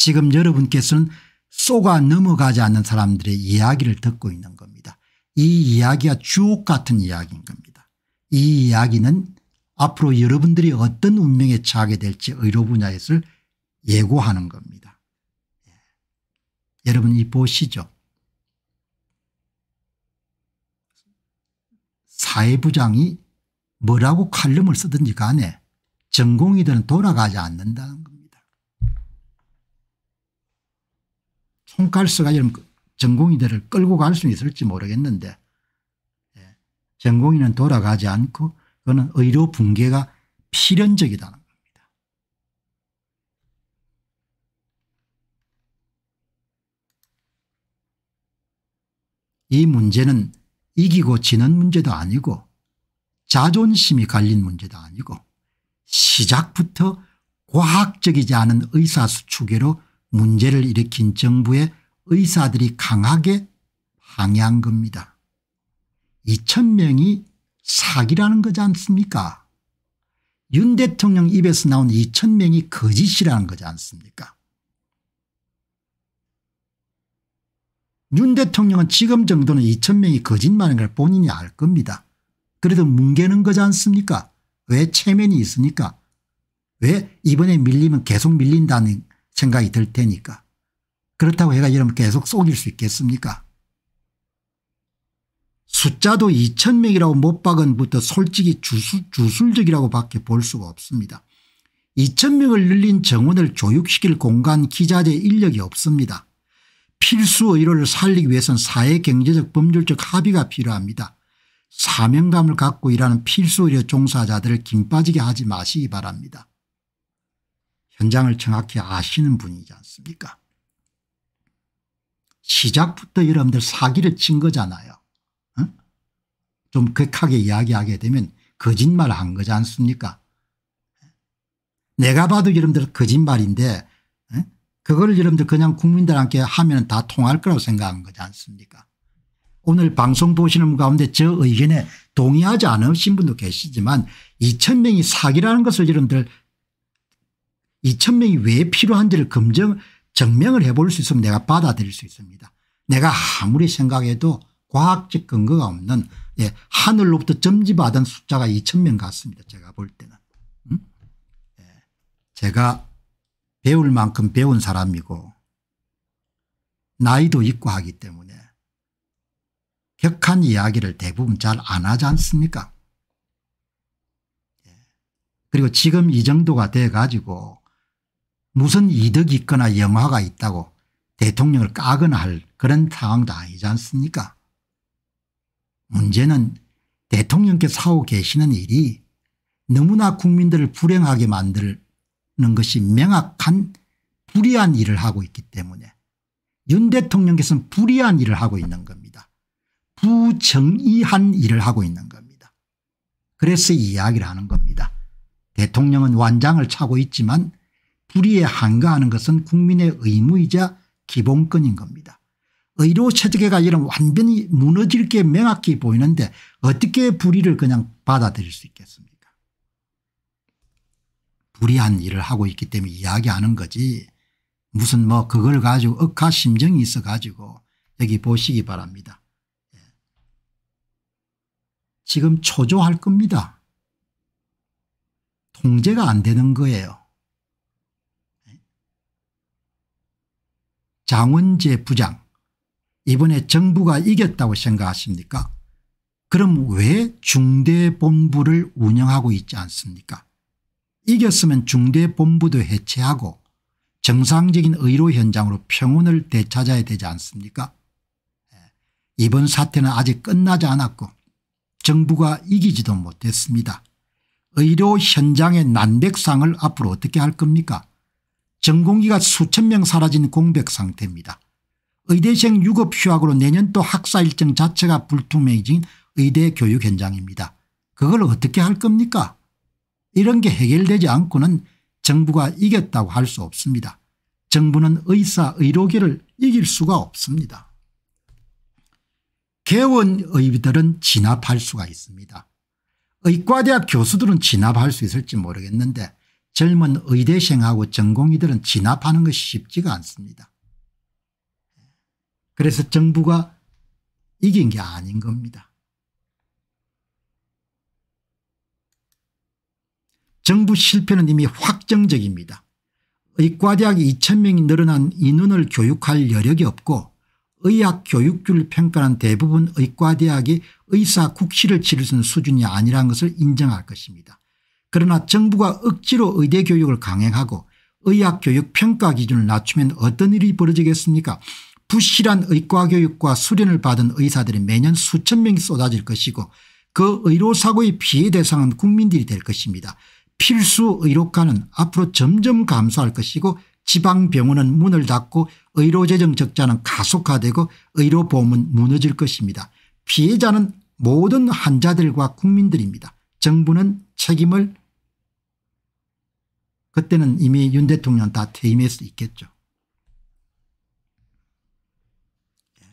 지금 여러분께서는 쏘가 넘어가지 않는 사람들의 이야기를 듣고 있는 겁니다. 이 이야기가 주옥 같은 이야기인 겁니다. 이 이야기는 앞으로 여러분들이 어떤 운명에 처하게 될지 의료 분야에서 예고하는 겁니다. 예. 여러분 이 보시죠. 사회부장이 뭐라고 칼럼을 쓰든지 간에 전공이들은 돌아가지 않는다는 홍칼스가 그 전공의들을 끌고 갈 수 있을지 모르겠는데 예, 전공의는 돌아가지 않고 그거는 의료 붕괴가 필연적이다는 겁니다. 이 문제는 이기고 지는 문제도 아니고 자존심이 갈린 문제도 아니고 시작부터 과학적이지 않은 의사수추계로 문제를 일으킨 정부의 의사들이 강하게 항의한 겁니다. 2천명이 사기라는 거지 않습니까 윤 대통령 입에서 나온 2천명이 거짓이라는 거지 않습니까 윤 대통령은 지금 정도는 2천명이 거짓말인 걸 본인이 알 겁니다. 그래도 뭉개는 거지 않습니까 왜 체면이 있으니까 왜 이번에 밀리면 계속 밀린다는 생각이 들 테니까. 그렇다고 해가 여러분 계속 속일 수 있겠습니까? 숫자도 2천명이라고 못 박은 부터 솔직히 주술, 적이라고 밖에 볼 수가 없습니다. 2천명을 늘린 정원을 조육시킬 공간 기자재 인력이 없습니다. 필수 의료를 살리기 위해선 사회 경제적 법률적 합의가 필요합니다. 사명감을 갖고 일하는 필수 의료 종사자들을 김 빠지게 하지 마시기 바랍니다. 현장을 정확히 아시는 분이지 않습니까 시작부터 여러분들 사기를 친 거잖아요. 어? 좀 극하게 이야기하게 되면 거짓말 한 거지 않습니까 내가 봐도 여러분들 거짓말인데 어? 그걸 여러분들 그냥 국민들한테 하면 다 통할 거라고 생각한 거지 않습니까 오늘 방송 보시는 분 가운데 저 의견에 동의하지 않으신 분도 계시지만 2 0명이 사기라는 것을 여러분들 2천 명이 왜 필요한지를 검증 증명을 해볼 수 있으면 내가 받아들일 수 있습니다. 내가 아무리 생각해도 과학적 근거가 없는 예, 하늘로부터 점지받은 숫자가 2천 명 같습니다. 제가 볼 때는. 음? 예, 제가 배울 만큼 배운 사람이고 나이도 있고 하기 때문에 격한 이야기를 대부분 잘 안 하지 않습니까 예. 그리고 지금 이 정도가 돼 가지고 무슨 이득이 있거나 영화가 있다고 대통령을 까거나 할 그런 상황도 아니지 않습니까 문제는 대통령께서 하고 계시는 일이 너무나 국민들을 불행하게 만드는 것이 명확한 불의한 일을 하고 있기 때문에 윤 대통령께서는 불의한 일을 하고 있는 겁니다. 부정의한 일을 하고 있는 겁니다. 그래서 이야기를 하는 겁니다. 대통령은 완장을 차고 있지만 불의에 한가하는 것은 국민의 의무이자 기본권인 겁니다. 의료 체제가 이런 완전히 무너질 게 명확히 보이는데 어떻게 불의를 그냥 받아들일 수 있겠습니까 불의한 일을 하고 있기 때문에 이야기하는 거지 무슨 뭐 그걸 가지고 억하 심정이 있어 가지고 여기 보시기 바랍니다. 예. 지금 초조할 겁니다. 통제가 안 되는 거예요. 장원재 부장 이번에 정부가 이겼다고 생각하십니까 그럼 왜 중대본부를 운영하고 있지 않습니까 이겼으면 중대본부도 해체하고 정상적인 의료 현장으로 평온을 되찾아야 되지 않습니까 예. 이번 사태는 아직 끝나지 않았고 정부가 이기지도 못했습니다. 의료 현장의 난백상을 앞으로 어떻게 할 겁니까 전공기가 수천 명 사라진 공백 상태입니다. 의대생 유급 휴학으로 내년 또 학사 일정 자체가 불투명해진 의대 교육 현장입니다. 그걸 어떻게 할 겁니까? 이런 게 해결되지 않고는 정부가 이겼다고 할 수 없습니다. 정부는 의사 의료계를 이길 수가 없습니다. 개원의들은 진압할 수가 있습니다. 의과대학 교수들은 진압할 수 있을지 모르겠는데 젊은 의대생하고 전공의들은 진압하는 것이 쉽지가 않습니다. 그래서 정부가 이긴 게 아닌 겁니다. 정부 실패는 이미 확정적입니다. 의과대학이 2,000명이 늘어난 인원을 교육할 여력이 없고 의학 교육주를 평가한 대부분 의과대학이 의사 국시를 치를 는 수준이 아니라는 것을 인정할 것입니다. 그러나 정부가 억지로 의대 교육을 강행하고 의학교육 평가 기준을 낮추면 어떤 일이 벌어지겠습니까 부실한 의과교육과 수련을 받은 의사들이 매년 수천 명이 쏟아질 것이고 그 의료사고의 피해 대상은 국민들이 될 것입니다. 필수 의료과는 앞으로 점점 감소할 것이고 지방병원은 문을 닫고 의료재정 적자는 가속화되고 의료보험은 무너질 것입니다. 피해자는 모든 환자들과 국민들입니다. 정부는 책임을 그때는 이미 윤 대통령 다퇴임할수 있겠죠. 예.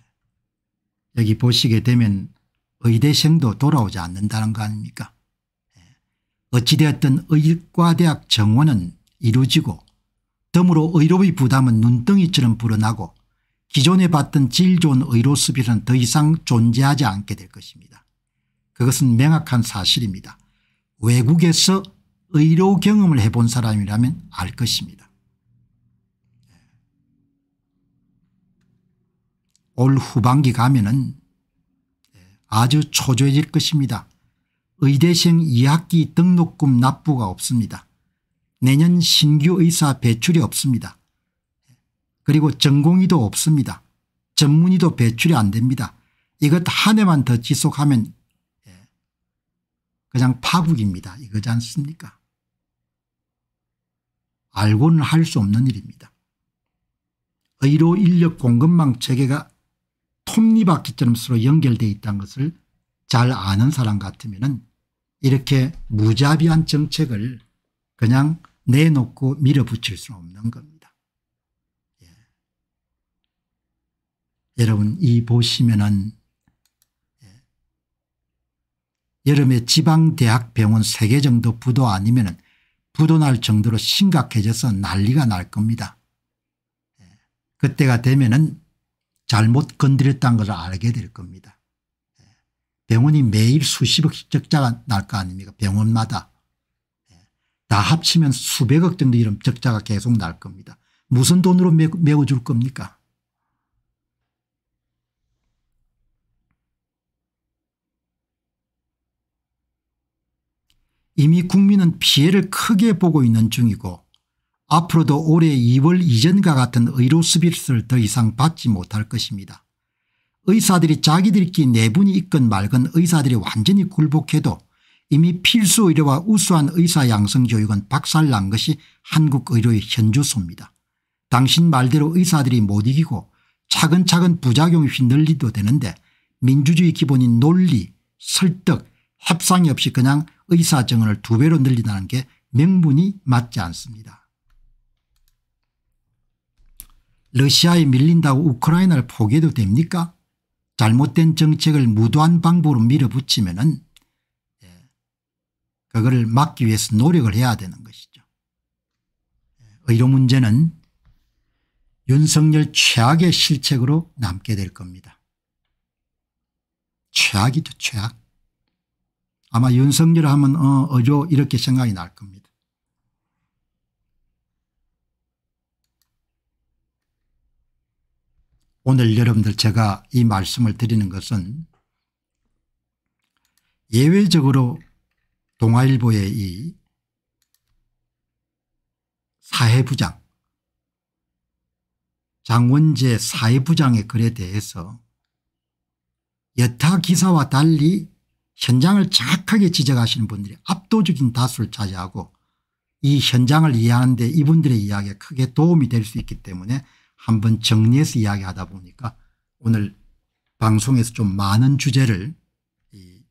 여기 보시게 되면 의대생도 돌아오지 않는다는 거 아닙니까 예. 어찌되었든 의과대학 정원은 이루지고 덤으로 의료의 부담은 눈덩이처럼 불어나고 기존에 받던 질 좋은 의료수비는 더 이상 존재하지 않게 될 것입니다. 그것은 명확한 사실입니다. 외국에서 의료 경험을 해본 사람이라면 알 것입니다. 올 후반기 가면은 아주 초조해질 것입니다. 의대생 2학기 등록금 납부가 없습니다. 내년 신규 의사 배출이 없습니다. 그리고 전공의도 없습니다. 전문의도 배출이 안 됩니다. 이것 한 해만 더 지속하면 예, 그냥 파국입니다. 이거지 않습니까 알고는 할 수 없는 일입니다. 의료 인력 공급망 체계가 톱니바퀴처럼 서로 연결되어 있다는 것을 잘 아는 사람 같으면 이렇게 무자비한 정책을 그냥 내놓고 밀어붙일 수 없는 겁니다. 예. 여러분 이 보시면은 예. 여름에 지방대학병원 3개 정도 부도 아니면 부도날 정도로 심각해져서 난리가 날 겁니다. 예. 그때가 되면 은 잘못 건드렸다는 것을 알게 될 겁니다. 예. 병원이 매일 수십억씩 적자가 날 거 아닙니까 병원마다. 예. 다 합치면 수백억 정도 이런 적자가 계속 날 겁니다. 무슨 돈으로 메워줄 겁니까 이미 국민은 피해를 크게 보고 있는 중이고 앞으로도 올해 2월 이전과 같은 의료 서비스를 더 이상 받지 못할 것입니다. 의사들이 자기들끼리 내분이 있건 말건 의사들이 완전히 굴복해도 이미 필수 의료와 우수한 의사 양성 교육은 박살난 것이 한국 의료의 현주소입니다. 당신 말대로 의사들이 못 이기고 차근차근 부작용이 휘날리도 되는데 민주주의 기본인 논리, 설득, 협상이 없이 그냥 의사 정원을 두 배로 늘린다는 게 명분이 맞지 않습니다. 러시아에 밀린다고 우크라이나를 포기해도 됩니까? 잘못된 정책을 무도한 방법으로 밀어붙이면 은 예, 그거를 막기 위해서 노력을 해야 되는 것이죠. 예, 의료 문제는 윤석열 최악의 실책으로 남게 될 겁니다. 최악이죠 최악. 아마 윤석열 하면 어, 어조 이렇게 생각이 날 겁니다. 오늘 여러분들 제가 이 말씀을 드리는 것은 예외적으로 동아일보의 이 사회부장 장원재 사회부장의 글에 대해서 여타 기사와 달리 현장을 정확하게 지적하시는 분들이 압도적인 다수를 차지하고 이 현장을 이해하는데 이분들의 이야기가 크게 도움이 될 수 있기 때문에 한번 정리해서 이야기하다 보니까 오늘 방송에서 좀 많은 주제를 이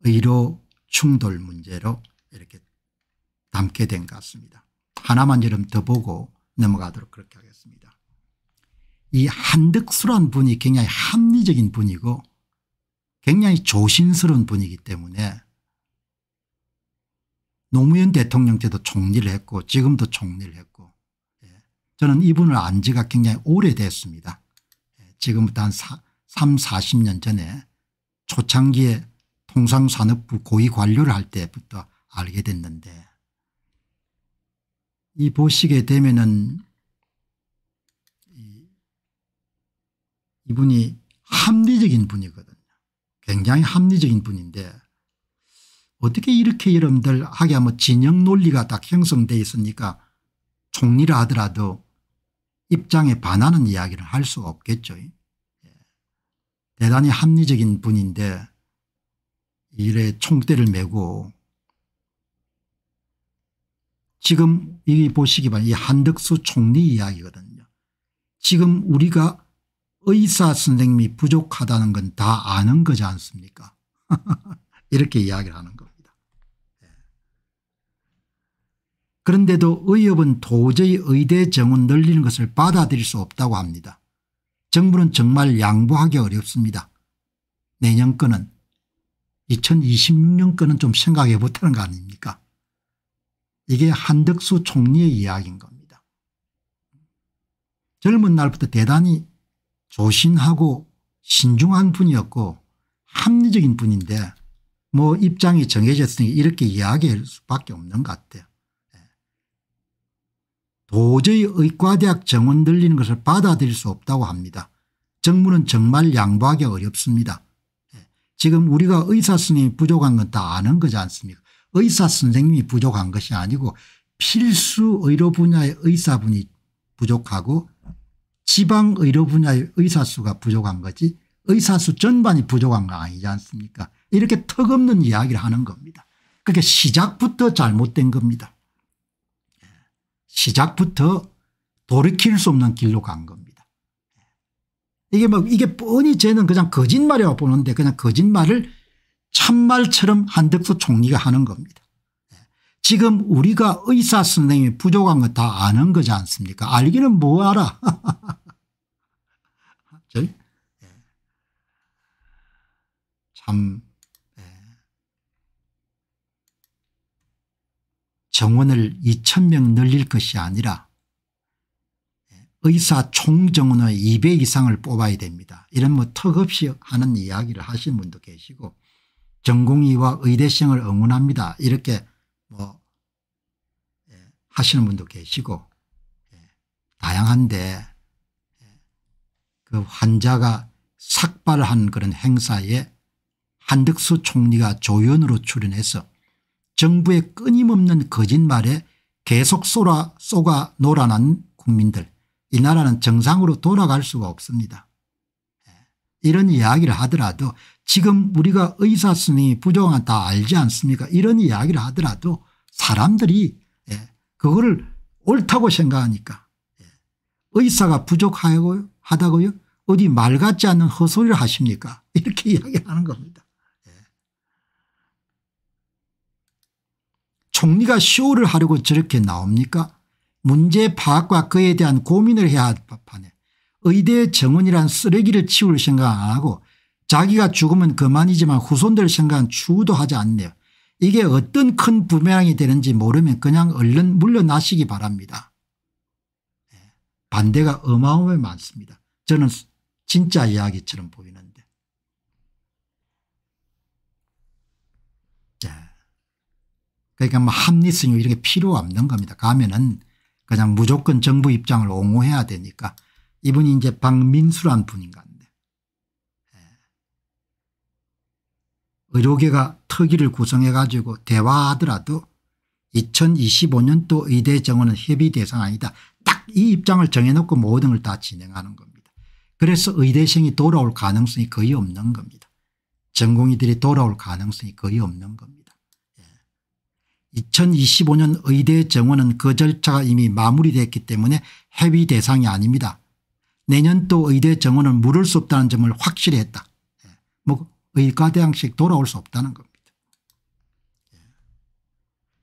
의료 충돌 문제로 이렇게 담게 된 것 같습니다. 하나만 여름더 보고 넘어가도록 그렇게 하겠습니다. 이한득수란 분이 굉장히 합리적인 분이고 굉장히 조심스러운 분이기 때문에 노무현 대통령 때도 총리를 했고 지금도 총리를 했고 예. 저는 이분을 안 지가 굉장히 오래됐습니다. 예. 지금부터 한 3, 40년 전에 초창기에 통상산업부 고위관료를 할 때부터 알게 됐는데 이 보시게 되면은 이분이 합리적인 분이거든 요 굉장히 합리적인 분인데 어떻게 이렇게 여러분들 하게 하면 진영 논리가 딱 형성되어 있으니까 총리를 하더라도 입장에 반하는 이야기를 할 수 없겠죠. 예. 대단히 합리적인 분인데 이래 총대를 메고 지금 이 보시기 바랍니다. 이 한덕수 총리 이야기거든요. 지금 우리가 의사 선생님이 부족하다는 건 다 아는 거지 않습니까 이렇게 이야기를 하는 겁니다. 예. 그런데도 의협은 도저히 의대 정원 늘리는 것을 받아들일 수 없다고 합니다. 정부는 정말 양보하기 어렵습니다. 내년 거는 2026년 거는 좀 생각해 보자는 거 아닙니까 이게 한덕수 총리의 이야기인 겁니다. 젊은 날부터 대단히 조신하고 신중한 분이었고 합리적인 분인데 뭐 입장이 정해졌으니 이렇게 이야기할 수밖에 없는 것 같아요. 예. 도저히 의과대학 정원 늘리는 것을 받아들일 수 없다고 합니다. 정부는 정말 양보하기 어렵습니다. 예. 지금 우리가 의사 선생님이 부족한 건 다 아는 거지 않습니까 의사 선생님이 부족한 것이 아니고 필수 의료 분야의 의사분이 부족하고 지방의료 분야의 의사수가 부족한 거지 의사수 전반이 부족한 거 아니지 않습니까 이렇게 턱없는 이야기를 하는 겁니다. 그게 시작부터 잘못된 겁니다. 시작부터 돌이킬 수 없는 길로 간 겁니다. 이게 뭐 이게 뻔히 쟤는 그냥 거짓말이라고 보는데 그냥 거짓말을 참말처럼 한덕수 총리가 하는 겁니다. 지금 우리가 의사 선생님이 부족한 거 다 아는 거지 않습니까 알기는 뭐 알아 예. 참 예. 정원을 2천명 늘릴 것이 아니라 예, 의사 총정원의 2배 이상을 뽑아야 됩니다. 이런 뭐 턱없이 하는 이야기를 하신 분도 계시고 전공의와 의대생을 응원합니다. 이렇게 뭐 예, 하시는 분도 계시고 예, 다양한데 예, 그 환자가 삭발한 그런 행사에 한덕수 총리가 조연으로 출연해서 정부의 끊임없는 거짓말에 계속 쏘라 쏘가 놀아난 국민들 이 나라는 정상으로 돌아갈 수가 없습니다. 예, 이런 이야기를 하더라도 지금 우리가 의사 쓰니 부정한 다 알지 않습니까 이런 이야기를 하더라도 사람들이 예, 그거를 옳다고 생각하니까 예. 의사가 부족 하다고요 어디 말 같지 않는 허소리를 하십니까 이렇게 이야기하는 겁니다. 예. 총리가 쇼를 하려고 저렇게 나옵니까 문제 파악과 그에 대한 고민을 해야 할 법하네 의대 정원이란 쓰레기를 치울 생각 안 하고 자기가 죽으면 그만이지만 후손들 생각은 추도 우 하지 않네요. 이게 어떤 큰 부메랑이 되는지 모르면 그냥 얼른 물러나시기 바랍니다. 예, 반대가 어마어마히 많습니다. 저는 진짜 이야기처럼 보이는데. 예, 그러니까 뭐 합리성이 이렇게 필요 없는 겁니다. 가면은 그냥 무조건 정부 입장을 옹호해야 되니까 이분이 이제 박민수란 분인가 의료계가 특위를 구성해 가지고 대화하더라도 2025년도 의대 정원은 협의 대상 아니다. 딱 이 입장을 정해놓고 모든 걸 다 진행하는 겁니다. 그래서 의대생이 돌아올 가능성이 거의 없는 겁니다. 전공의들이 돌아올 가능성이 거의 없는 겁니다. 2025년 예. 의대 정원은 그 절차가 이미 마무리됐기 때문에 협의 대상이 아닙니다. 내년도 의대 정원은 물을 수 없다는 점을 확실히 했다. 예. 뭐 의과대학식 돌아올 수 없다는 겁니다.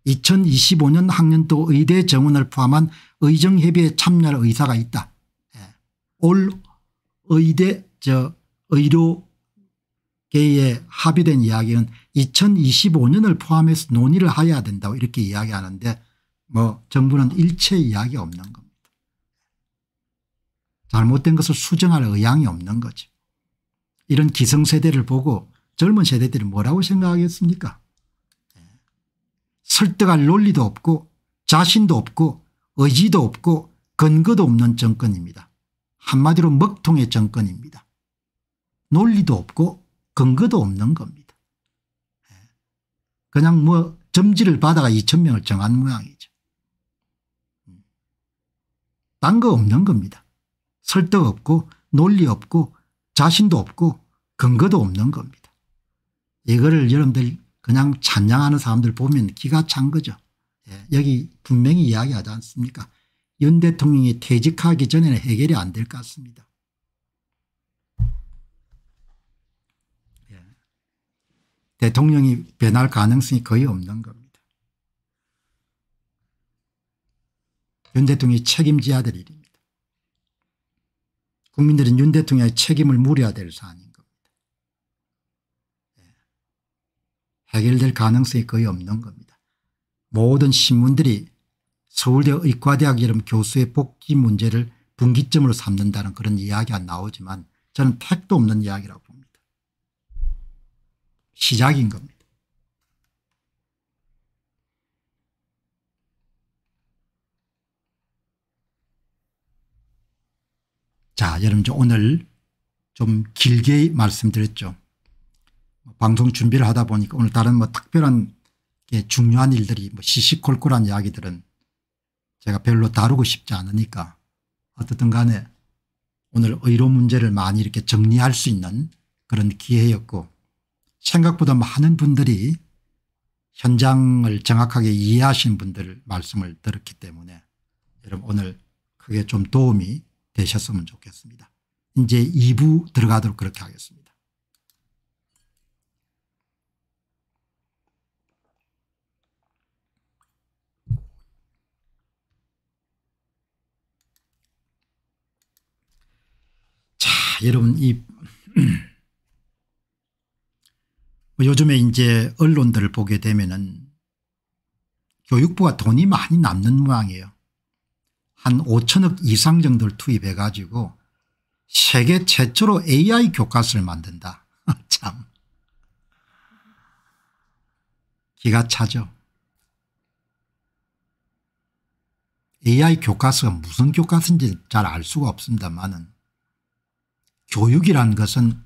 2025년 예. 학년도 의대 정원을 포함한 의정협의에 참여할 의사가 있다. 예. 올 의대 저 의료계에 합의된 이야기는 2025년을 포함해서 논의를 해야 된다고 이렇게 이야기하는데 뭐 정부는 일체 이야기 없는 겁니다. 잘못된 것을 수정할 의향이 없는 거죠. 이런 기성세대를 보고 젊은 세대들이 뭐라고 생각하겠습니까 설득할 논리도 없고 자신도 없고 의지도 없고 근거도 없는 정권입니다. 한마디로 먹통의 정권입니다. 논리도 없고 근거도 없는 겁니다. 그냥 뭐 점지를 받아가 2천명을 정한 모양이죠. 딴 거 없는 겁니다. 설득 없고 논리 없고 자신도 없고 근거도 없는 겁니다. 이거를 여러분들 그냥 찬양하는 사람들 보면 기가 찬 거죠. 예, 여기 분명히 이야기하지 않습니까 윤 대통령이 퇴직하기 전에는 해결이 안 될 것 같습니다. 예. 대통령이 변할 가능성이 거의 없는 겁니다. 윤 대통령이 책임져야 될 일입니다. 국민들은 윤 대통령의 책임을 물어야 될 사안인 겁니다. 예. 해결될 가능성이 거의 없는 겁니다. 모든 신문들이 서울대 의과대학 이름 교수의 복지 문제를 분기점으로 삼는다는 그런 이야기가 나오지만 저는 택도 없는 이야기라고 봅니다. 시작인 겁니다. 자 여러분 이제 오늘 좀 길게 말씀드렸죠. 방송 준비를 하다 보니까 오늘 다른 뭐 특별한 중요한 일들이 뭐 시시콜콜한 이야기들은 제가 별로 다루고 싶지 않으니까 어떻든 간에 오늘 의료 문제를 많이 이렇게 정리할 수 있는 그런 기회였고 생각보다 많은 분들이 현장을 정확하게 이해하신 분들 말씀을 들었기 때문에 여러분 오늘 크게좀 도움이 되셨으면 좋겠습니다. 이제 2부 들어가도록 그렇게 하겠습니다. 여러분 이 뭐 요즘에 이제 언론들을 보게 되면은 교육부가 돈이 많이 남는 모양이에요. 한 5천억 이상 정도를 투입해 가지고 세계 최초로 AI 교과서를 만든다. 참 기가 차죠. AI 교과서가 무슨 교과서인지 잘 알 수가 없습니다만은 교육이란 것은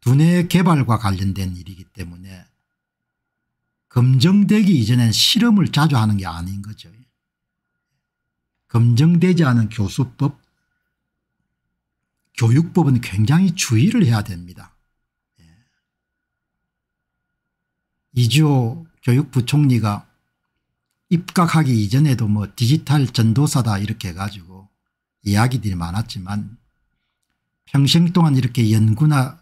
두뇌 개발과 관련된 일이기 때문에 검증되기 이전엔 실험을 자주 하는 게 아닌 거죠. 검증되지 않은 교수법 교육법은 굉장히 주의를 해야 됩니다. 예. 이주호 교육부 총리가 입각하기 이전에도 뭐 디지털 전도사다 이렇게 해가지고 이야기들이 많았지만 평생 동안 이렇게 연구나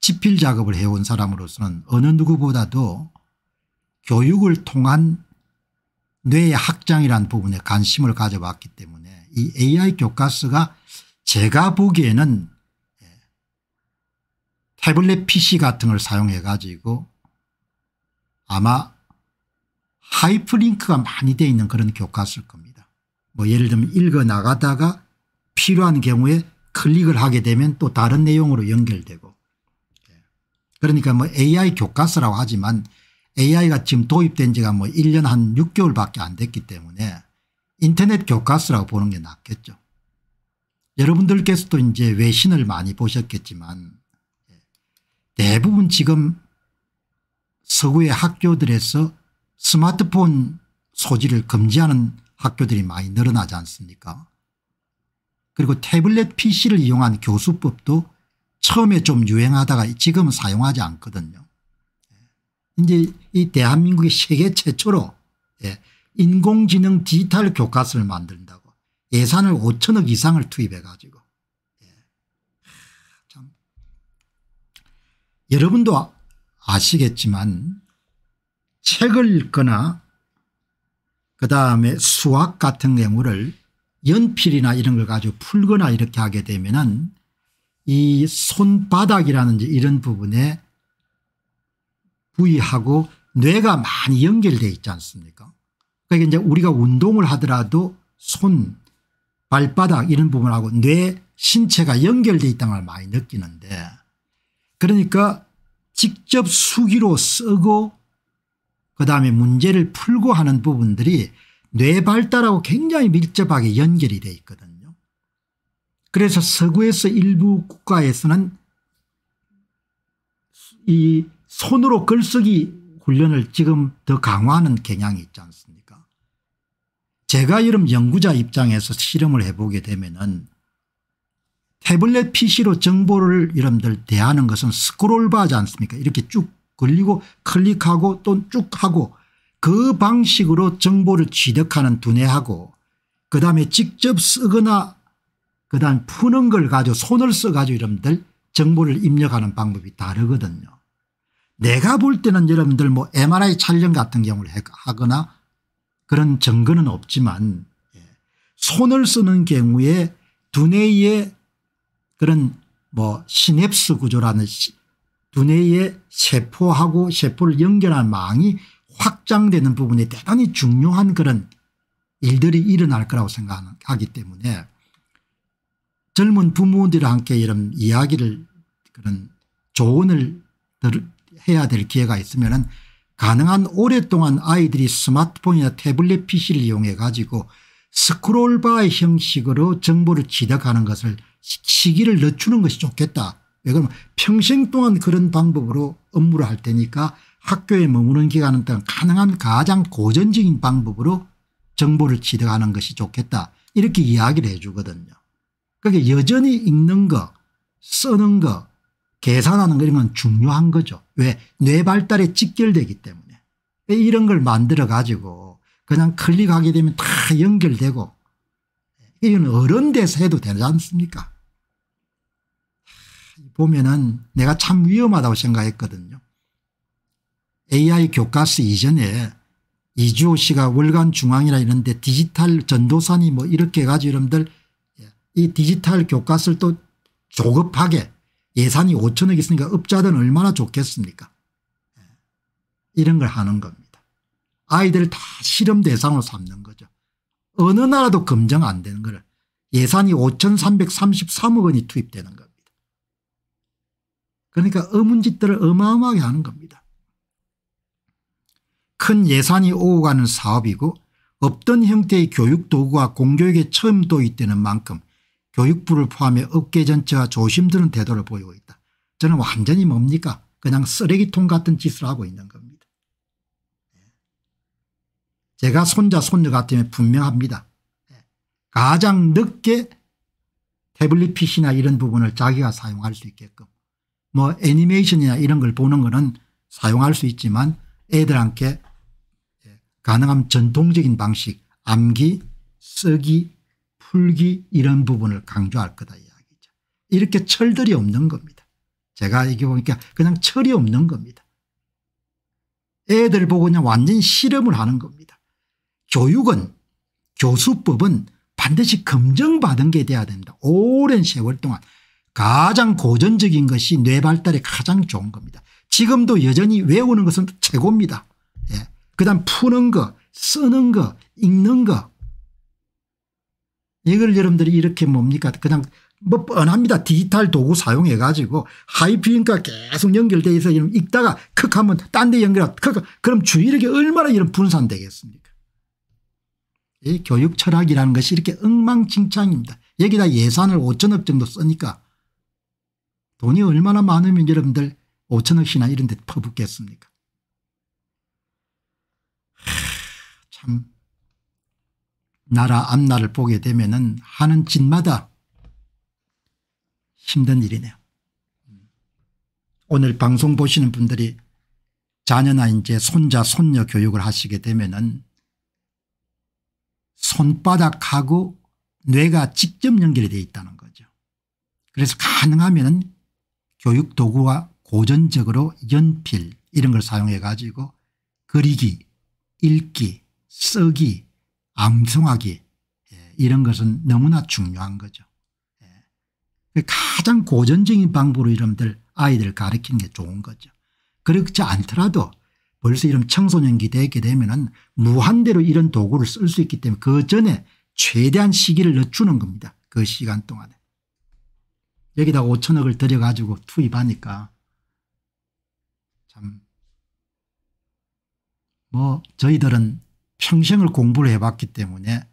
집필 작업을 해온 사람으로서는 어느 누구보다도 교육을 통한 뇌의 학장이라는 부분에 관심을 가져봤기 때문에 이 AI 교과서가 제가 보기에는 예, 태블릿 PC 같은 걸 사용해 가지고 아마 하이프링크가 많이 되어 있는 그런 교과서일 겁니다. 뭐 예를 들면 읽어 나가다가 필요한 경우에 클릭을 하게 되면 또 다른 내용으로 연결되고 예. 그러니까 뭐 AI 교과서라고 하지만 AI가 지금 도입된 지가 뭐 1년 한 6개월밖에 안 됐기 때문에 인터넷 교과서라고 보는 게 낫겠죠. 여러분들께서도 이제 외신을 많이 보셨겠지만 예, 대부분 지금 서구의 학교들에서 스마트폰 소지를 금지하는 학교들이 많이 늘어나지 않습니까 그리고 태블릿 pc를 이용한 교수법도 처음에 좀 유행하다가 지금은 사용하지 않거든요. 이제 이 대한민국이 세계 최초로 예, 인공지능 디지털 교과서를 만든다고 예산을 5천억 이상을 투입해 가지고 예, 참 여러분도 아, 아시겠지만 책을 읽거나 그다음에 수학 같은 경우를 연필이나 이런 걸 가지고 풀거나 이렇게 하게 되면은 이 손바닥이라는 이런 부분에 부위하고 뇌가 많이 연결되어 있지 않습니까 그러니까 이제 우리가 운동을 하더라도 손 발바닥 이런 부분하고 뇌 신체가 연결되어 있다는 걸 많이 느끼는데 그러니까 직접 수기로 쓰고 그다음에 문제를 풀고 하는 부분들이 뇌 발달하고 굉장히 밀접하게 연결이 돼 있거든요. 그래서 서구에서 일부 국가에서는 이 손으로 글쓰기 훈련을 지금 더 강화하는 경향이 있지 않습니까 제가 이런 연구자 입장에서 실험을 해보게 되면은 태블릿 pc로 정보를 여러분들 대하는 것은 스크롤바 지 않습니까 이렇게 쭉 걸리고 클릭하고 또 쭉 하고 그 방식으로 정보를 취득하는 두뇌하고 그다음에 직접 쓰거나 그다음 푸는 걸 가지고 손을 써가지고 여러분들 정보를 입력하는 방법이 다르거든요. 내가 볼 때는 여러분들 뭐 MRI 촬영 같은 경우를 하거나 그런 증거는 없지만 예, 손을 쓰는 경우에 두뇌의 그런 뭐 시냅스 구조라는 두뇌의 세포하고 세포를 연결한 망이 확장되는 부분이 대단히 중요한 그런 일들이 일어날 거라고 생각하기 때문에 젊은 부모들과 함께 이런 이야기를 그런 조언을 들, 해야 될 기회가 있으면 가능한 오랫동안 아이들이 스마트폰이나 태블릿 PC를 이용해 가지고 스크롤바 형식으로 정보를 취득하는 것을 시기를 늦추는 것이 좋겠다. 왜 그러면 평생 동안 그런 방법으로 업무를 할 테니까 학교에 머무는 기간은 등 가능한 가장 고전적인 방법으로 정보를 취득하는 것이 좋겠다. 이렇게 이야기를 해 주거든요. 그러 그러니까 여전히 읽는 거 쓰는 거 계산하는 거 이런 건 중요한 거죠. 왜? 뇌 발달에 직결되기 때문에. 이런 걸 만들어 가지고 그냥 클릭하게 되면 다 연결되고 이건 어른 돼서 해도 되지 않습니까? 보면은 내가 참 위험하다고 생각했거든요. AI 교과서 이전에 이주호 씨가 월간 중앙이라 이런데 디지털 전도산이 뭐 이렇게 해가지고 여러분들 예, 이 디지털 교과서를 또 조급하게 예산이 5천억 있으니까 업자들은 얼마나 좋겠습니까 예. 이런 걸 하는 겁니다. 아이들을 다 실험 대상으로 삼는 거죠. 어느 나라도 검증 안 되는 거를 예산이 5,333억 원이 투입되는 겁니다. 그러니까 어문짓들을 어마어마하게 하는 겁니다. 큰 예산이 오고 가는 사업이고 없던 형태의 교육도구와 공교육에 처음 도입되는 만큼 교육부를 포함해 업계 전체와조심스는 태도를 보이고 있다. 저는 완전히 뭡니까 그냥 쓰레기통 같은 짓을 하고 있는 겁니다. 예. 제가 손자 손녀 같으면 분명합니다. 예. 가장 늦게 태블릿 PC나 이런 부분을 자기가 사용할 수 있게끔 뭐 애니메이션이나 이런 걸 보는 거는 사용할 수 있지만 애들한테 예, 가능한 전통적인 방식 암기 쓰기 풀기 이런 부분을 강조할 거다 이야기죠. 이렇게 철들이 없는 겁니다. 제가 이게 보니까 그냥 철이 없는 겁니다. 애들 보고 그냥 완전 히 실험을 하는 겁니다. 교육은 교수법은 반드시 검증받은 게 돼야 됩니다. 오랜 세월 동안 가장 고전적인 것이 뇌 발달에 가장 좋은 겁니다. 지금도 여전히 외우는 것은 최고입니다. 예. 그 다음 푸는 거 쓰는 거 읽는 거 이걸 여러분들이 이렇게 뭡니까 그냥 뭐 뻔합니다. 디지털 도구 사용해 가지고 하이피인과 계속 연결돼 있어 이런 읽다가 크 하면 딴 데 연결하고 그럼 주의력이 얼마나 이런 분산되겠습니까 이 교육 철학이라는 것이 이렇게 엉망진창입니다. 여기다 예산을 5천억 정도 쓰니까 돈이 얼마나 많으면 여러분들 5천억이나 이런 데 퍼붓겠습니까 참 나라 앞날을 보게 되면은 하는 짓마다 힘든 일이네요. 오늘 방송 보시는 분들이 자녀나 이제 손자 손녀 교육을 하시게 되면은 손바닥하고 뇌가 직접 연결이 되어 있다는 거죠. 그래서 가능하면 교육 도구와 고전적으로 연필 이런 걸 사용해 가지고 그리기 읽기 쓰기 암송하기 예, 이런 것은 너무나 중요한 거죠. 예. 그 가장 고전적인 방법으로 이름들 아이들을 가르치는 게 좋은 거죠. 그렇지 않더라도 벌써 이런 청소년기 되게 되면 은 무한대로 이런 도구를 쓸 수 있기 때문에 그 전에 최대한 시기를 늦추는 겁니다. 그 시간 동안에. 여기다 5천억을 들여가지고 투입하니까 참 뭐 저희들은 평생을 공부를 해봤기 때문에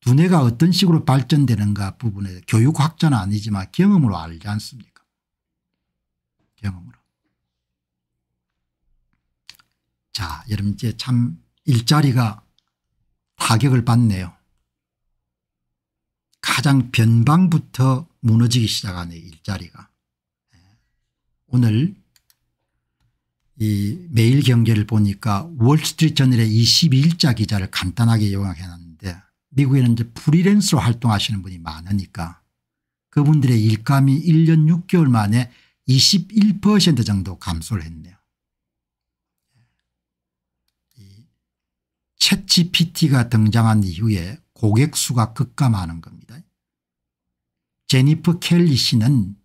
두뇌가 어떤 식으로 발전되는가 부분에 교육학자는 아니지만 경험으로 알지 않습니까 경험으로. 자 여러분 이제 참 일자리가 타격을 받네요. 가장 변방부터 무너지기 시작하네 일자리가. 예. 오늘 이 매일 경제를 보니까 월스트리트저널의 21자 기자를 간단하게 요약해놨는데 미국에는 이제 프리랜서로 활동하시는 분이 많으니까 그분들의 일감이 1년 6개월 만에 21% 정도 감소를 했네요. 채치 p t 가 등장한 이후에 고객 수가 급감하는 겁니다. 제니프 켈리 씨는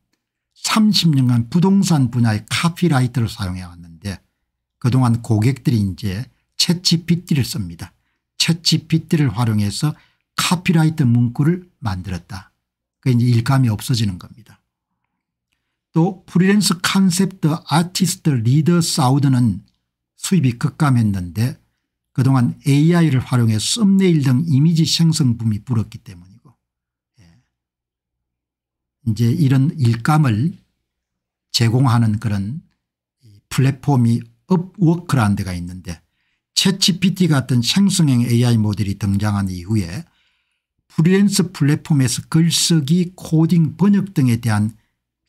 30년간 부동산 분야의 카피라이터를 사용해 왔는데 그동안 고객들이 이제 챗GPT를 씁니다. 채 g p t 를 활용해서 카피라이트 문구를 만들었다. 그게 이제 일감이 없어지는 겁니다. 또 프리랜서 컨셉트 아티스트 리더 사우드는 수입이 급감했는데 그동안 AI를 활용해 썸네일 등 이미지 생성 품이 불었기 때문이고 예. 이제 이런 일감을 제공하는 그런 플랫폼이 업워크라는 데가 있는데 채치PT 같은 생성형 AI 모델이 등장한 이후에 프리랜서 플랫폼에서 글쓰기 코딩 번역 등에 대한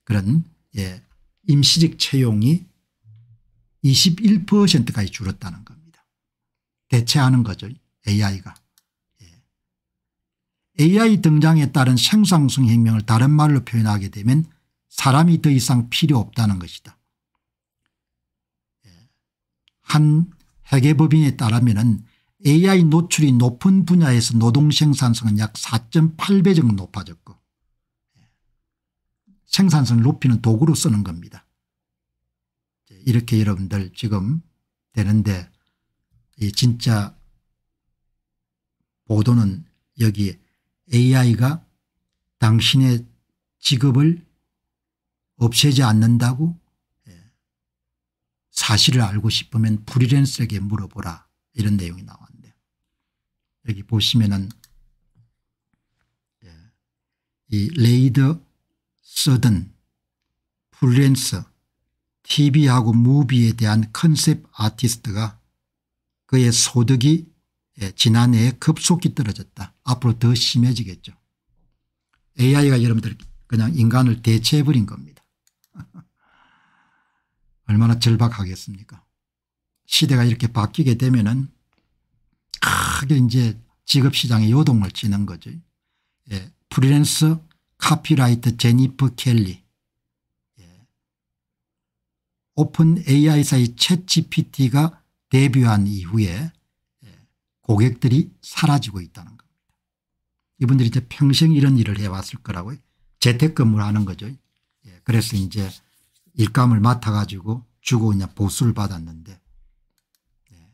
그런 예, 임시직 채용이 21%까지 줄었다는 겁니다. 대체하는 거죠 AI가. AI 예. 등장에 따른 생산성 혁명을 다른 말로 표현하게 되면 사람이 더 이상 필요 없다는 것이다. 한 회계법인에 따르면 AI 노출이 높은 분야에서 노동 생산성은 약 4.8배 정도 높아졌고 생산성을 높이는 도구로 쓰는 겁니다. 이렇게 여러분들 지금 되는데 이 진짜 보도는 여기 AI가 당신의 직업을 없애지 않는다고 사실을 알고 싶으면 프리랜서에게 물어보라 이런 내용이 나왔는데 여기 보시면은 예, 이 레이더 서든 브리랜스 TV하고 무비에 대한 컨셉 아티스트가 그의 소득이 예, 지난해에 급속히 떨어졌다. 앞으로 더 심해지겠죠. AI가 여러분들 그냥 인간을 대체해버린 겁니다. 얼마나 절박하겠습니까 시대가 이렇게 바뀌게 되면 은 크게 이제 직업시장에 요동을 치는 거죠. 예. 프리랜서 카피라이트 제니퍼 켈리 예. 오픈 AI사의 챗 GPT가 데뷔한 이후에 예. 고객들이 사라지고 있다는 겁니다. 이분들이 이제 평생 이런 일을 해왔을 거라고 재택근무를 하는 거죠. 예. 그래서 이제 일감을 맡아가지고 주고 그냥 보수를 받았는데 네.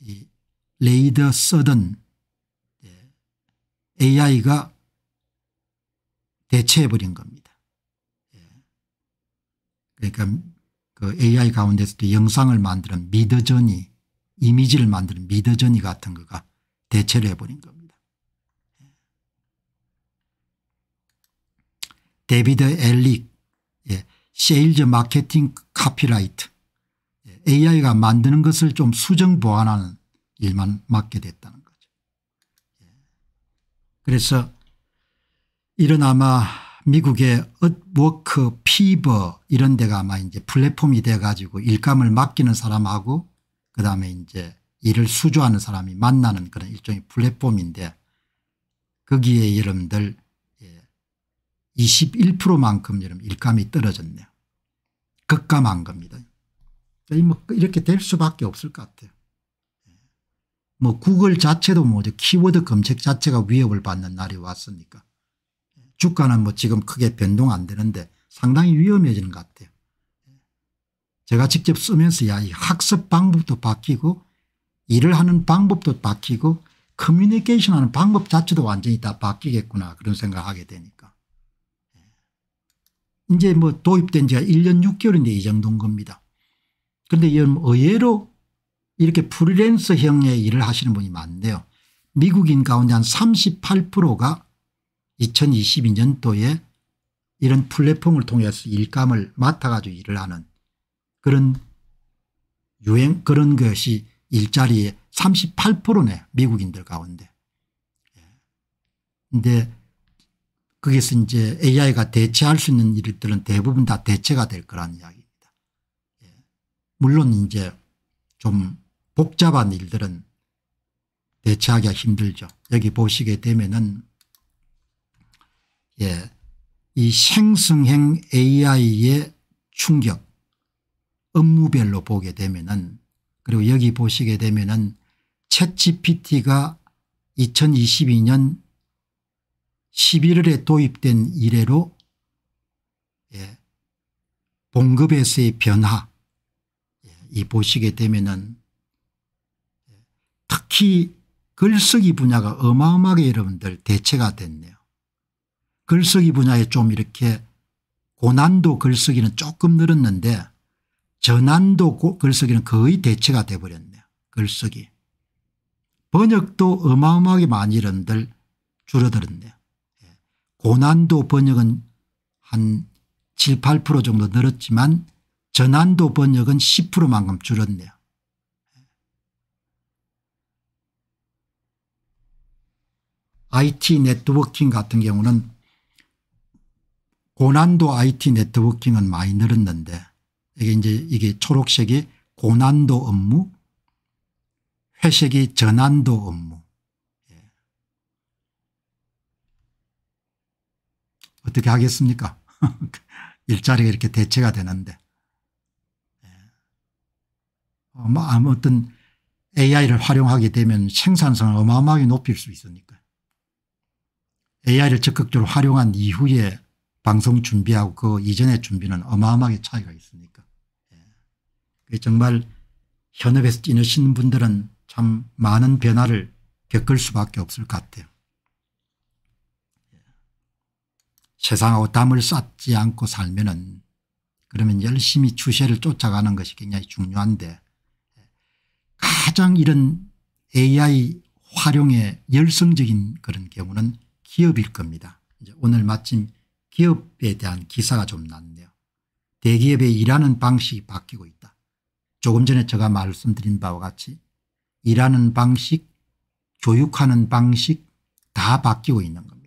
이 레이더 서든 네. 예, AI가 대체해버린 겁니다. 네. 그러니까 그 AI 가운데서도 영상을 만드는 미드저니 이미지를 만드는 미드저니 같은 거가 대체를 해버린 겁니다. 데비드 엘릭 세일즈 마케팅 카피라이트 AI가 만드는 것을 좀 수정 보완하는 일만 맡게 됐다는 거죠. 그래서 이런 아마 미국의 워크 피버 이런 데가 아마 이제 플랫폼이 돼 가지고 일감을 맡기는 사람하고 그다음에 이제 일을 수주하는 사람이 만나는 그런 일종의 플랫폼인데 거기에 여러분들 21%만큼 여러분 일감이 떨어졌네요. 급감한 겁니다. 뭐 이렇게 될 수밖에 없을 것 같아요. 예. 뭐 구글 자체도 뭐죠. 키워드 검색 자체가 위협을 받는 날이 왔으니까. 예. 주가는 뭐 지금 크게 변동 안 되는데 상당히 위험해지는 것 같아요. 예. 제가 직접 쓰면서 야 이 학습 방법도 바뀌고 일을 하는 방법도 바뀌고 커뮤니케이션 하는 방법 자체도 완전히 다 바뀌겠구나 그런 생각하게 되니 이제 뭐 도입된 지가 1년 6개월인데 이 정도인 겁니다. 그런데 여러 의외로 이렇게 프리랜서형의 일을 하시는 분이 많네요. 미국인 가운데 한 38%가 2022년도에 이런 플랫폼을 통해서 일감을 맡아가지고 일을 하는 그런 유행 그런 것이 일자리의 38%네 미국인들 가운데. 예. 근데 거기서 이제 AI가 대체할 수 있는 일들은 대부분 다 대체가 될거라는 이야기입니다. 예. 물론 이제 좀 복잡한 일들은 대체하기가 힘들죠. 여기 보시게 되면은 예, 이 생성형 AI의 충격 업무별로 보게 되면은 그리고 여기 보시게 되면은 챗GPT가 2022년 11월에 도입된 이래로 예, 봉급에서의 변화 예, 이 보시게 되면은 예, 특히 글쓰기 분야가 어마어마하게 여러분들 대체가 됐네요. 글쓰기 분야에 좀 이렇게 고난도 글쓰기는 조금 늘었는데 저난도 글쓰기는 거의 대체가 돼버렸네요. 글쓰기. 번역도 어마어마하게 많이 여러분들 줄어들었네요. 고난도 번역은 한 7, 8% 정도 늘었지만 전환도 번역은 10%만큼 줄었네요. IT 네트워킹 같은 경우는 고난도 IT 네트워킹은 많이 늘었는데 이게 이제 이게 초록색이 고난도 업무 회색이 전환도 업무 어떻게 하겠습니까? 일자리가 이렇게 대체가 되는데. 예. 어, 뭐 아무튼 AI를 활용하게 되면 생산성을 어마어마하게 높일 수 있으니까. AI를 적극적으로 활용한 이후에 방송 준비하고 그 이전의 준비는 어마어마하게 차이가 있으니까. 예. 정말 현업에서 지내시는 분들은 참 많은 변화를 겪을 수밖에 없을 것 같아요. 세상하고 담을 쌓지 않고 살면은 그러면 열심히 추세를 쫓아가는 것이 굉장히 중요한데 가장 이런 AI 활용에 열성적인 그런 경우는 기업일 겁니다. 오늘 마침 기업에 대한 기사가 좀 났네요. 대기업의 일하는 방식이 바뀌고 있다. 조금 전에 제가 말씀드린 바와 같이 일하는 방식, 교육하는 방식 다 바뀌고 있는 겁니다.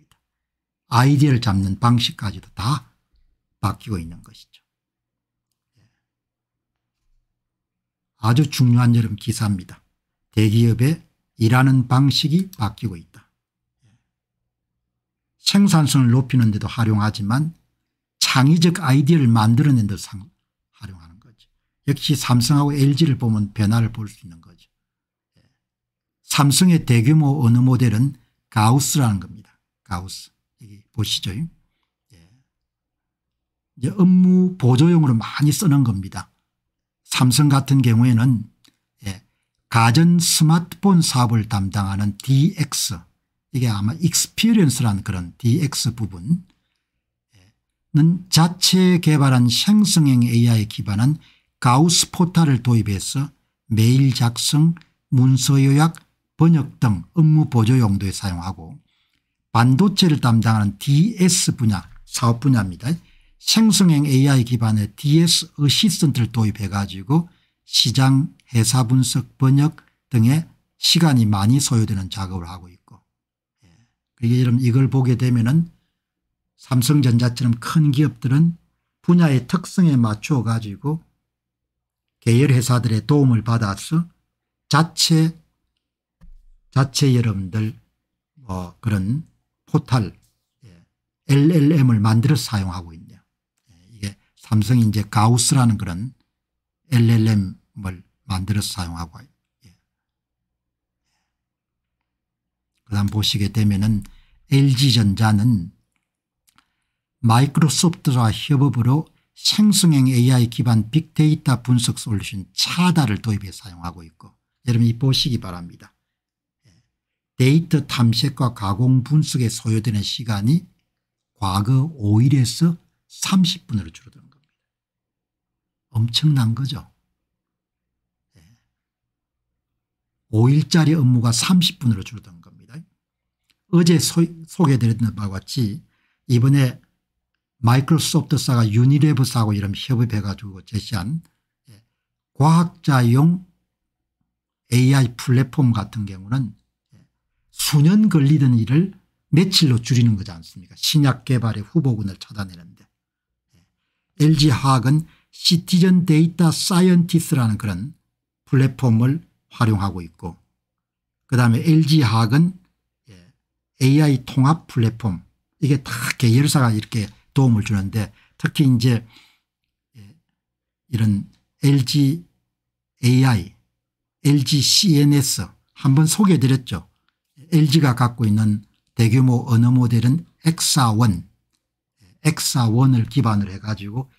아이디어를 잡는 방식까지도 다 바뀌고 있는 것이죠. 예. 아주 중요한 여름 기사입니다. 대기업의 일하는 방식이 바뀌고 있다. 예. 생산성을 높이는 데도 활용하지만 창의적 아이디어를 만들어낸 데도 활용하는 거죠. 역시 삼성하고 LG를 보면 변화를 볼 수 있는 거죠. 예. 삼성의 대규모 언어 모델은 가우스라는 겁니다. 가우스. 보시죠. 예. 이제 업무 보조용으로 많이 쓰는 겁니다. 삼성 같은 경우에는 예, 가전 스마트폰 사업을 담당하는 DX 이게 아마 익스피리언스란 그런 DX 부분 는 자체 개발한 생성형 AI에 기반한 가우스 포탈을 도입해서 메일 작성, 문서 요약, 번역 등 업무 보조 용도에 사용하고 반도체를 담당하는 DS 분야 사업 분야입니다. 생성형 AI 기반의 DS 어시스턴트를 도입해 가지고 시장 회사 분석 번역 등의 시간이 많이 소요되는 작업을 하고 있고 예. 그게 그러니까 여러분 이걸 보게 되면은 삼성전자처럼 큰 기업들은 분야의 특성에 맞춰 가지고 계열 회사들의 도움을 받아서 자체 자체 여러분들 뭐 그런 포탈 LLM을 예, 만들어 사용하고 있네요. 예, 이게 삼성이 이제 가우스라는 그런 LLM을 만들어 사용하고 예. 그 다음 보시게 되면은 LG전자는 마이크로소프트와 협업으로 생성형 AI 기반 빅데이터 분석 솔루션 차다를 도입해 사용하고 있고 여러분 이 보시기 바랍니다. 데이터 탐색과 가공 분석에 소요되는 시간이 과거 5일에서 30분으로 줄어드는 겁니다. 엄청난 거죠. 5일짜리 예. 업무가 30분으로 줄어든 겁니다. 어제 소, 개드렸던 바와 같이 이번에 마이크로소프트사가 유니레버사하고 이런 협업해가지고 제시한 예, 과학자용 AI 플랫폼 같은 경우는 수년 걸리던 일을 며칠로 줄이는 거지 않습니까 신약 개발의 후보군을 찾아내는데 LG화학은 예. 시티즌 데이터 사이언티스라는 그런 플랫폼을 활용하고 있고 그다음에 LG화학은 AI 예, 통합 플랫폼 이게 다 계열사가 이렇게 도움을 주는데 특히 이제 예, 이런 LG AI, LG CNS 한번 소개해 드렸죠. LG가 갖고 있는 대규모 언어 모델은 엑사원, 엑사원을 기반으로 해가지고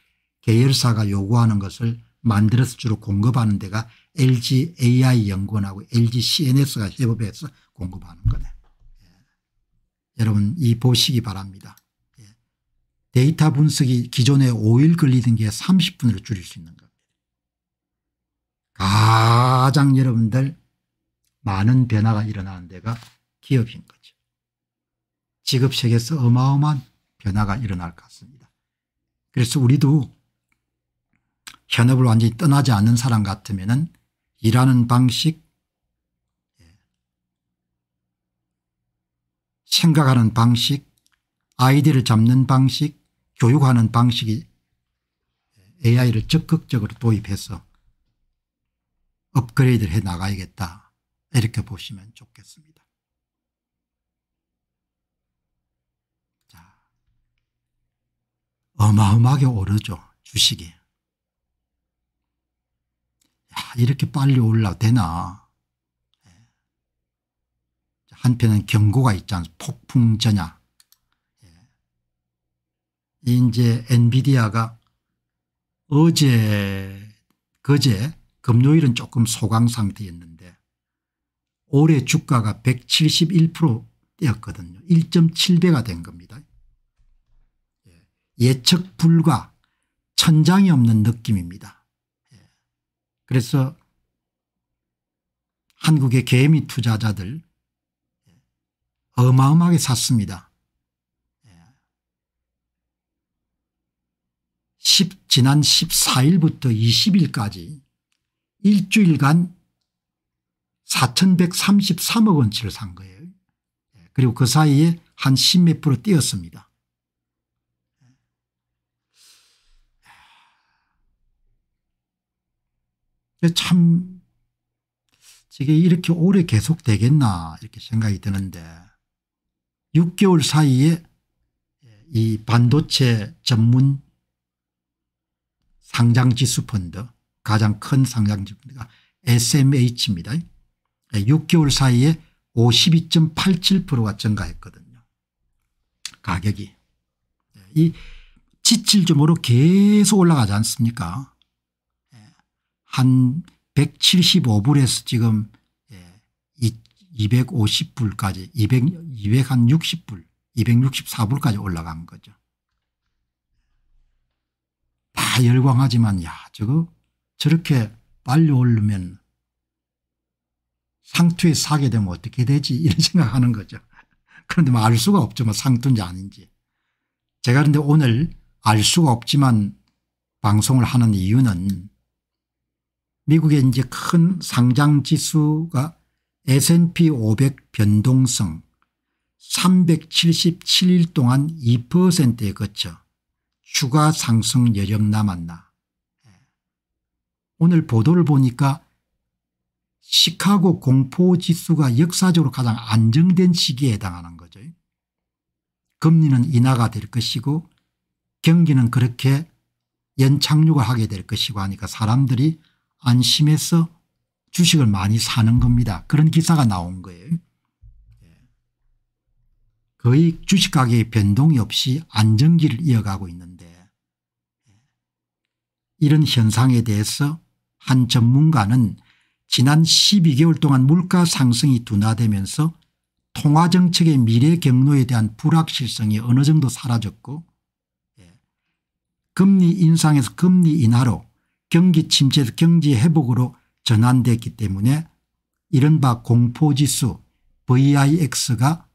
계열사가 요구하는 것을 만들어서 주로 공급하는 데가 LG AI 연구원하고 LG CNS가 협업해서 공급하는 거네. 예. 여러분 이 보시기 바랍니다. 예. 데이터 분석이 기존에 5일 걸리던 게 30분으로 줄일 수 있는 겁니다. 가장 여러분들 많은 변화가 일어나는 데가 기업인 거죠. 지급세계에서 어마어마한 변화가 일어날 것 같습니다. 그래서 우리도 현업을 완전히 떠나지 않는 사람 같으면 은 일하는 방식 생각하는 방식 아이디를 잡는 방식 교육하는 방식이 AI를 적극적으로 도입해서 업그레이드를 해나가야겠다 이렇게 보시면 좋겠습니다. 어마어마하게 오르죠. 주식이. 야, 이렇게 빨리 올라되나. 예. 한편은 경고가 있잖아. 폭풍 전야. 예. 이제 엔비디아가 어제 그제 금요일은 조금 소강 상태였는데 올해 주가가 171% 뛰었거든요. 1.7배가 된 겁니다. 예측 불가 천장이 없는 느낌입니다. 예. 그래서 한국의 개미 투자자들 예, 어마어마하게 샀습니다. 10, 예. 지난 14일부터 20일까지 일주일간 4,133억 원치를 산 거예요. 그리고 그 사이에 한 10몇 프로 뛰었습니다. 참 이게 이렇게 오래 계속 되겠나 이렇게 생각이 드는데 6개월 사이에 이 반도체 전문 상장지수 펀드 가장 큰 상장지수 펀드가 SMH입니다. 6개월 예, 사이에 52.87%가 증가했거든요. 가격이. 예, 이 지칠 점으로 계속 올라가지 않습니까 한 175불에서 지금 250불까지 200, 260불 264불까지 올라간 거죠. 다 열광하지만 야 저거 저렇게 빨리 오르면 상투에 사게 되면 어떻게 되지 이런 생각하는 거죠. 그런데 뭐알 수가 없죠. 뭐 상투인지 아닌지. 제가 그런데 오늘 알 수가 없지만 방송을 하는 이유는 미국의 이제 큰 상장 지수가 S&P 500 변동성 377일 동안 2%에 거쳐 추가 상승 여력 남았나. 오늘 보도를 보니까 시카고 공포지수가 역사적으로 가장 안정된 시기에 해당하는 거죠. 금리는 인하가 될 것이고 경기는 그렇게 연착륙을 하게 될 것이고 하니까 사람들이 안심해서 주식을 많이 사는 겁니다. 그런 기사가 나온 거예요. 예. 거의 주식 가격의 변동이 없이 안정기를 이어가고 있는데 예. 이런 현상에 대해서 한 전문가는 지난 12개월 동안 물가 상승이 둔화되면서 통화정책의 미래 경로에 대한 불확실성이 어느 정도 사라졌고 예. 금리 인상에서 금리 인하로 경기 침체에서 경제 회복으로 전환됐기 때문에 이른바 공포지수 VIX가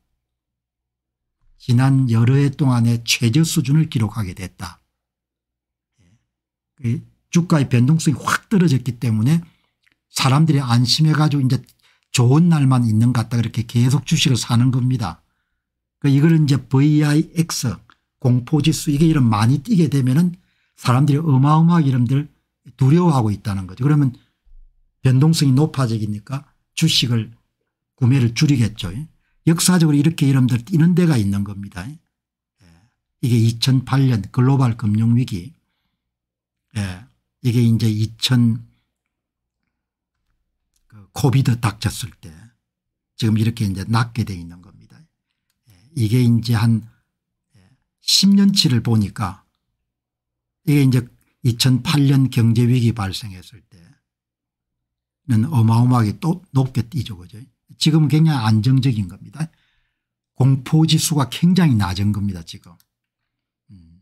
지난 여러 해 동안의 최저 수준을 기록하게 됐다. 그 주가의 변동성이 확 떨어졌기 때문에 사람들이 안심해 가지고 이제 좋은 날만 있는 것 같다 그렇게 계속 주식을 사는 겁니다. 그러니 이걸 이제 VIX 공포지수 이게 이런 많이 뛰게 되면은 사람들이 어마어마하게 이름들 두려워하고 있다는 거죠. 그러면 변동성이 높아지니까 주식을 구매를 줄이겠죠. 역사적으로 이렇게 이름들 이는 데가 있는 겁니다. 예. 이게 2008년 글로벌 금융위기 예. 이게 이제 2000 그 코비드 닥쳤을 때 지금 이렇게 이제 낮게 돼 있는 겁니다. 예. 이게 이제 한 10년치를 보니까 이게 이제 2008년 경제위기 발생했을 때는 어마어마하게 또 높게 뛰죠. 그죠. 지금 굉장히 안정적인 겁니다. 공포지수가 굉장히 낮은 겁니다. 지금. 음.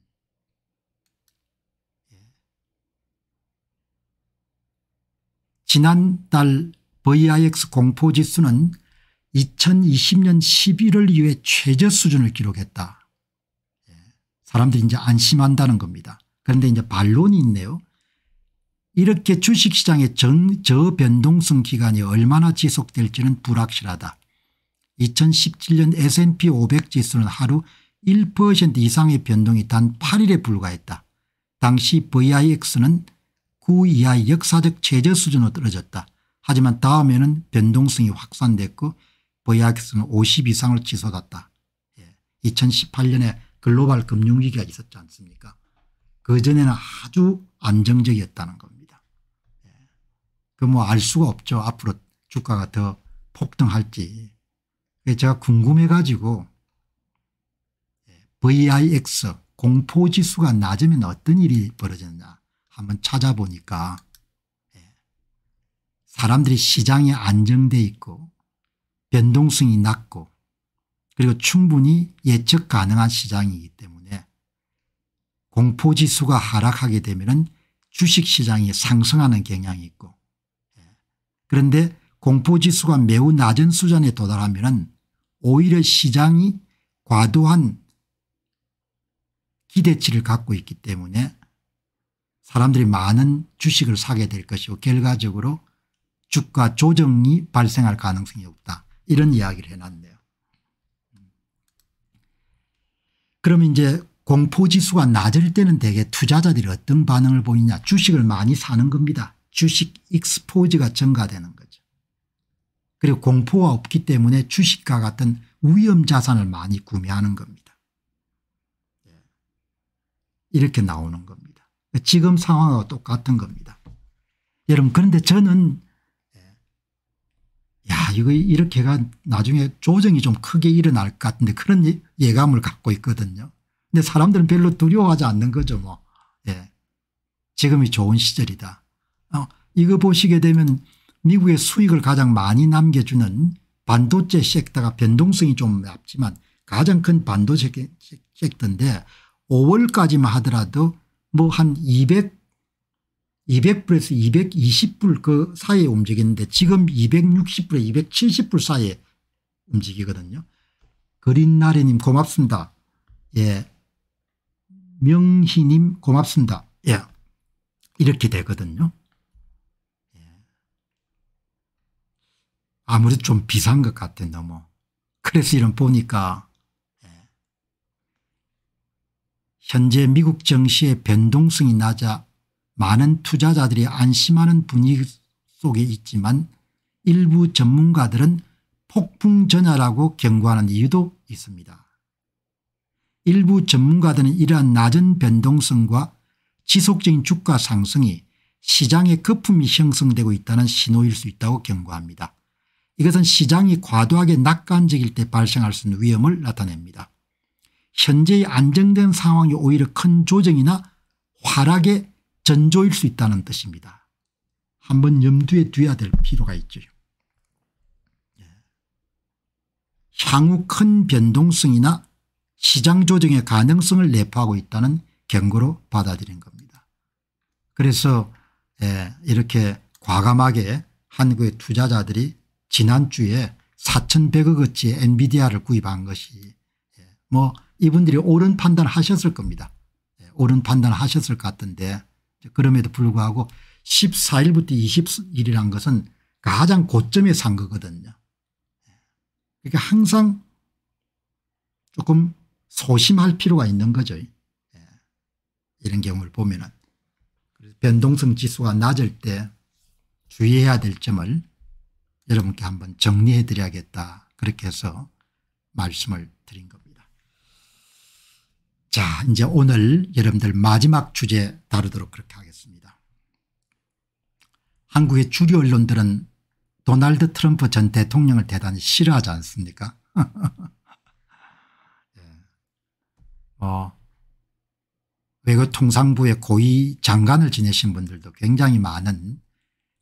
예. 지난달 VIX 공포지수는 2020년 11월 이후에 최저 수준을 기록했다. 예. 사람들이 이제 안심한다는 겁니다. 그런데 이제 반론이 있네요. 이렇게 주식시장의 전, 저변동성 기간이 얼마나 지속될지는 불확실하다. 2017년 S&P 500 지수는 하루 1% 이상의 변동이 단 8일에 불과했다. 당시 VIX는 9이하 역사적 최저 수준으로 떨어졌다. 하지만 다음에는 변동성이 확산됐고 VIX는 50 이상을 치솟았다. 2018년에 예, 글로벌 금융위기가 있었지 않습니까 그전에는 아주 안정적이었다는 겁니다. 예. 그뭐 알 수가 없죠. 앞으로 주가가 더 폭등할지. 제가 궁금해 가지고 예, VIX 공포지수가 낮으면 어떤 일이 벌어졌냐 한번 찾아보니까 예, 사람들이 시장이 안정돼 있고 변동성이 낮고 그리고 충분히 예측 가능한 시장이기 때문에 공포지수가 하락하게 되면 주식시장이 상승하는 경향이 있고 예. 그런데 공포지수가 매우 낮은 수준에 도달하면 오히려 시장이 과도한 기대치를 갖고 있기 때문에 사람들이 많은 주식을 사게 될 것이고 결과적으로 주가 조정이 발생할 가능성이 없다 이런 이야기를 해놨네요. 음. 그럼 이제 공포지수가 낮을 때는 대개 투자자들이 어떤 반응을 보이냐 주식을 많이 사는 겁니다. 주식 익스포즈가 증가되는 거죠. 그리고 공포가 없기 때문에 주식과 같은 위험 자산을 많이 구매하는 겁니다. 예. 이렇게 나오는 겁니다. 지금 상황과 똑같은 겁니다. 여러분 그런데 저는 예. 야 이거 이렇게가 나중에 조정이 좀 크게 일어날 것 같은데 그런 예, 예감을 갖고 있거든요. 근데 사람들은 별로 두려워하지 않는 거죠 뭐. 예. 지금이 좋은 시절이다. 어, 이거 보시게 되면 미국의 수익을 가장 많이 남겨주는 반도체 섹터가 변동성이 좀 낮지만 가장 큰 반도체 섹터인데 5월까지만 하더라도 뭐 한 200, 200불에서 220불 그 사이에 움직이는데 지금 260불에 270불 사이에 움직이거든요. 그린나리님 고맙습니다. 예. 명희님 고맙습니다. 예. 이렇게 되거든요. 예. 아무래도 좀 비싼 것 같아 너무. 그래서 이런 보니까 예. 현재 미국 정시의 변동성이 낮아 많은 투자자들이 안심하는 분위기 속에 있지만 일부 전문가들은 폭풍 전야라고 경고하는 이유도 있습니다. 일부 전문가들은 이러한 낮은 변동성과 지속적인 주가 상승이 시장의 거품이 형성되고 있다는 신호일 수 있다고 경고합니다. 이것은 시장이 과도하게 낙관적일 때 발생할 수 있는 위험을 나타냅니다. 현재의 안정된 상황이 오히려 큰 조정이나 활락의 전조일 수 있다는 뜻입니다. 한번 염두에 두어야 될 필요가 있죠. 향후 큰 변동성이나 시장 조정의 가능성을 내포하고 있다는 경고로 받아들인 겁니다. 그래서 예, 이렇게 과감하게 한국의 투자자들이 지난주에 4,100억어치의 엔비디아를 구입한 것이 예, 뭐 이분들이 옳은 판단을 하셨을 겁니다. 예, 옳은 판단을 하셨을 것 같은데 그럼에도 불구하고 14일부터 20일이란 것은 가장 고점에 산 거거든요. 그러니까 항상 조금 소심할 필요가 있는 거죠. 예. 이런 경우를 보면은 변동성 지수가 낮을 때 주의해야 될 점을 여러분께 한번 정리해 드려야겠다 그렇게 해서 말씀을 드린 겁니다. 자 이제 오늘 여러분들 마지막 주제 다루도록 그렇게 하겠습니다. 한국의 주류 언론들은 도널드 트럼프 전 대통령을 대단히 싫어하지 않습니까 어 외교통상부의 고위 장관을 지내신 분들도 굉장히 많은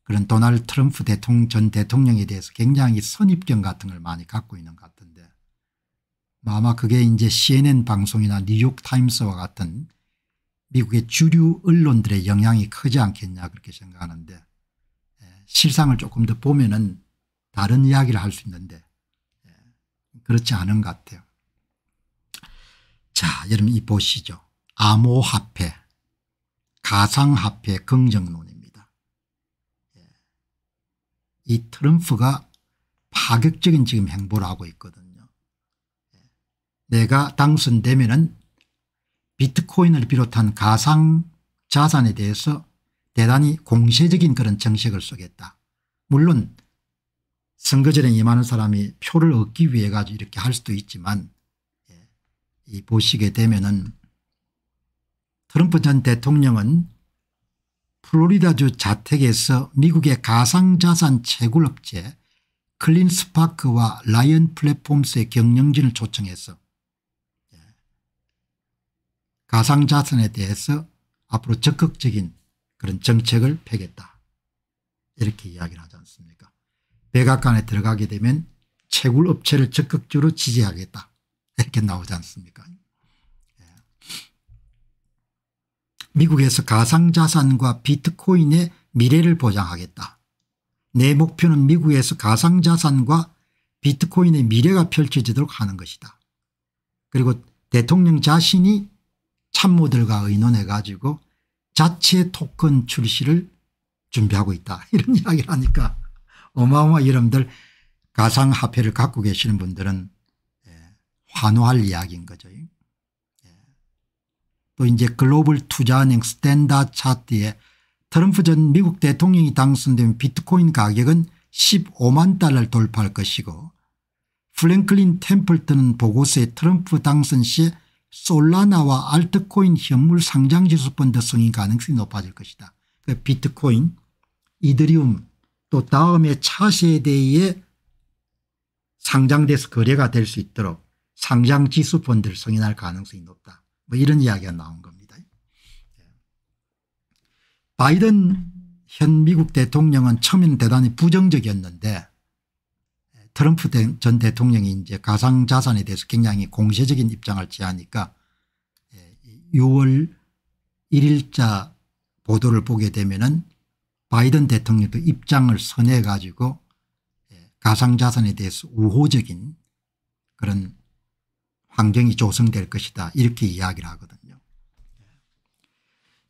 그런 도널드 트럼프 대통령 전 대통령에 대해서 굉장히 선입견 같은 걸 많이 갖고 있는 것 같은데 뭐 아마 그게 이제 cnn 방송이나 뉴욕타임스와 같은 미국의 주류 언론들의 영향이 크지 않겠냐 그렇게 생각하는데 예, 실상을 조금 더 보면 은 다른 이야기를 할 수 있는데 예, 그렇지 않은 것 같아요. 자 여러분 이 보시죠. 암호화폐 가상화폐 긍정론입니다. 예. 이 트럼프가 파격적인 지금 행보를 하고 있거든요. 예. 내가 당선되면 은 비트코인을 비롯한 가상 자산에 대해서 대단히 공세적인 그런 정책을 쏘겠다. 물론 선거전에 임하는 사람이 표를 얻기 위해 가지고 이렇게 할 수도 있지만 이 보시게 되면은 트럼프 전 대통령은 플로리다주 자택에서 미국의 가상자산 채굴업체 클린스파크와 라이언 플랫폼스의 경영진을 초청해서 예, 가상자산에 대해서 앞으로 적극적인 그런 정책을 펴겠다 이렇게 이야기를 하지 않습니까 백악관에 들어가게 되면 채굴업체를 적극적으로 지지하겠다 이렇게 나오지 않습니까? 예. 미국에서 가상자산과 비트코인의 미래를 보장하겠다. 내 목표는 미국에서 가상자산과 비트코인의 미래가 펼쳐지도록 하는 것이다. 그리고 대통령 자신이 참모들과 의논해 가지고 자체 토큰 출시를 준비하고 있다. 이런 이야기를 하니까 어마어마 여러분들 가상화폐를 갖고 계시는 분들은 환호할 이야기인 거죠. 예. 또 이제 글로벌 투자은행 스탠다드 차트에 트럼프 전 미국 대통령이 당선되면 비트코인 가격은 15만 달러를 돌파할 것이고 플랭클린 템플턴은 보고서에 트럼프 당선 시 솔라나와 알트코인 현물 상장지수 펀드 승인 가능성이 높아질 것이다. 그 비트코인 이더리움 또 다음에 차세대에 상장돼서 거래가 될 수 있도록 상장 지수펀드를 승인할 가능성이 높다. 뭐 이런 이야기가 나온 겁니다. 예. 바이든 현 미국 대통령은 처음에는 대단히 부정적이었는데 트럼프 전 대통령이 이제 가상자산에 대해서 굉장히 공세적인 입장을 취하니까 6월 예, 1일자 보도를 보게 되면은 바이든 대통령도 입장을 선해 가지고 예, 가상자산에 대해서 우호적인 그런 환경이 조성될 것이다 이렇게 이야기를 하거든요.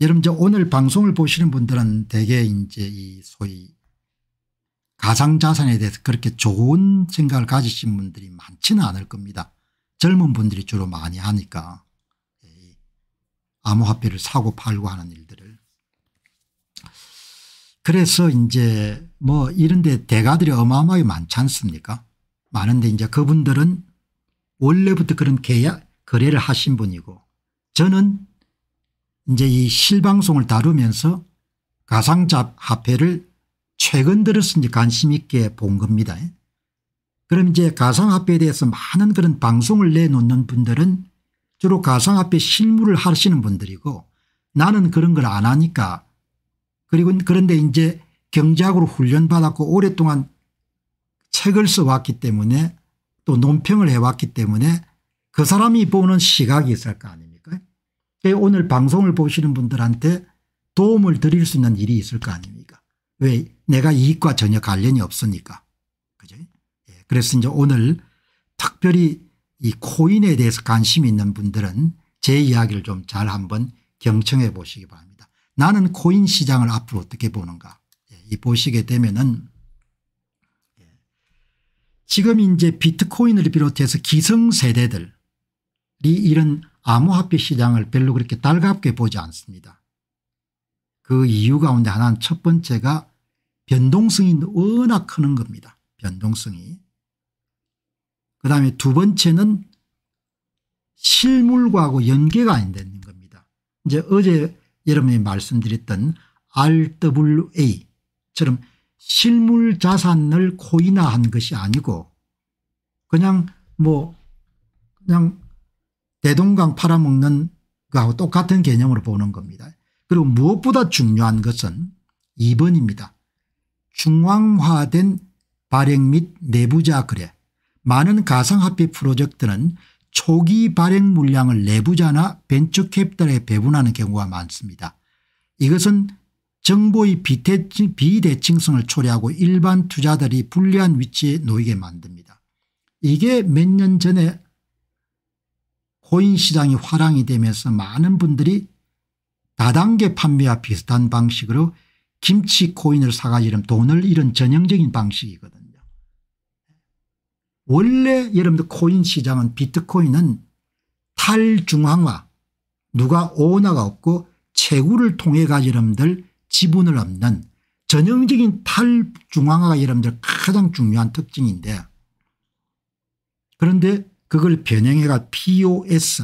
여러분 저 오늘 방송을 보시는 분들은 대개 이제 이 소위 가상자산에 대해서 그렇게 좋은 생각을 가지신 분들이 많지는 않을 겁니다. 젊은 분들이 주로 많이 하니까 예, 암호화폐를 사고 팔고 하는 일들을. 그래서 이제 뭐 이런 데 대가들이 어마어마하게 많지 않습니까 많은데 이제 그분들은 원래부터 그런 계약 거래를 하신 분이고 저는 이제 이 실방송을 다루면서 가상화폐를 최근 들어서 이제 관심 있게 본 겁니다. 그럼 이제 가상화폐에 대해서 많은 그런 방송을 내놓는 분들은 주로 가상화폐 실무를 하시는 분들이고 나는 그런 걸 안 하니까 그리고 그런데 이제 경제학으로 훈련받았고 오랫동안 책을 써왔기 때문에 또 논평을 해왔기 때문에 그 사람이 보는 시각이 있을 거 아닙니까 예, 오늘 방송을 보시는 분들한테 도움을 드릴 수 있는 일이 있을 거 아닙니까 왜 내가 이익과 전혀 관련이 없으니까 그죠 예, 그래서 이제 오늘 특별히 이 코인에 대해서 관심 있는 분들은 제 이야기를 좀 잘 한번 경청해 보시기 바랍니다. 나는 코인 시장을 앞으로 어떻게 보는가 예, 이 보시게 되면은 지금 이제 비트코인을 비롯해서 기성세대들이 이런 암호화폐 시장을 별로 그렇게 달갑게 보지 않습니다. 그 이유 가운데 하나는 첫 번째가 변동성이 워낙 크는 겁니다. 변동성이. 그 다음에 두 번째는 실물과하고 연계가 안 되는 겁니다. 이제 어제 여러분이 말씀드렸던 RWA처럼 실물 자산을 코인화한 것이 아니고 그냥 뭐 그냥 대동강 팔아먹는 그하고 똑같은 개념으로 보는 겁니다. 그리고 무엇보다 중요한 것은 2번입니다. 중앙화된 발행 및 내부자 거래 많은 가상화폐 프로젝트는 초기 발행 물량을 내부자나 벤처캐피탈에 배분하는 경우가 많습니다. 이것은 정보의 비대칭, 비대칭성을 초래하고 일반 투자들이 불리한 위치에 놓이게 만듭니다. 이게 몇 년 전에 코인 시장이 화랑이 되면서 많은 분들이 다단계 판매와 비슷한 방식으로 김치 코인을 사가지면 돈을 잃은 전형적인 방식이거든요. 원래 여러분들 코인 시장은 비트코인은 탈중앙화 누가 오너가 없고 채굴을 통해 가지 여러분들 지분을 없는 전형적인 탈중앙화가 여러분들 가장 중요한 특징인데 그런데 그걸 변형해가 pos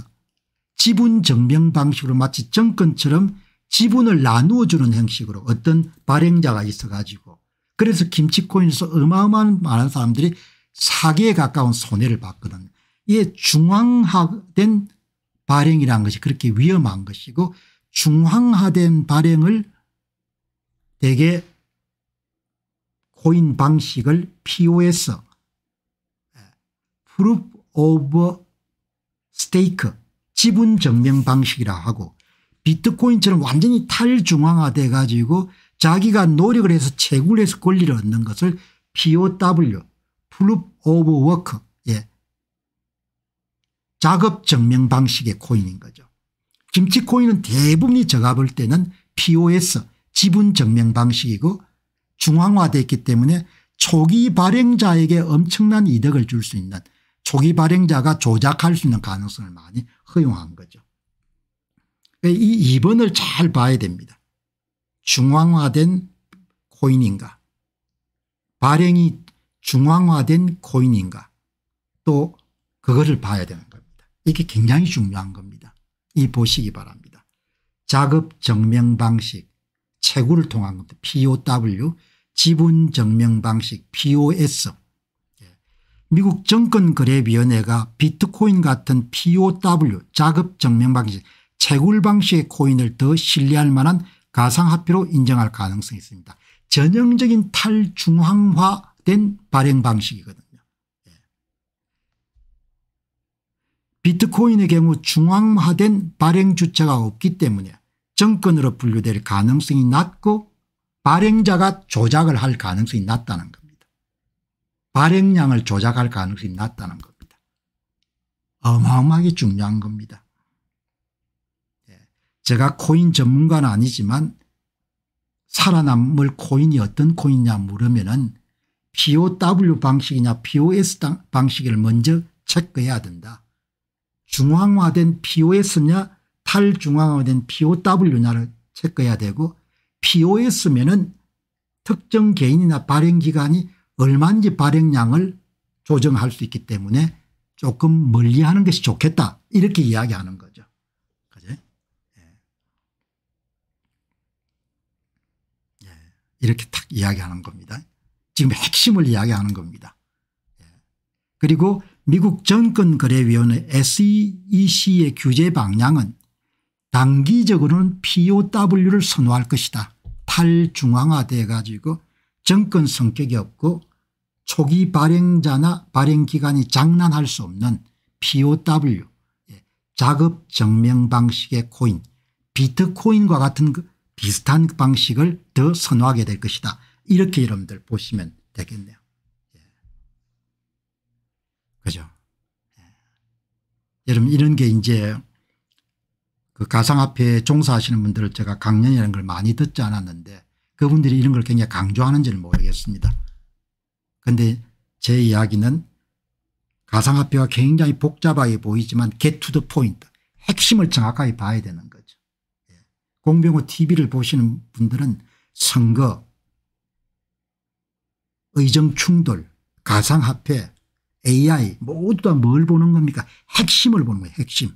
지분 증명 방식으로 마치 정권처럼 지분을 나누어 주는 형식으로 어떤 발행자가 있어 가지고 그래서 김치코인에서 어마어마한 많은 사람들이 사기에 가까운 손해를 봤거든요. 이게 중앙화된 발행이라는 것이 그렇게 위험한 것이고 중앙화된 발행을 대개 코인 방식을 POS, Proof of Stake, 지분 증명 방식이라 하고 비트코인처럼 완전히 탈중앙화돼 가지고 자기가 노력을 해서 채굴 해서 권리를 얻는 것을 POW, Proof of Work, 예. 작업 증명 방식의 코인인 거죠. 김치코인은 대부분이 제가 볼 때는 POS, 지분 증명 방식이고 중앙화됐기 때문에 초기 발행자에게 엄청난 이득을 줄 수 있는 초기 발행자가 조작할 수 있는 가능성을 많이 허용한 거죠. 이 2번을 잘 봐야 됩니다. 중앙화된 코인인가 발행이 중앙화된 코인인가 또 그거를 봐야 되는 겁니다. 이게 굉장히 중요한 겁니다. 이 보시기 바랍니다. 작업 증명 방식 채굴을 통한 겁니다. POW 지분 증명 방식 POS 예. 미국 정권거래위원회가 비트코인 같은 POW 자급 증명 방식 채굴 방식의 코인을 더 신뢰할 만한 가상화폐로 인정할 가능성이 있습니다. 전형적인 탈중앙화된 발행 방식이거든요. 예. 비트코인의 경우 중앙화된 발행 주체가 없기 때문에 정권으로 분류될 가능성이 낮고 발행자가 조작을 할 가능성이 낮다는 겁니다. 발행량을 조작할 가능성이 낮다는 겁니다. 어마어마하게 중요한 겁니다. 예, 제가 코인 전문가는 아니지만 살아남을 코인이 어떤 코인이냐 물으면은 POW 방식이냐 POS 방식을 먼저 체크해야 된다. 중앙화된 POS냐 탈중앙화된 POW나를 체크해야 되고 POS면은 특정 개인이나 발행기관이 얼마인지 발행량을 조정할 수 있기 때문에 조금 멀리하는 것이 좋겠다 이렇게 이야기하는 거죠. 그제? 예. 예. 이렇게 탁 이야기하는 겁니다. 지금 핵심을 이야기하는 겁니다. 예. 그리고 미국 정권거래위원회 SEC의 규제 방향은 단기적으로는 POW를 선호할 것이다. 탈중앙화돼 가지고 정권 성격이 없고 초기 발행자나 발행기관이 장난할 수 없는 POW 예, 작업 증명 방식의 코인 비트코인과 같은 그 비슷한 방식을 더 선호하게 될 것이다. 이렇게 여러분들 보시면 되겠네요. 예. 그죠. 예. 여러분 이런 게 이제 그 가상화폐에 종사하시는 분들을 제가 강연이라는 걸 많이 듣지 않았는데 그분들이 이런 걸 굉장히 강조하는지는 모르겠습니다. 그런데 제 이야기는 가상화폐가 굉장히 복잡하게 보이지만 get to the point 핵심을 정확하게 봐야 되는 거죠. 예. 공병호 tv를 보시는 분들은 선거 의정 충돌 가상화폐 AI 모두 다 뭘 보는 겁니까 핵심을 보는 거예요 핵심.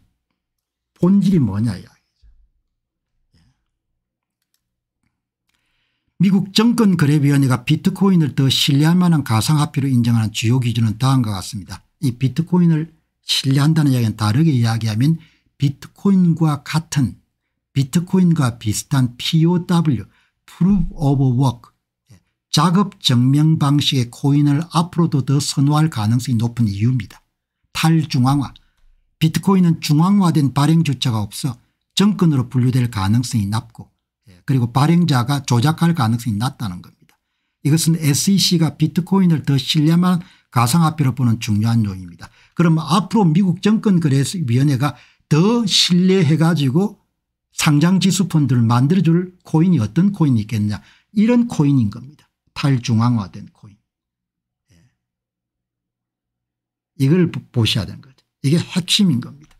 본질이 뭐냐 이야기죠. 예. 미국 정권거래위원회가 비트코인을 더 신뢰할 만한 가상화폐로 인정하는 주요 기준은 다음과 같습니다. 이 비트코인을 신뢰한다는 이야기는 다르게 이야기하면 비트코인과 같은 비트코인과 비슷한 POW Proof of Work 예, 작업 증명 방식의 코인을 앞으로도 더 선호할 가능성이 높은 이유입니다. 탈중앙화 비트코인은 중앙화된 발행 주체가 없어 정권으로 분류될 가능성이 낮고 예, 그리고 발행자가 조작할 가능성이 낮다는 겁니다. 이것은 SEC가 비트코인을 더 신뢰만 가상화폐로 보는 중요한 요인입니다. 그럼 앞으로 미국 정권거래위원회가 더 신뢰해 가지고 상장지수 펀드를 만들어줄 코인이 어떤 코인이 있겠냐 이런 코인인 겁니다. 탈중앙화된 코인. 예. 이걸 보셔야 되는 거죠. 이게 핵심인 겁니다.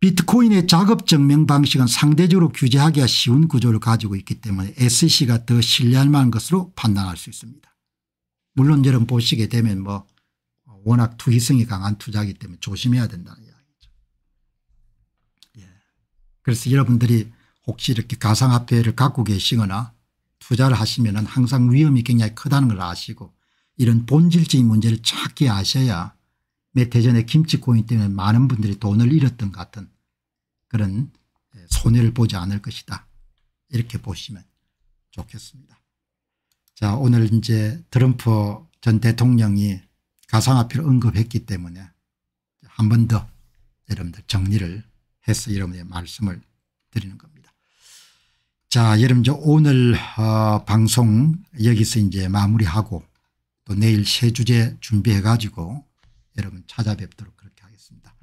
비트코인의 작업 증명 방식은 상대적으로 규제하기가 쉬운 구조를 가지고 있기 때문에 SEC가 더 신뢰할 만한 것으로 판단할 수 있습니다. 물론 여러분 보시게 되면 뭐 워낙 투기성이 강한 투자이기 때문에 조심해야 된다는 이야기죠. 예. 그래서 여러분들이 혹시 이렇게 가상화폐를 갖고 계시거나 투자를 하시면 항상 위험이 굉장히 크다는 걸 아시고 이런 본질적인 문제를 찾게 아셔야 몇 해 전에 김치고인 때문에 많은 분들이 돈을 잃었던 같은 그런 예, 손해를 보지 않을 것이다. 이렇게 보시면 좋겠습니다. 자 오늘 이제 트럼프 전 대통령이 가상화폐를 언급했기 때문에 한 번 더 여러분들 정리를 해서 여러분의 말씀을 드리는 겁니다. 자 여러분 저 오늘 어, 방송 여기서 이제 마무리하고 또 내일 새 주제 준비해 가지고 여러분 찾아뵙도록 그렇게 하겠습니다.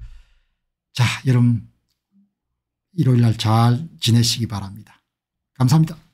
자 여러분 일요일 날 잘 지내시기 바랍니다. 감사합니다.